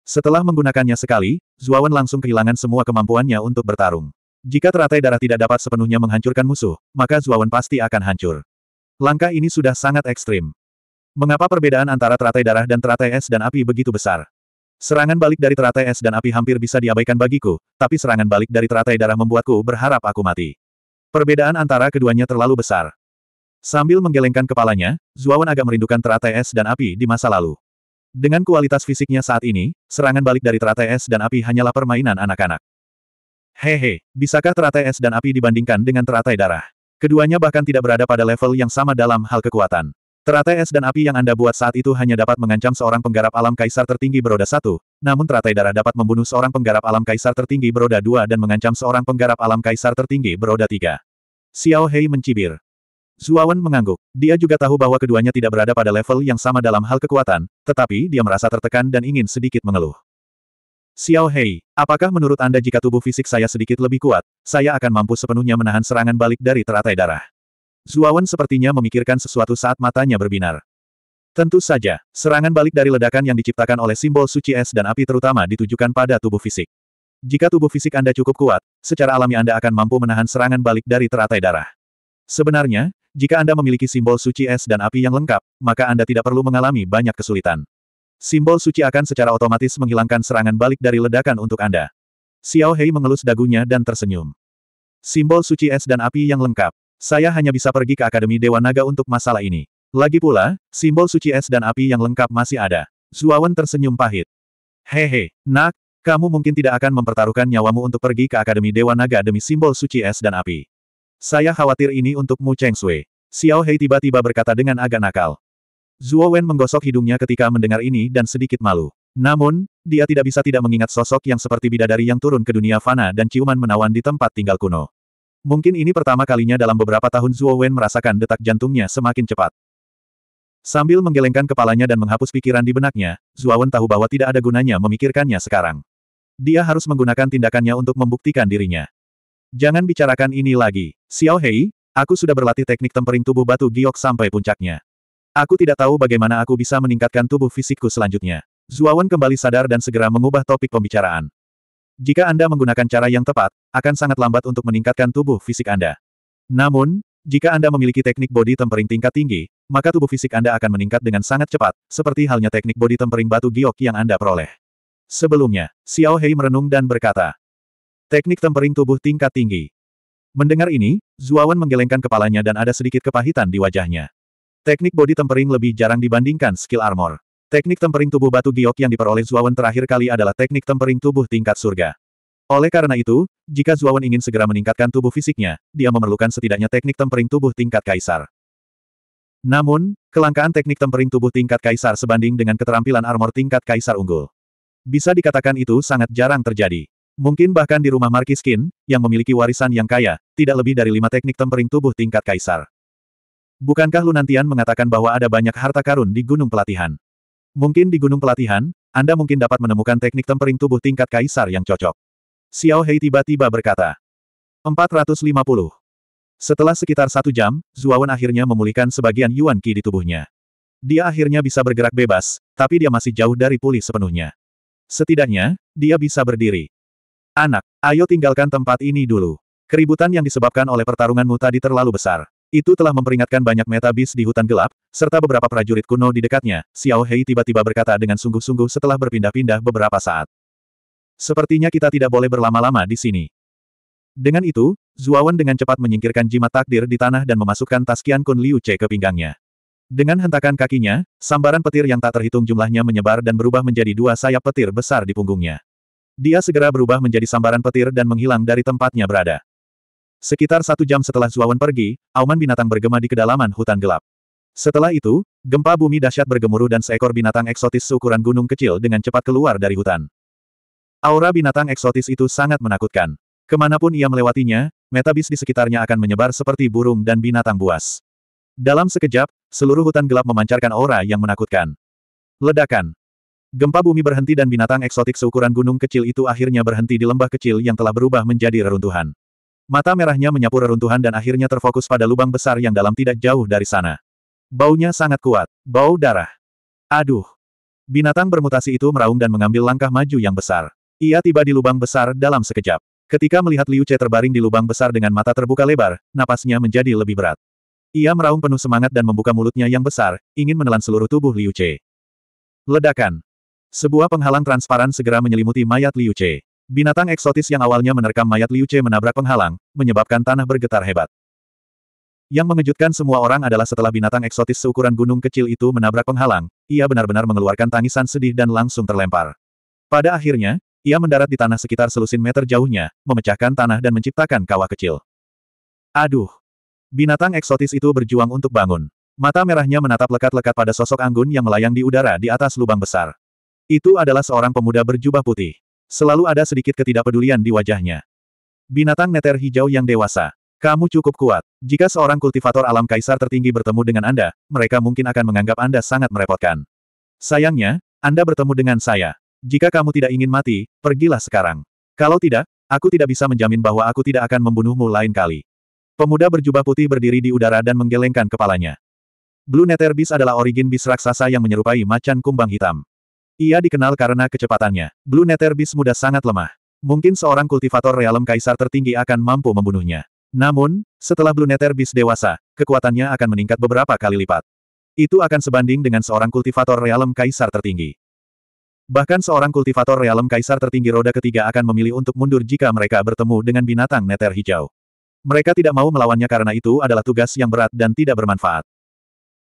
Setelah menggunakannya sekali, Zuawan langsung kehilangan semua kemampuannya untuk bertarung. Jika teratai darah tidak dapat sepenuhnya menghancurkan musuh, maka Zuawan pasti akan hancur. Langkah ini sudah sangat ekstrim. Mengapa perbedaan antara teratai darah dan teratai es dan api begitu besar? Serangan balik dari teratai es dan api hampir bisa diabaikan bagiku, tapi serangan balik dari teratai darah membuatku berharap aku mati. Perbedaan antara keduanya terlalu besar. Sambil menggelengkan kepalanya, Zuawan agak merindukan teratai es dan api di masa lalu. Dengan kualitas fisiknya saat ini, serangan balik dari teratai es dan api hanyalah permainan anak-anak. Hehe, bisakah teratai es dan api dibandingkan dengan teratai darah? Keduanya bahkan tidak berada pada level yang sama dalam hal kekuatan. Teratai es dan api yang Anda buat saat itu hanya dapat mengancam seorang penggarap alam kaisar tertinggi beroda satu, namun teratai darah dapat membunuh seorang penggarap alam kaisar tertinggi beroda dua dan mengancam seorang penggarap alam kaisar tertinggi beroda tiga. Xiao Hei mencibir. Zuawan mengangguk. Dia juga tahu bahwa keduanya tidak berada pada level yang sama dalam hal kekuatan, tetapi dia merasa tertekan dan ingin sedikit mengeluh. Xiao Hei, apakah menurut Anda jika tubuh fisik saya sedikit lebih kuat, saya akan mampu sepenuhnya menahan serangan balik dari teratai darah? Zuawan sepertinya memikirkan sesuatu saat matanya berbinar. Tentu saja, serangan balik dari ledakan yang diciptakan oleh simbol suci es dan api terutama ditujukan pada tubuh fisik. Jika tubuh fisik Anda cukup kuat, secara alami Anda akan mampu menahan serangan balik dari teratai darah. Sebenarnya, jika Anda memiliki simbol suci es dan api yang lengkap, maka Anda tidak perlu mengalami banyak kesulitan. Simbol suci akan secara otomatis menghilangkan serangan balik dari ledakan untuk Anda. Xiao Hei mengelus dagunya dan tersenyum. Simbol suci es dan api yang lengkap. Saya hanya bisa pergi ke Akademi Dewa Naga untuk masalah ini. Lagi pula, simbol suci es dan api yang lengkap masih ada. Zuawan tersenyum pahit. Hehe, nak, kamu mungkin tidak akan mempertaruhkan nyawamu untuk pergi ke Akademi Dewa Naga demi simbol suci es dan api. Saya khawatir ini untukmu Cheng Sui. Xiao Hei tiba-tiba berkata dengan agak nakal. Zhuo Wen menggosok hidungnya ketika mendengar ini dan sedikit malu. Namun, dia tidak bisa tidak mengingat sosok yang seperti bidadari yang turun ke dunia fana dan ciuman menawan di tempat tinggal kuno. Mungkin ini pertama kalinya dalam beberapa tahun Zhuo Wen merasakan detak jantungnya semakin cepat. Sambil menggelengkan kepalanya dan menghapus pikiran di benaknya, Wen tahu bahwa tidak ada gunanya memikirkannya sekarang. Dia harus menggunakan tindakannya untuk membuktikan dirinya. Jangan bicarakan ini lagi. Xiao Hei, aku sudah berlatih teknik tempering tubuh batu giok sampai puncaknya. Aku tidak tahu bagaimana aku bisa meningkatkan tubuh fisikku selanjutnya. Zuawan kembali sadar dan segera mengubah topik pembicaraan. Jika Anda menggunakan cara yang tepat, akan sangat lambat untuk meningkatkan tubuh fisik Anda. Namun, jika Anda memiliki teknik body tempering tingkat tinggi, maka tubuh fisik Anda akan meningkat dengan sangat cepat, seperti halnya teknik body tempering batu giok yang Anda peroleh. Sebelumnya, Xiao Hei merenung dan berkata, Teknik tempering tubuh tingkat tinggi. Mendengar ini, Zuawan menggelengkan kepalanya dan ada sedikit kepahitan di wajahnya. Teknik body tempering lebih jarang dibandingkan skill armor. Teknik tempering tubuh batu giok yang diperoleh Zuawan terakhir kali adalah teknik tempering tubuh tingkat surga. Oleh karena itu, jika Zuawan ingin segera meningkatkan tubuh fisiknya, dia memerlukan setidaknya teknik tempering tubuh tingkat kaisar. Namun, kelangkaan teknik tempering tubuh tingkat kaisar sebanding dengan keterampilan armor tingkat kaisar unggul. Bisa dikatakan itu sangat jarang terjadi. Mungkin bahkan di rumah Kin, yang memiliki warisan yang kaya, tidak lebih dari lima teknik tempering tubuh tingkat kaisar. Bukankah Lunantian mengatakan bahwa ada banyak harta karun di Gunung Pelatihan? Mungkin di Gunung Pelatihan, Anda mungkin dapat menemukan teknik tempering tubuh tingkat kaisar yang cocok. Xiao Hei tiba-tiba berkata. 450. Setelah sekitar satu jam, Zuawan akhirnya memulihkan sebagian Yuan Qi di tubuhnya. Dia akhirnya bisa bergerak bebas, tapi dia masih jauh dari pulih sepenuhnya. Setidaknya, dia bisa berdiri. Anak, ayo tinggalkan tempat ini dulu. Keributan yang disebabkan oleh pertarunganmu tadi terlalu besar. Itu telah memperingatkan banyak metabis di hutan gelap, serta beberapa prajurit kuno di dekatnya, Xiao Hei tiba-tiba berkata dengan sungguh-sungguh setelah berpindah-pindah beberapa saat. Sepertinya kita tidak boleh berlama-lama di sini. Dengan itu, Zuawan dengan cepat menyingkirkan jimat takdir di tanah dan memasukkan tas Kun Liu Che ke pinggangnya. Dengan hentakan kakinya, sambaran petir yang tak terhitung jumlahnya menyebar dan berubah menjadi dua sayap petir besar di punggungnya. Dia segera berubah menjadi sambaran petir dan menghilang dari tempatnya berada. Sekitar satu jam setelah Zuawan pergi, auman binatang bergema di kedalaman hutan gelap. Setelah itu, gempa bumi dahsyat bergemuruh dan seekor binatang eksotis seukuran gunung kecil dengan cepat keluar dari hutan. Aura binatang eksotis itu sangat menakutkan. Kemanapun ia melewatinya, metabis di sekitarnya akan menyebar seperti burung dan binatang buas. Dalam sekejap, seluruh hutan gelap memancarkan aura yang menakutkan. Ledakan. Gempa bumi berhenti dan binatang eksotik seukuran gunung kecil itu akhirnya berhenti di lembah kecil yang telah berubah menjadi reruntuhan. Mata merahnya menyapu reruntuhan dan akhirnya terfokus pada lubang besar yang dalam tidak jauh dari sana. Baunya sangat kuat, bau darah. Aduh. Binatang bermutasi itu meraung dan mengambil langkah maju yang besar. Ia tiba di lubang besar dalam sekejap. Ketika melihat Liu Che terbaring di lubang besar dengan mata terbuka lebar, napasnya menjadi lebih berat. Ia meraung penuh semangat dan membuka mulutnya yang besar, ingin menelan seluruh tubuh Liu Che. Ledakan. Sebuah penghalang transparan segera menyelimuti mayat Liu Che. Binatang eksotis yang awalnya menerkam mayat Liu Che menabrak penghalang, menyebabkan tanah bergetar hebat. Yang mengejutkan semua orang adalah setelah binatang eksotis seukuran gunung kecil itu menabrak penghalang, ia benar-benar mengeluarkan tangisan sedih dan langsung terlempar. Pada akhirnya, ia mendarat di tanah sekitar selusin meter jauhnya, memecahkan tanah dan menciptakan kawah kecil. Aduh! Binatang eksotis itu berjuang untuk bangun. Mata merahnya menatap lekat-lekat pada sosok Anggun yang melayang di udara di atas lubang besar. Itu adalah seorang pemuda berjubah putih. Selalu ada sedikit ketidakpedulian di wajahnya. Binatang neter hijau yang dewasa. Kamu cukup kuat. Jika seorang kultivator alam kaisar tertinggi bertemu dengan Anda, mereka mungkin akan menganggap Anda sangat merepotkan. Sayangnya, Anda bertemu dengan saya. Jika kamu tidak ingin mati, pergilah sekarang. Kalau tidak, aku tidak bisa menjamin bahwa aku tidak akan membunuhmu lain kali. Pemuda berjubah putih berdiri di udara dan menggelengkan kepalanya. Blue Nether Beast adalah origin bis raksasa yang menyerupai macan kumbang hitam. Ia dikenal karena kecepatannya. Blue Nether Beast muda sangat lemah. Mungkin seorang kultivator realem kaisar tertinggi akan mampu membunuhnya. Namun, setelah Blue Nether Beast dewasa, kekuatannya akan meningkat beberapa kali lipat. Itu akan sebanding dengan seorang kultivator realem kaisar tertinggi. Bahkan seorang kultivator realem kaisar tertinggi roda ketiga akan memilih untuk mundur jika mereka bertemu dengan binatang Nether hijau. Mereka tidak mau melawannya karena itu adalah tugas yang berat dan tidak bermanfaat.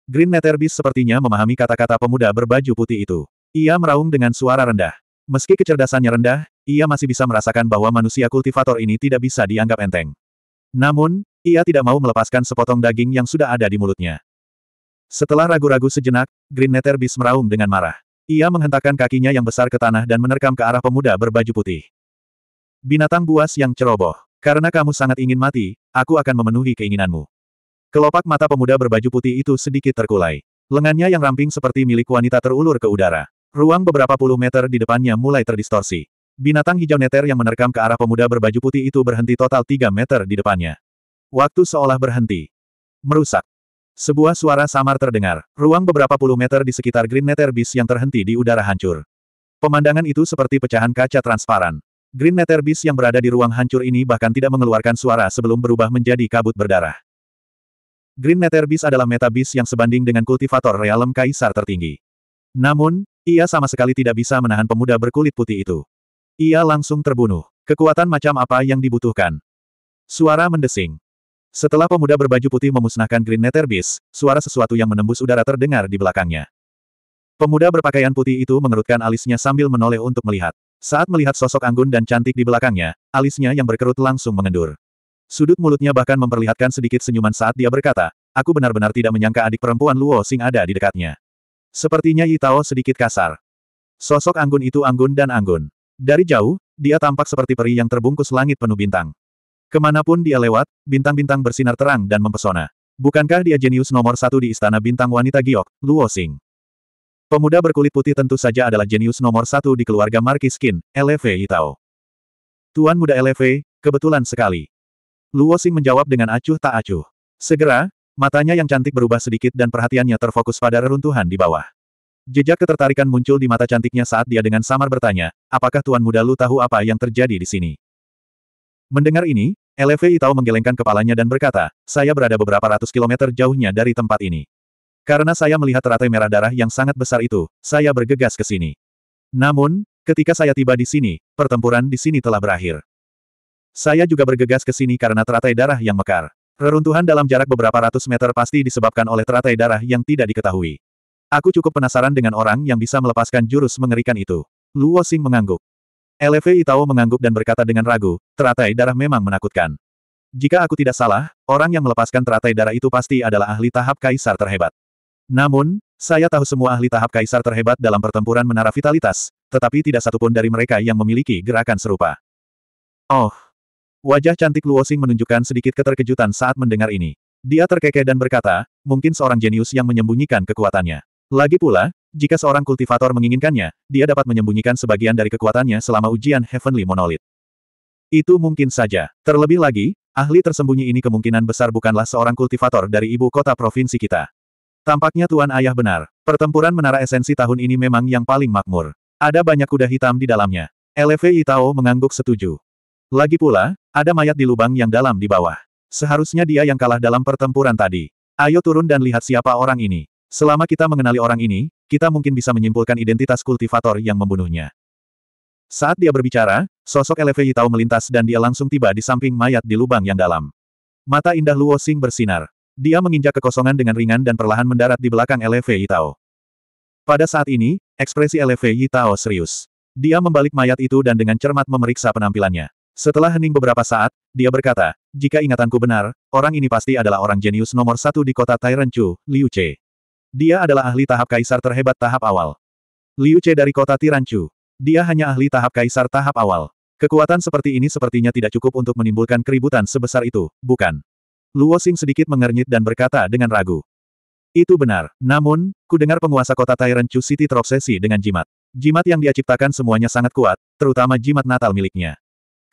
Green Nether Beast sepertinya memahami kata-kata pemuda berbaju putih itu. Ia meraung dengan suara rendah. Meski kecerdasannya rendah, ia masih bisa merasakan bahwa manusia kultivator ini tidak bisa dianggap enteng. Namun, ia tidak mau melepaskan sepotong daging yang sudah ada di mulutnya. Setelah ragu-ragu sejenak, Green Nether Beast meraung dengan marah. Ia menghentakkan kakinya yang besar ke tanah dan menerkam ke arah pemuda berbaju putih. Binatang buas yang ceroboh. Karena kamu sangat ingin mati, aku akan memenuhi keinginanmu. Kelopak mata pemuda berbaju putih itu sedikit terkulai. Lengannya yang ramping seperti milik wanita terulur ke udara. Ruang beberapa puluh meter di depannya mulai terdistorsi. Binatang hijau neter yang menerkam ke arah pemuda berbaju putih itu berhenti total tiga meter di depannya. Waktu seolah berhenti. Merusak. Sebuah suara samar terdengar. Ruang beberapa puluh meter di sekitar Green Nether Beast yang terhenti di udara hancur. Pemandangan itu seperti pecahan kaca transparan. Green Nether Beast yang berada di ruang hancur ini bahkan tidak mengeluarkan suara sebelum berubah menjadi kabut berdarah. Green Nether Beast adalah meta beast yang sebanding dengan kultivator realem kaisar tertinggi. Namun, ia sama sekali tidak bisa menahan pemuda berkulit putih itu. Ia langsung terbunuh. Kekuatan macam apa yang dibutuhkan? Suara mendesing. Setelah pemuda berbaju putih memusnahkan Green Nether suara sesuatu yang menembus udara terdengar di belakangnya. Pemuda berpakaian putih itu mengerutkan alisnya sambil menoleh untuk melihat. Saat melihat sosok anggun dan cantik di belakangnya, alisnya yang berkerut langsung mengendur. Sudut mulutnya bahkan memperlihatkan sedikit senyuman saat dia berkata, aku benar-benar tidak menyangka adik perempuan Luo Sing ada di dekatnya. Sepertinya Yitao sedikit kasar. Sosok anggun itu anggun dan anggun. Dari jauh, dia tampak seperti peri yang terbungkus langit penuh bintang. Kemanapun dia lewat, bintang-bintang bersinar terang dan mempesona. Bukankah dia jenius nomor satu di istana bintang wanita Giok, Luo Xing? Pemuda berkulit putih tentu saja adalah jenius nomor satu di keluarga Marquis Qin, LV Yitao. Tuan muda LV, kebetulan sekali. Luo Xing menjawab dengan acuh tak acuh. Segera, Matanya yang cantik berubah sedikit dan perhatiannya terfokus pada reruntuhan di bawah. Jejak ketertarikan muncul di mata cantiknya saat dia dengan samar bertanya, apakah Tuan Muda Lu tahu apa yang terjadi di sini? Mendengar ini, Eleve tahu menggelengkan kepalanya dan berkata, saya berada beberapa ratus kilometer jauhnya dari tempat ini. Karena saya melihat teratai merah darah yang sangat besar itu, saya bergegas ke sini. Namun, ketika saya tiba di sini, pertempuran di sini telah berakhir. Saya juga bergegas ke sini karena teratai darah yang mekar. Reruntuhan dalam jarak beberapa ratus meter pasti disebabkan oleh teratai darah yang tidak diketahui. Aku cukup penasaran dengan orang yang bisa melepaskan jurus mengerikan itu. Luo Xing mengangguk. LV Itao mengangguk dan berkata dengan ragu, teratai darah memang menakutkan. Jika aku tidak salah, orang yang melepaskan teratai darah itu pasti adalah ahli tahap kaisar terhebat. Namun, saya tahu semua ahli tahap kaisar terhebat dalam pertempuran menara vitalitas, tetapi tidak satupun dari mereka yang memiliki gerakan serupa. Oh, Wajah cantik Luosing menunjukkan sedikit keterkejutan saat mendengar ini. Dia terkekeh dan berkata, mungkin seorang jenius yang menyembunyikan kekuatannya. Lagi pula, jika seorang kultivator menginginkannya, dia dapat menyembunyikan sebagian dari kekuatannya selama ujian Heavenly Monolith. Itu mungkin saja. Terlebih lagi, ahli tersembunyi ini kemungkinan besar bukanlah seorang kultivator dari ibu kota provinsi kita. Tampaknya Tuan Ayah benar. Pertempuran Menara Esensi tahun ini memang yang paling makmur. Ada banyak kuda hitam di dalamnya. Eleve Itao mengangguk setuju. Lagi pula, ada mayat di lubang yang dalam di bawah. Seharusnya dia yang kalah dalam pertempuran tadi. Ayo turun dan lihat siapa orang ini. Selama kita mengenali orang ini, kita mungkin bisa menyimpulkan identitas kultivator yang membunuhnya. Saat dia berbicara, sosok Eleve Yitao melintas dan dia langsung tiba di samping mayat di lubang yang dalam. Mata indah Luo Xing bersinar. Dia menginjak kekosongan dengan ringan dan perlahan mendarat di belakang Eleve Yitao. Pada saat ini, ekspresi Eleve Yitao serius. Dia membalik mayat itu dan dengan cermat memeriksa penampilannya. Setelah hening beberapa saat, dia berkata, jika ingatanku benar, orang ini pasti adalah orang jenius nomor satu di kota Tairanchu, Liu Che. Dia adalah ahli tahap kaisar terhebat tahap awal. Liu Che dari kota Tiranchu. Dia hanya ahli tahap kaisar tahap awal. Kekuatan seperti ini sepertinya tidak cukup untuk menimbulkan keributan sebesar itu, bukan? Luo Xing sedikit mengernyit dan berkata dengan ragu. Itu benar, namun, ku dengar penguasa kota Tairanchu City terobsesi dengan jimat. Jimat yang dia ciptakan semuanya sangat kuat, terutama jimat natal miliknya.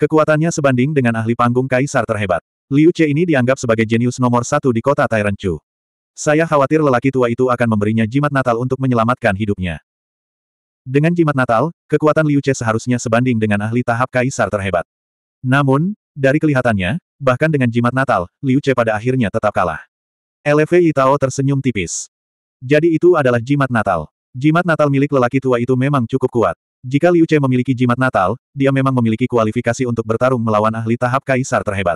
Kekuatannya sebanding dengan ahli panggung kaisar terhebat. Liu Che ini dianggap sebagai jenius nomor satu di kota Tyrant Saya khawatir lelaki tua itu akan memberinya jimat natal untuk menyelamatkan hidupnya. Dengan jimat natal, kekuatan Liu Che seharusnya sebanding dengan ahli tahap kaisar terhebat. Namun, dari kelihatannya, bahkan dengan jimat natal, Liu Che pada akhirnya tetap kalah. LFI Tao tersenyum tipis. Jadi itu adalah jimat natal. Jimat natal milik lelaki tua itu memang cukup kuat. Jika Liu Che memiliki jimat natal, dia memang memiliki kualifikasi untuk bertarung melawan ahli tahap kaisar terhebat.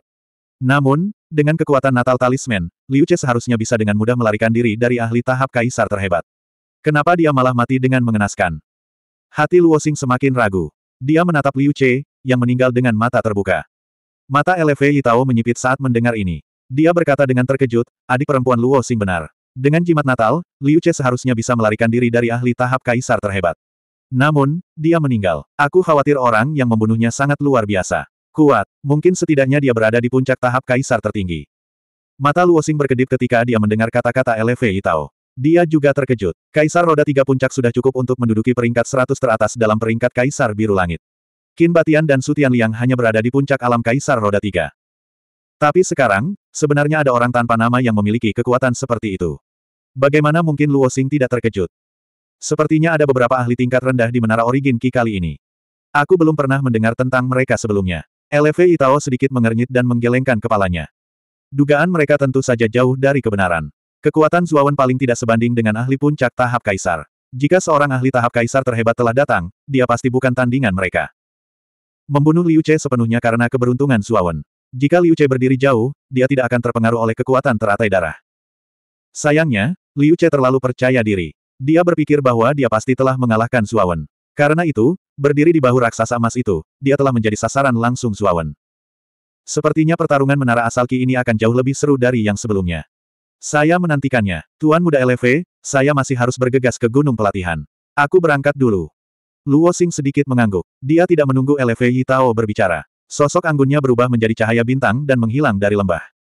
Namun, dengan kekuatan natal talisman, Liu Che seharusnya bisa dengan mudah melarikan diri dari ahli tahap kaisar terhebat. Kenapa dia malah mati dengan mengenaskan? Hati Luo Xing semakin ragu. Dia menatap Liu Che, yang meninggal dengan mata terbuka. Mata LV Yitao menyipit saat mendengar ini. Dia berkata dengan terkejut, adik perempuan Luo Xing benar. Dengan jimat natal, Liu Che seharusnya bisa melarikan diri dari ahli tahap kaisar terhebat. Namun, dia meninggal. Aku khawatir orang yang membunuhnya sangat luar biasa. Kuat, mungkin setidaknya dia berada di puncak tahap kaisar tertinggi. Mata Luosing berkedip ketika dia mendengar kata-kata LV Itao. Dia juga terkejut. Kaisar Roda Tiga Puncak sudah cukup untuk menduduki peringkat seratus teratas dalam peringkat Kaisar Biru Langit. Qin Batian dan Sutian Liang hanya berada di puncak alam Kaisar Roda Tiga. Tapi sekarang, sebenarnya ada orang tanpa nama yang memiliki kekuatan seperti itu. Bagaimana mungkin Luo Xing tidak terkejut? Sepertinya ada beberapa ahli tingkat rendah di Menara Origin Ki kali ini. Aku belum pernah mendengar tentang mereka sebelumnya. LV Itao sedikit mengernyit dan menggelengkan kepalanya. Dugaan mereka tentu saja jauh dari kebenaran. Kekuatan Zuawan paling tidak sebanding dengan ahli puncak tahap kaisar. Jika seorang ahli tahap kaisar terhebat telah datang, dia pasti bukan tandingan mereka. Membunuh Liu Che sepenuhnya karena keberuntungan Zuawan. Jika Liu Che berdiri jauh, dia tidak akan terpengaruh oleh kekuatan teratai darah. Sayangnya, Liu Che terlalu percaya diri. Dia berpikir bahwa dia pasti telah mengalahkan Suawen. Karena itu, berdiri di bahu raksasa emas itu, dia telah menjadi sasaran langsung Suawen. Sepertinya pertarungan menara asal Ki ini akan jauh lebih seru dari yang sebelumnya. Saya menantikannya. Tuan Muda LV, saya masih harus bergegas ke gunung pelatihan. Aku berangkat dulu. Luo Xing sedikit mengangguk. Dia tidak menunggu LV Yitao berbicara. Sosok anggunnya berubah menjadi cahaya bintang dan menghilang dari lembah.